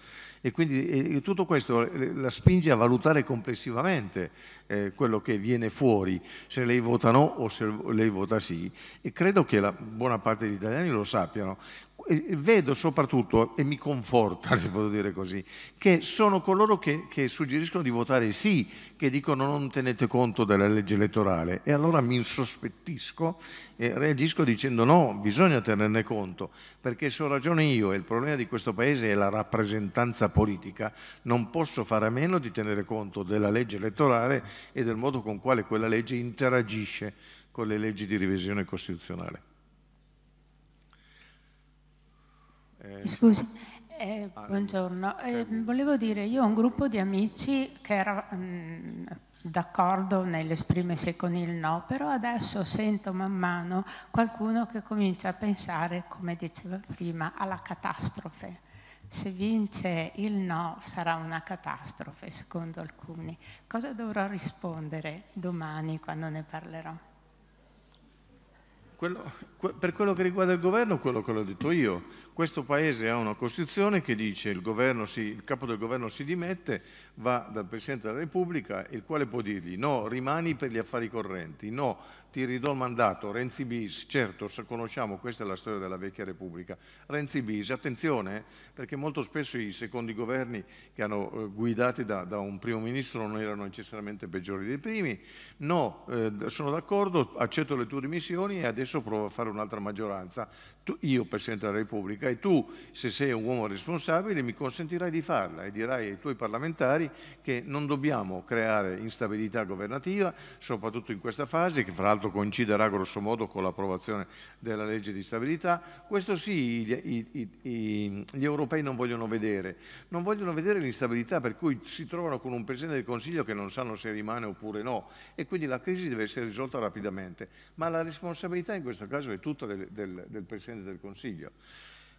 E quindi eh, e tutto questo eh, la spinge a valutare complessivamente eh, quello che viene fuori, se lei vota no o se lei vota sì. E credo che la buona parte degli italiani lo sappiano vedo soprattutto, e mi conforta se posso dire così, che sono coloro che, che, suggeriscono di votare sì, che dicono non tenete conto della legge elettorale e allora mi insospettisco e reagisco dicendo no, bisogna tenerne conto, perché se ho ragione io e il problema di questo Paese è la rappresentanza politica, non posso fare a meno di tenere conto della legge elettorale e del modo con quale quella legge interagisce con le leggi di revisione costituzionale. Eh, Scusi, eh, eh, ah, buongiorno. Eh, volevo dire, io ho un gruppo di amici che era mm, d'accordo nell'esprimersi con il no, però adesso sento man mano qualcuno che comincia a pensare, come diceva prima, alla catastrofe. Se vince il no sarà una catastrofe, secondo alcuni. Cosa dovrò rispondere domani quando ne parlerò? Quello, per quello che riguarda il governo, quello che l'ho detto io, questo Paese ha una Costituzione che dice il, si, il capo del governo si dimette, va dal Presidente della Repubblica, il quale può dirgli no, rimani per gli affari correnti, no, ti ridò il mandato, Renzi bis, certo, se conosciamo, questa è la storia della vecchia Repubblica, Renzi bis, attenzione, eh, perché molto spesso i secondi governi che hanno eh, guidati da, da, un primo ministro non erano necessariamente peggiori dei primi, no, eh, sono d'accordo, accetto le tue dimissioni e adesso provo a fare un'altra maggioranza, io Presidente della Repubblica e tu, se sei un uomo responsabile, mi consentirai di farla e dirai ai tuoi parlamentari che non dobbiamo creare instabilità governativa, soprattutto in questa fase, che fra l'altro coinciderà grossomodo con l'approvazione della legge di stabilità. Questo sì, i, i, i, gli europei non vogliono vedere. Non vogliono vedere l'instabilità per cui si trovano con un Presidente del Consiglio che non sanno se rimane oppure no e quindi la crisi deve essere risolta rapidamente. Ma la responsabilità in questo caso è tutta del, del, del Presidente Presidente del Consiglio.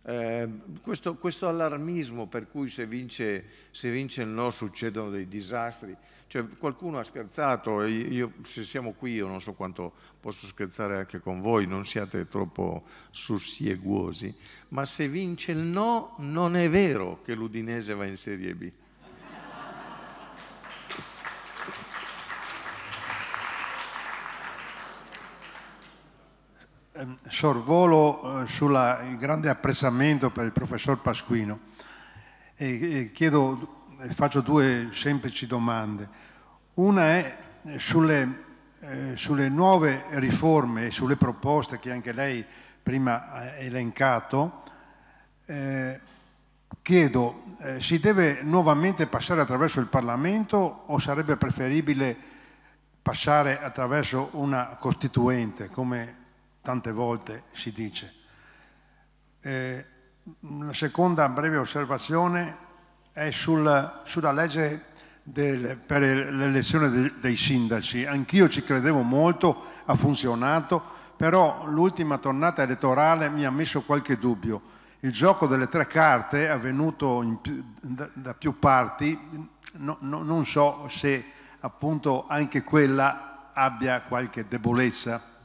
Eh, questo, questo, allarmismo per cui se vince, se vince, il no succedono dei disastri, cioè, qualcuno ha scherzato, io, se siamo qui io non so quanto posso scherzare anche con voi, non siate troppo sussieguosi, ma se vince il no non è vero che l'Udinese va in Serie B. Ehm, sorvolo eh, sul grande apprezzamento per il professor Pasquino e, chiedo, faccio due semplici domande. Una è eh, sulle, eh, sulle nuove riforme e sulle proposte che anche lei prima ha elencato. Eh, chiedo, eh, si deve nuovamente passare attraverso il Parlamento o sarebbe preferibile passare attraverso una Costituente, come tante volte si dice. Eh, la seconda breve osservazione è sul, sulla legge del, per l'elezione dei sindaci. Anch'io ci credevo molto, ha funzionato, però l'ultima tornata elettorale mi ha messo qualche dubbio. Il gioco delle tre carte, avvenuto in, da, da, più parti, no, no, non so se appunto anche quella abbia qualche debolezza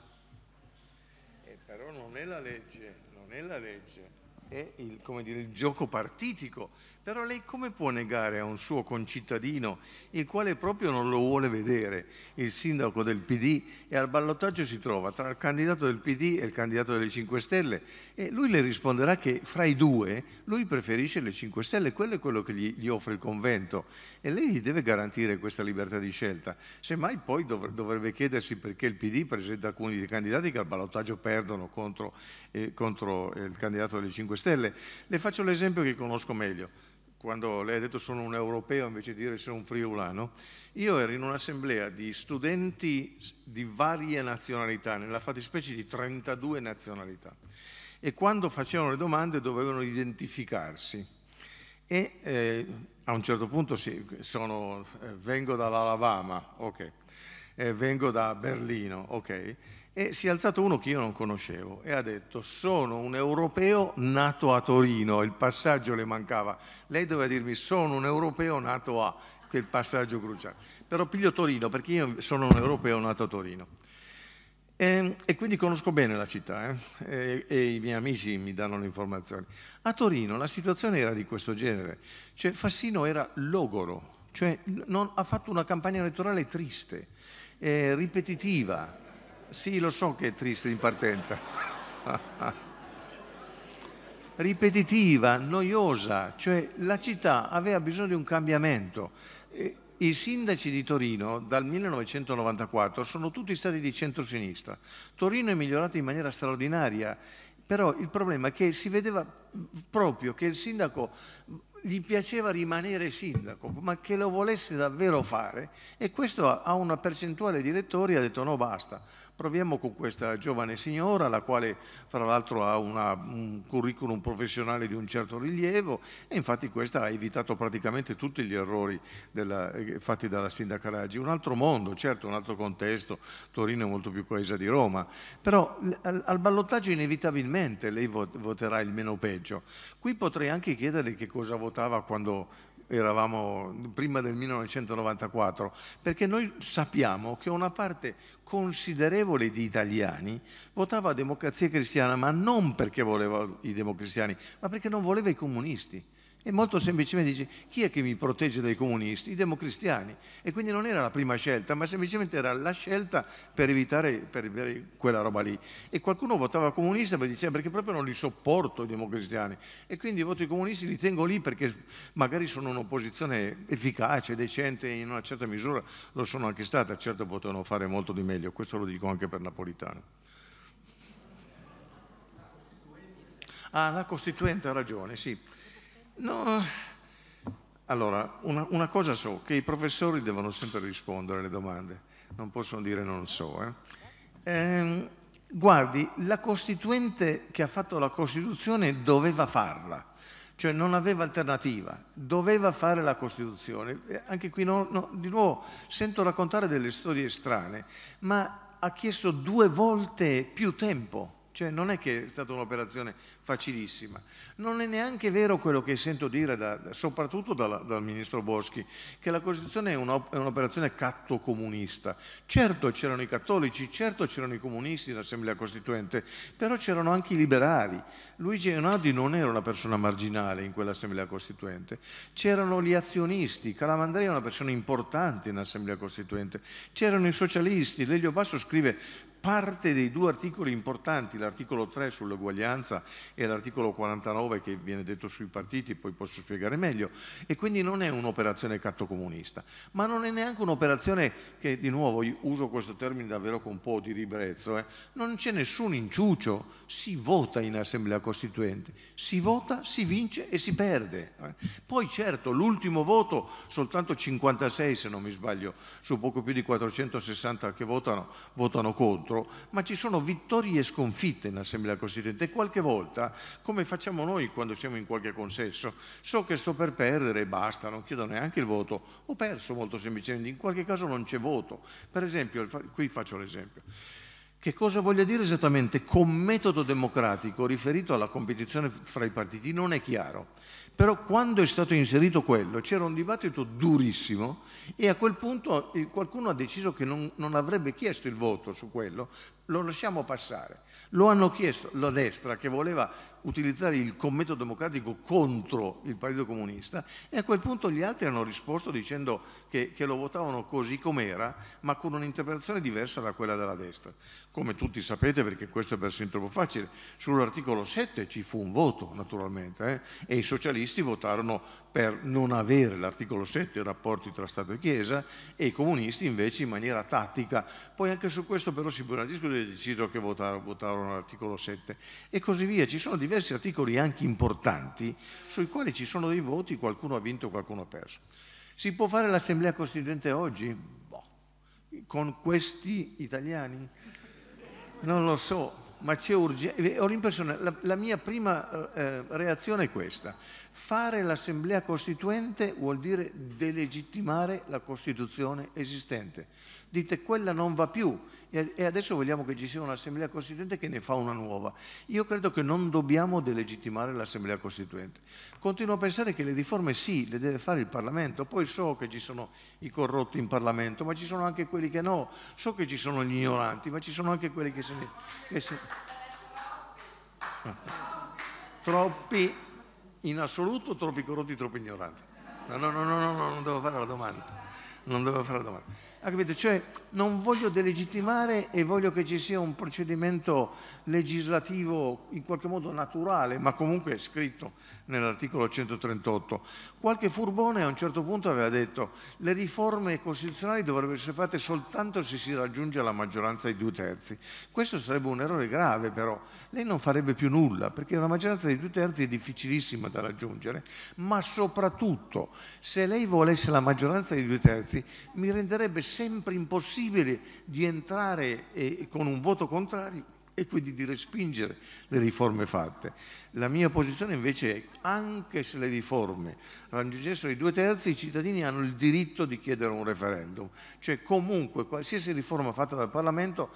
è la legge, non è la legge, è il, dire, il gioco partitico però lei come può negare a un suo concittadino, il quale proprio non lo vuole vedere, il sindaco del PD e al ballottaggio si trova tra il candidato del PD e il candidato delle 5 Stelle e lui le risponderà che fra i due lui preferisce le 5 Stelle, quello è quello che gli, gli offre il convento e lei gli deve garantire questa libertà di scelta. Semmai poi dov dovrebbe chiedersi perché il PD presenta alcuni dei candidati che al ballottaggio perdono contro, eh, contro eh, il candidato delle 5 Stelle. Le faccio l'esempio che conosco meglio quando lei ha detto sono un europeo invece di dire sono un friulano, io ero in un'assemblea di studenti di varie nazionalità, nella fattispecie di 32 nazionalità, e quando facevano le domande dovevano identificarsi. E eh, a un certo punto sì, sono, eh, vengo dall'Alabama, ok, eh, vengo da Berlino, ok, e si è alzato uno che io non conoscevo e ha detto sono un europeo nato a Torino, il passaggio le mancava. Lei doveva dirmi sono un europeo nato a, quel passaggio cruciale. Però piglio Torino perché io sono un europeo nato a Torino. E, ehm, e quindi conosco bene la città eh? e, e i miei amici mi danno le informazioni. A Torino la situazione era di questo genere, cioè Fassino era logoro, cioè non, ha fatto una campagna elettorale triste, eh, ripetitiva, sì, lo so che è triste in partenza. Ripetitiva, noiosa, cioè la città aveva bisogno di un cambiamento. i sindaci di Torino dal 1994 sono tutti stati di centrosinistra. Torino è migliorata in maniera straordinaria, però il problema è che si vedeva proprio che il sindaco gli piaceva rimanere sindaco, ma che lo volesse davvero fare e questo a una percentuale di elettori ha detto no basta. Proviamo con questa giovane signora, la quale fra l'altro ha una, un curriculum professionale di un certo rilievo e infatti questa ha evitato praticamente tutti gli errori della, eh, fatti dalla sindaca Raggi. Un altro mondo, certo, un altro contesto, Torino è molto più coesa di Roma, però al, al ballottaggio inevitabilmente lei voterà il meno peggio. Qui potrei anche chiederle che cosa votava quando eravamo prima del 1994, perché noi sappiamo che una parte considerevole di italiani votava democrazia cristiana, ma non perché voleva i democristiani, ma perché non voleva i comunisti. E molto semplicemente dice, chi è che mi protegge dai comunisti? I democristiani. E quindi non era la prima scelta, ma semplicemente era la scelta per evitare, per evitare quella roba lì. E qualcuno votava comunista perché diceva, ah, perché proprio non li sopporto i democristiani. E quindi voto i comunisti li tengo lì perché magari sono un'opposizione efficace, decente, in una certa misura lo sono anche stata. Certo potevano fare molto di meglio, questo lo dico anche per Napolitano. Ah, la Costituente ha ragione, sì. No. Allora, una, una, cosa so, che i professori devono sempre rispondere alle domande, non possono dire non so. Eh. Ehm, guardi, la Costituente che ha fatto la Costituzione doveva farla, cioè non aveva alternativa, doveva fare la Costituzione. Eh, anche qui, no, no, di nuovo, sento raccontare delle storie strane, ma ha chiesto due volte più tempo cioè non è che è stata un'operazione facilissima. Non è neanche vero quello che sento dire, da, soprattutto dalla, dal ministro Boschi, che la Costituzione è, un'operazione cattocomunista. Certo c'erano i cattolici, certo c'erano i comunisti nell'Assemblea Costituente, però c'erano anche i liberali. Luigi Eonardi non era una persona marginale in quell'Assemblea Costituente. C'erano gli azionisti, Calamandrei era una persona importante in Assemblea Costituente. C'erano i socialisti, Leglio Basso scrive parte dei due articoli importanti, l'articolo 3 sull'uguaglianza e l'articolo 49 che viene detto sui partiti, poi posso spiegare meglio, e quindi non è un'operazione cattocomunista, ma non è neanche un'operazione che, di nuovo, uso questo termine davvero con un po' di ribrezzo, eh, non c'è nessun inciucio, si vota in assemblea costituente, si vota, si vince e si perde. Eh. Poi certo, l'ultimo voto, soltanto 56 se non mi sbaglio, su poco più di 460 che votano, votano contro contro, ma ci sono vittorie e sconfitte in Assemblea Costituente e qualche volta, come facciamo noi quando siamo in qualche consesso, so che sto per perdere e basta, non chiedo neanche il voto, ho perso molto semplicemente, in qualche caso non c'è voto. Per esempio, qui faccio l'esempio. Che cosa voglia dire esattamente con metodo democratico riferito alla competizione fra i partiti non è chiaro, però quando è stato inserito quello c'era un dibattito durissimo e a quel punto eh, qualcuno ha deciso che non, non avrebbe chiesto il voto su quello, lo lasciamo passare. Lo hanno chiesto la destra che voleva utilizzare il commento democratico contro il Partito Comunista e a quel punto gli altri hanno risposto dicendo che, che lo votavano così com'era, ma con un'interpretazione diversa da quella della destra. Come tutti sapete, perché questo è persino troppo facile, sull'articolo 7 ci fu un voto naturalmente eh? e i socialisti votarono per non avere l'articolo 7, i rapporti tra Stato e Chiesa, e i comunisti invece in maniera tattica. Poi anche su questo però si potrà discutere, deciso che votarono, votarono l'articolo 7 e così via. Ci sono diversi diversi articoli anche importanti sui quali ci sono dei voti, qualcuno ha vinto, qualcuno ha perso. Si può fare l'assemblea costituente oggi? Boh. Con questi italiani? Non lo so, ma c'è urgenza. Ho l'impressione, la, la, mia prima eh, eh, reazione è questa. Fare l'assemblea costituente vuol dire delegittimare la Costituzione esistente. Dite quella non va più e adesso vogliamo che ci sia un'assemblea costituente che ne fa una nuova. Io credo che non dobbiamo delegittimare l'assemblea costituente. Continuo a pensare che le riforme sì, le deve fare il Parlamento, poi so che ci sono i corrotti in Parlamento, ma ci sono anche quelli che no, so che ci sono gli ignoranti, ma ci sono anche quelli che se ne... Che se... Troppi, in assoluto troppi corrotti, troppi ignoranti. No, no, no, no, no, non devo fare la domanda. Non devo fare la domanda. Ah, capito? Cioè non voglio delegittimare e voglio che ci sia un procedimento legislativo in qualche modo naturale, ma comunque è scritto nell'articolo 138. Qualche furbone a un certo punto aveva detto le riforme costituzionali dovrebbero essere fatte soltanto se si raggiunge la maggioranza dei due terzi. Questo sarebbe un errore grave però. Lei non farebbe più nulla perché la maggioranza dei due terzi è difficilissima da raggiungere, ma soprattutto se lei volesse la maggioranza dei due terzi mi renderebbe sempre impossibile di entrare eh, con un voto contrario e quindi di respingere le riforme fatte. La mia posizione invece è che anche se le riforme raggiungessero i due terzi, i cittadini hanno il diritto di chiedere un referendum, cioè comunque qualsiasi riforma fatta dal Parlamento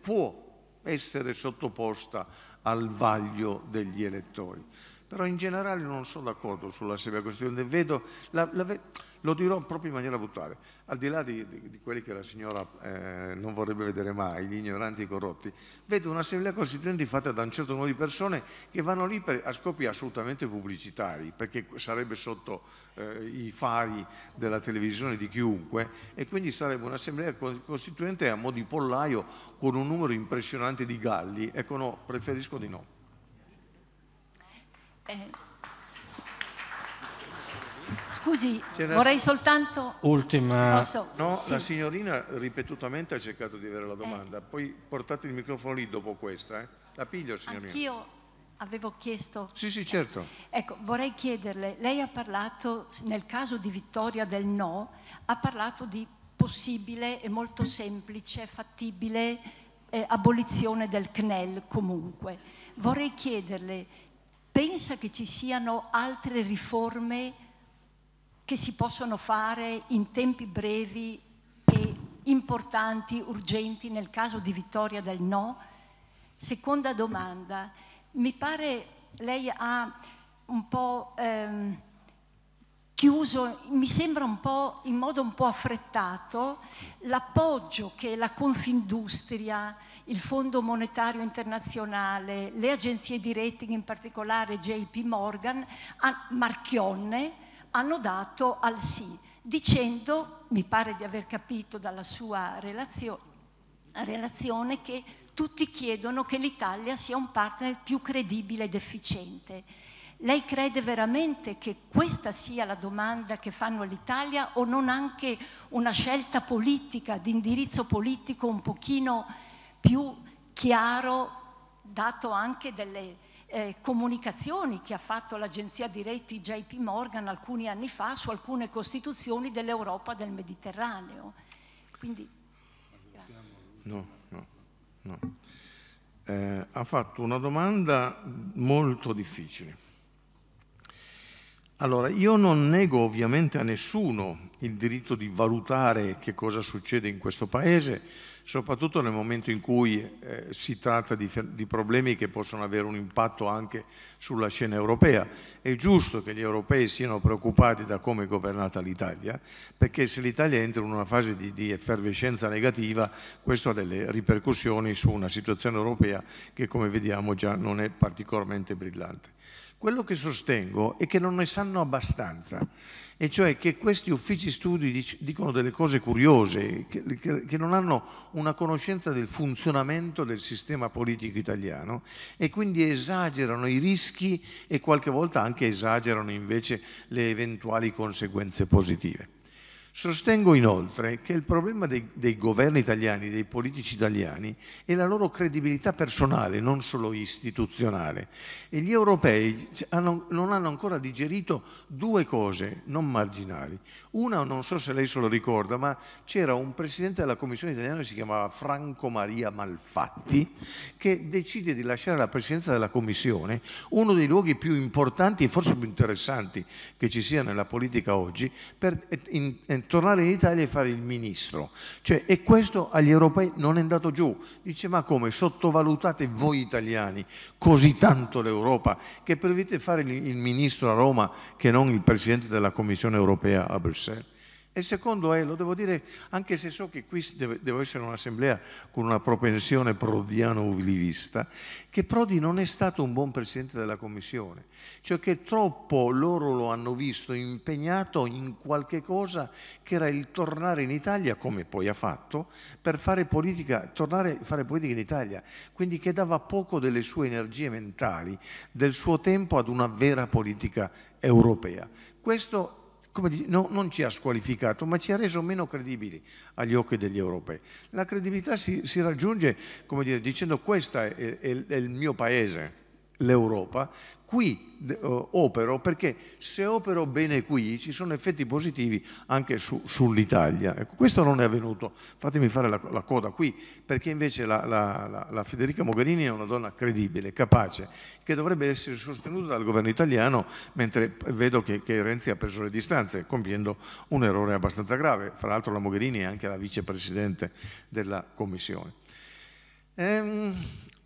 può essere sottoposta al vaglio degli elettori. Però in generale non sono d'accordo sulla severa Costituzione, vedo... La, la ve lo dirò proprio in maniera brutale, al di là di, di, di quelli che la signora eh, non vorrebbe vedere mai, gli ignoranti e i corrotti, vedo un'assemblea costituente fatta da un certo numero di persone che vanno lì per, a scopi assolutamente pubblicitari, perché sarebbe sotto eh, i fari della televisione di chiunque e quindi sarebbe un'assemblea costituente a mo' di pollaio con un numero impressionante di galli. Ecco no, preferisco di no. Eh. Scusi, vorrei soltanto... Ultima... No, sì. la signorina ripetutamente ha cercato di avere la eh. domanda, eh. poi portate il microfono lì dopo questa. Eh. La piglio, signorina. Anch'io avevo chiesto... Sì, sì, certo. Eh, ecco, vorrei chiederle, lei ha parlato, nel caso di vittoria del no, ha parlato di possibile e molto semplice, fattibile eh, abolizione del CNEL comunque. Vorrei chiederle, pensa che ci siano altre riforme che si possono fare in tempi brevi e importanti, urgenti, nel caso di vittoria del no? Seconda domanda, mi pare lei ha un po' ehm, chiuso, mi sembra un po' in modo un po' affrettato, l'appoggio che la Confindustria, il Fondo Monetario Internazionale, le agenzie di rating, in particolare JP Morgan, a Marchionne, hanno dato al sì, dicendo, mi pare di aver capito dalla sua relazio relazione, che tutti chiedono che l'Italia sia un partner più credibile ed efficiente. Lei crede veramente che questa sia la domanda che fanno all'Italia o non anche una scelta politica, di indirizzo politico un pochino più chiaro, dato anche delle eh, comunicazioni che ha fatto l'agenzia di reti JP Morgan alcuni anni fa su alcune costituzioni dell'Europa del Mediterraneo. Quindi, no, no, no. Eh, ha fatto una domanda molto difficile. Allora, io non nego ovviamente a nessuno il diritto di valutare che cosa succede in questo Paese, soprattutto nel momento in cui eh, si tratta di, di, problemi che possono avere un impatto anche sulla scena europea. È giusto che gli europei siano preoccupati da come è governata l'Italia, perché se l'Italia entra in una fase di, di effervescenza negativa, questo ha delle ripercussioni su una situazione europea che come vediamo già non è particolarmente brillante. Quello che sostengo è che non ne sanno abbastanza e cioè che questi uffici studi dicono delle cose curiose, che, che, che, non hanno una conoscenza del funzionamento del sistema politico italiano e quindi esagerano i rischi e qualche volta anche esagerano invece le eventuali conseguenze positive. Sostengo inoltre che il problema dei, dei, governi italiani, dei politici italiani, è la loro credibilità personale, non solo istituzionale. E gli europei hanno, non hanno ancora digerito due cose non marginali. Una, non so se lei se lo ricorda, ma c'era un presidente della Commissione italiana che si chiamava Franco Maria Malfatti, che decide di lasciare la presidenza della Commissione, uno dei luoghi più importanti e forse più interessanti che ci sia nella politica oggi, per, in, in, tornare in Italia e fare il ministro. Cioè, e questo agli europei non è andato giù. Dice, ma come sottovalutate voi italiani così tanto l'Europa che preferite fare il ministro a Roma che non il Presidente della Commissione europea a Bruxelles? E il secondo è, lo devo dire, anche se so che qui deve, devo essere un'assemblea con una propensione prodiano-vilivista, che Prodi non è stato un buon presidente della Commissione, cioè che troppo loro lo hanno visto impegnato in qualche cosa che era il tornare in Italia, come poi ha fatto, per fare politica, tornare a fare politica in Italia, quindi che dava poco delle sue energie mentali, del suo tempo ad una vera politica europea. Questo dice, no, non ci ha squalificato, ma ci ha reso meno credibili agli occhi degli europei. La credibilità si, si raggiunge dire, dicendo questo è, è, è il mio paese, l'Europa, qui eh, opero perché se opero bene qui ci sono effetti positivi anche su, sull'Italia. Ecco, questo non è avvenuto, fatemi fare la, la coda qui, perché invece la, la, la, Federica Mogherini è una donna credibile, capace, che dovrebbe essere sostenuta dal governo italiano, mentre vedo che, che Renzi ha preso le distanze, compiendo un errore abbastanza grave. Fra l'altro la Mogherini è anche la vicepresidente della Commissione. Ehm,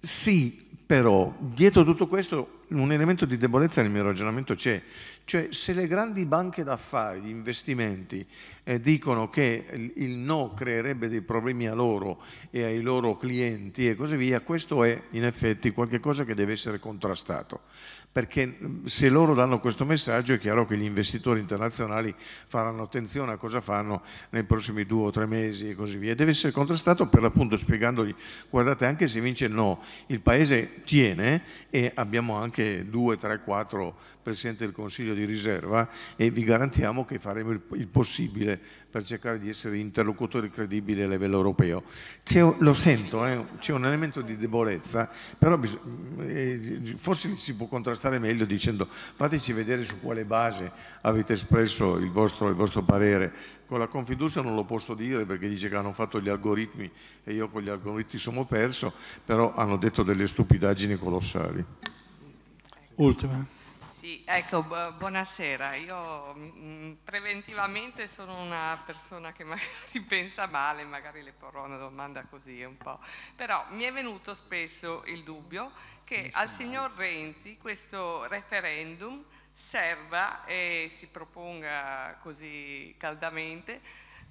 sì, però dietro tutto questo un elemento di debolezza nel mio ragionamento c'è, cioè se le grandi banche d'affari, gli investimenti, eh, dicono che il no creerebbe dei problemi a loro e ai loro clienti e così via, questo è in effetti qualcosa che deve essere contrastato perché mm, se loro danno questo messaggio è chiaro che gli investitori internazionali faranno attenzione a cosa fanno nei prossimi due o tre mesi e così via. Deve essere contrastato per l'appunto spiegandogli, guardate anche se vince no, il Paese tiene e abbiamo anche due, tre, quattro Presidente del Consiglio di riserva e vi garantiamo che faremo il, possibile per cercare di essere interlocutori credibili a livello europeo. lo sento, eh, c'è un elemento di debolezza, però eh, forse si può contrastare meglio dicendo fateci vedere su quale base avete espresso il vostro, il vostro parere. Con la Confiducia non lo posso dire perché dice che hanno fatto gli algoritmi e io con gli algoritmi sono perso, però hanno detto delle stupidaggini colossali. Ultima. Sì, ecco, buonasera. Io mh, mm, preventivamente sono una persona che magari pensa male, magari le porrò una domanda così un po', però mi è venuto spesso il dubbio che al signor Renzi questo referendum serva e si proponga così caldamente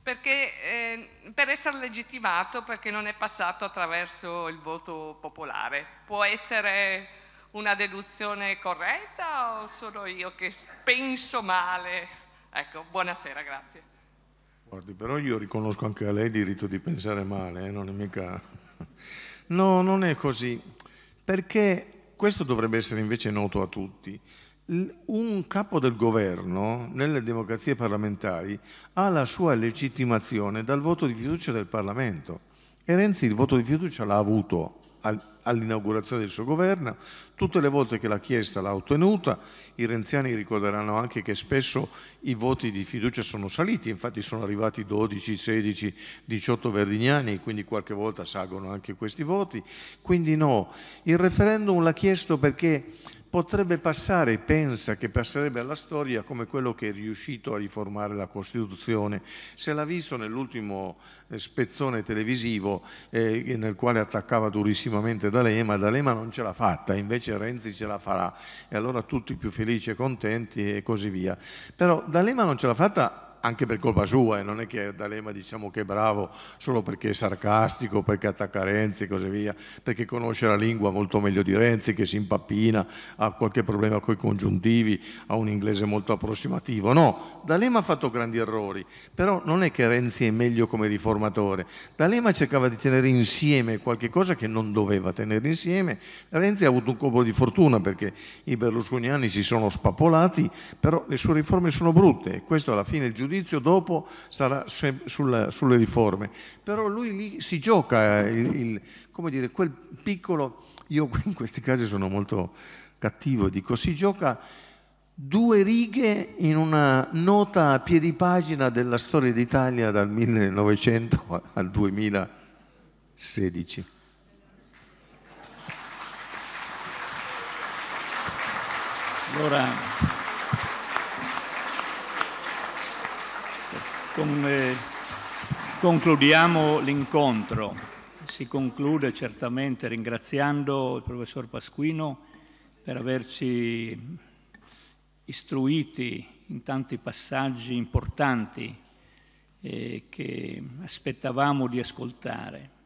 perché, eh, per essere legittimato perché non è passato attraverso il voto popolare. Può essere una deduzione corretta o sono io che penso male? Ecco, buonasera, grazie. Guardi, però io riconosco anche a lei il diritto di pensare male, eh? non è mica... No, non è così, perché questo dovrebbe essere invece noto a tutti. Un capo del governo nelle democrazie parlamentari ha la sua legittimazione dal voto di fiducia del Parlamento e Renzi il voto di fiducia l'ha avuto al, all'inaugurazione del suo governo, tutte le volte che l'ha chiesta l'ha ottenuta, i renziani ricorderanno anche che spesso i voti di fiducia sono saliti, infatti sono arrivati 12, 16, 18 verdignani, quindi qualche volta salgono anche questi voti, quindi no, il referendum l'ha chiesto perché potrebbe passare, pensa che passerebbe alla storia come quello che è riuscito a riformare la Costituzione. Se l'ha visto nell'ultimo eh, spezzone televisivo eh, nel quale attaccava durissimamente D'Alema, D'Alema non ce l'ha fatta, invece Renzi ce la farà e allora tutti più felici e contenti e così via. Però D'Alema non ce l'ha fatta anche per colpa sua, eh, non è che D'Alema diciamo che è bravo solo perché è sarcastico, perché attacca Renzi e così via, perché conosce la lingua molto meglio di Renzi, che si impappina, ha qualche problema con i congiuntivi, ha un inglese molto approssimativo. No, D'Alema ha fatto grandi errori, però non è che Renzi è meglio come riformatore. D'Alema cercava di tenere insieme qualche cosa che non doveva tenere insieme. Renzi ha avuto un colpo di fortuna perché i berlusconiani si sono spapolati, però le sue riforme sono brutte e questo alla fine il giudizio giudizio dopo sarà sulla, sulle riforme, però lui lì si gioca eh, il, il, come dire, quel piccolo, io in questi casi sono molto cattivo, dico si gioca due righe in una nota a piedi pagina della storia d'Italia dal 1900 al 2016. Allora, Con, eh, concludiamo l'incontro. Si conclude certamente ringraziando il professor Pasquino per averci istruiti in tanti passaggi importanti eh, che aspettavamo di ascoltare.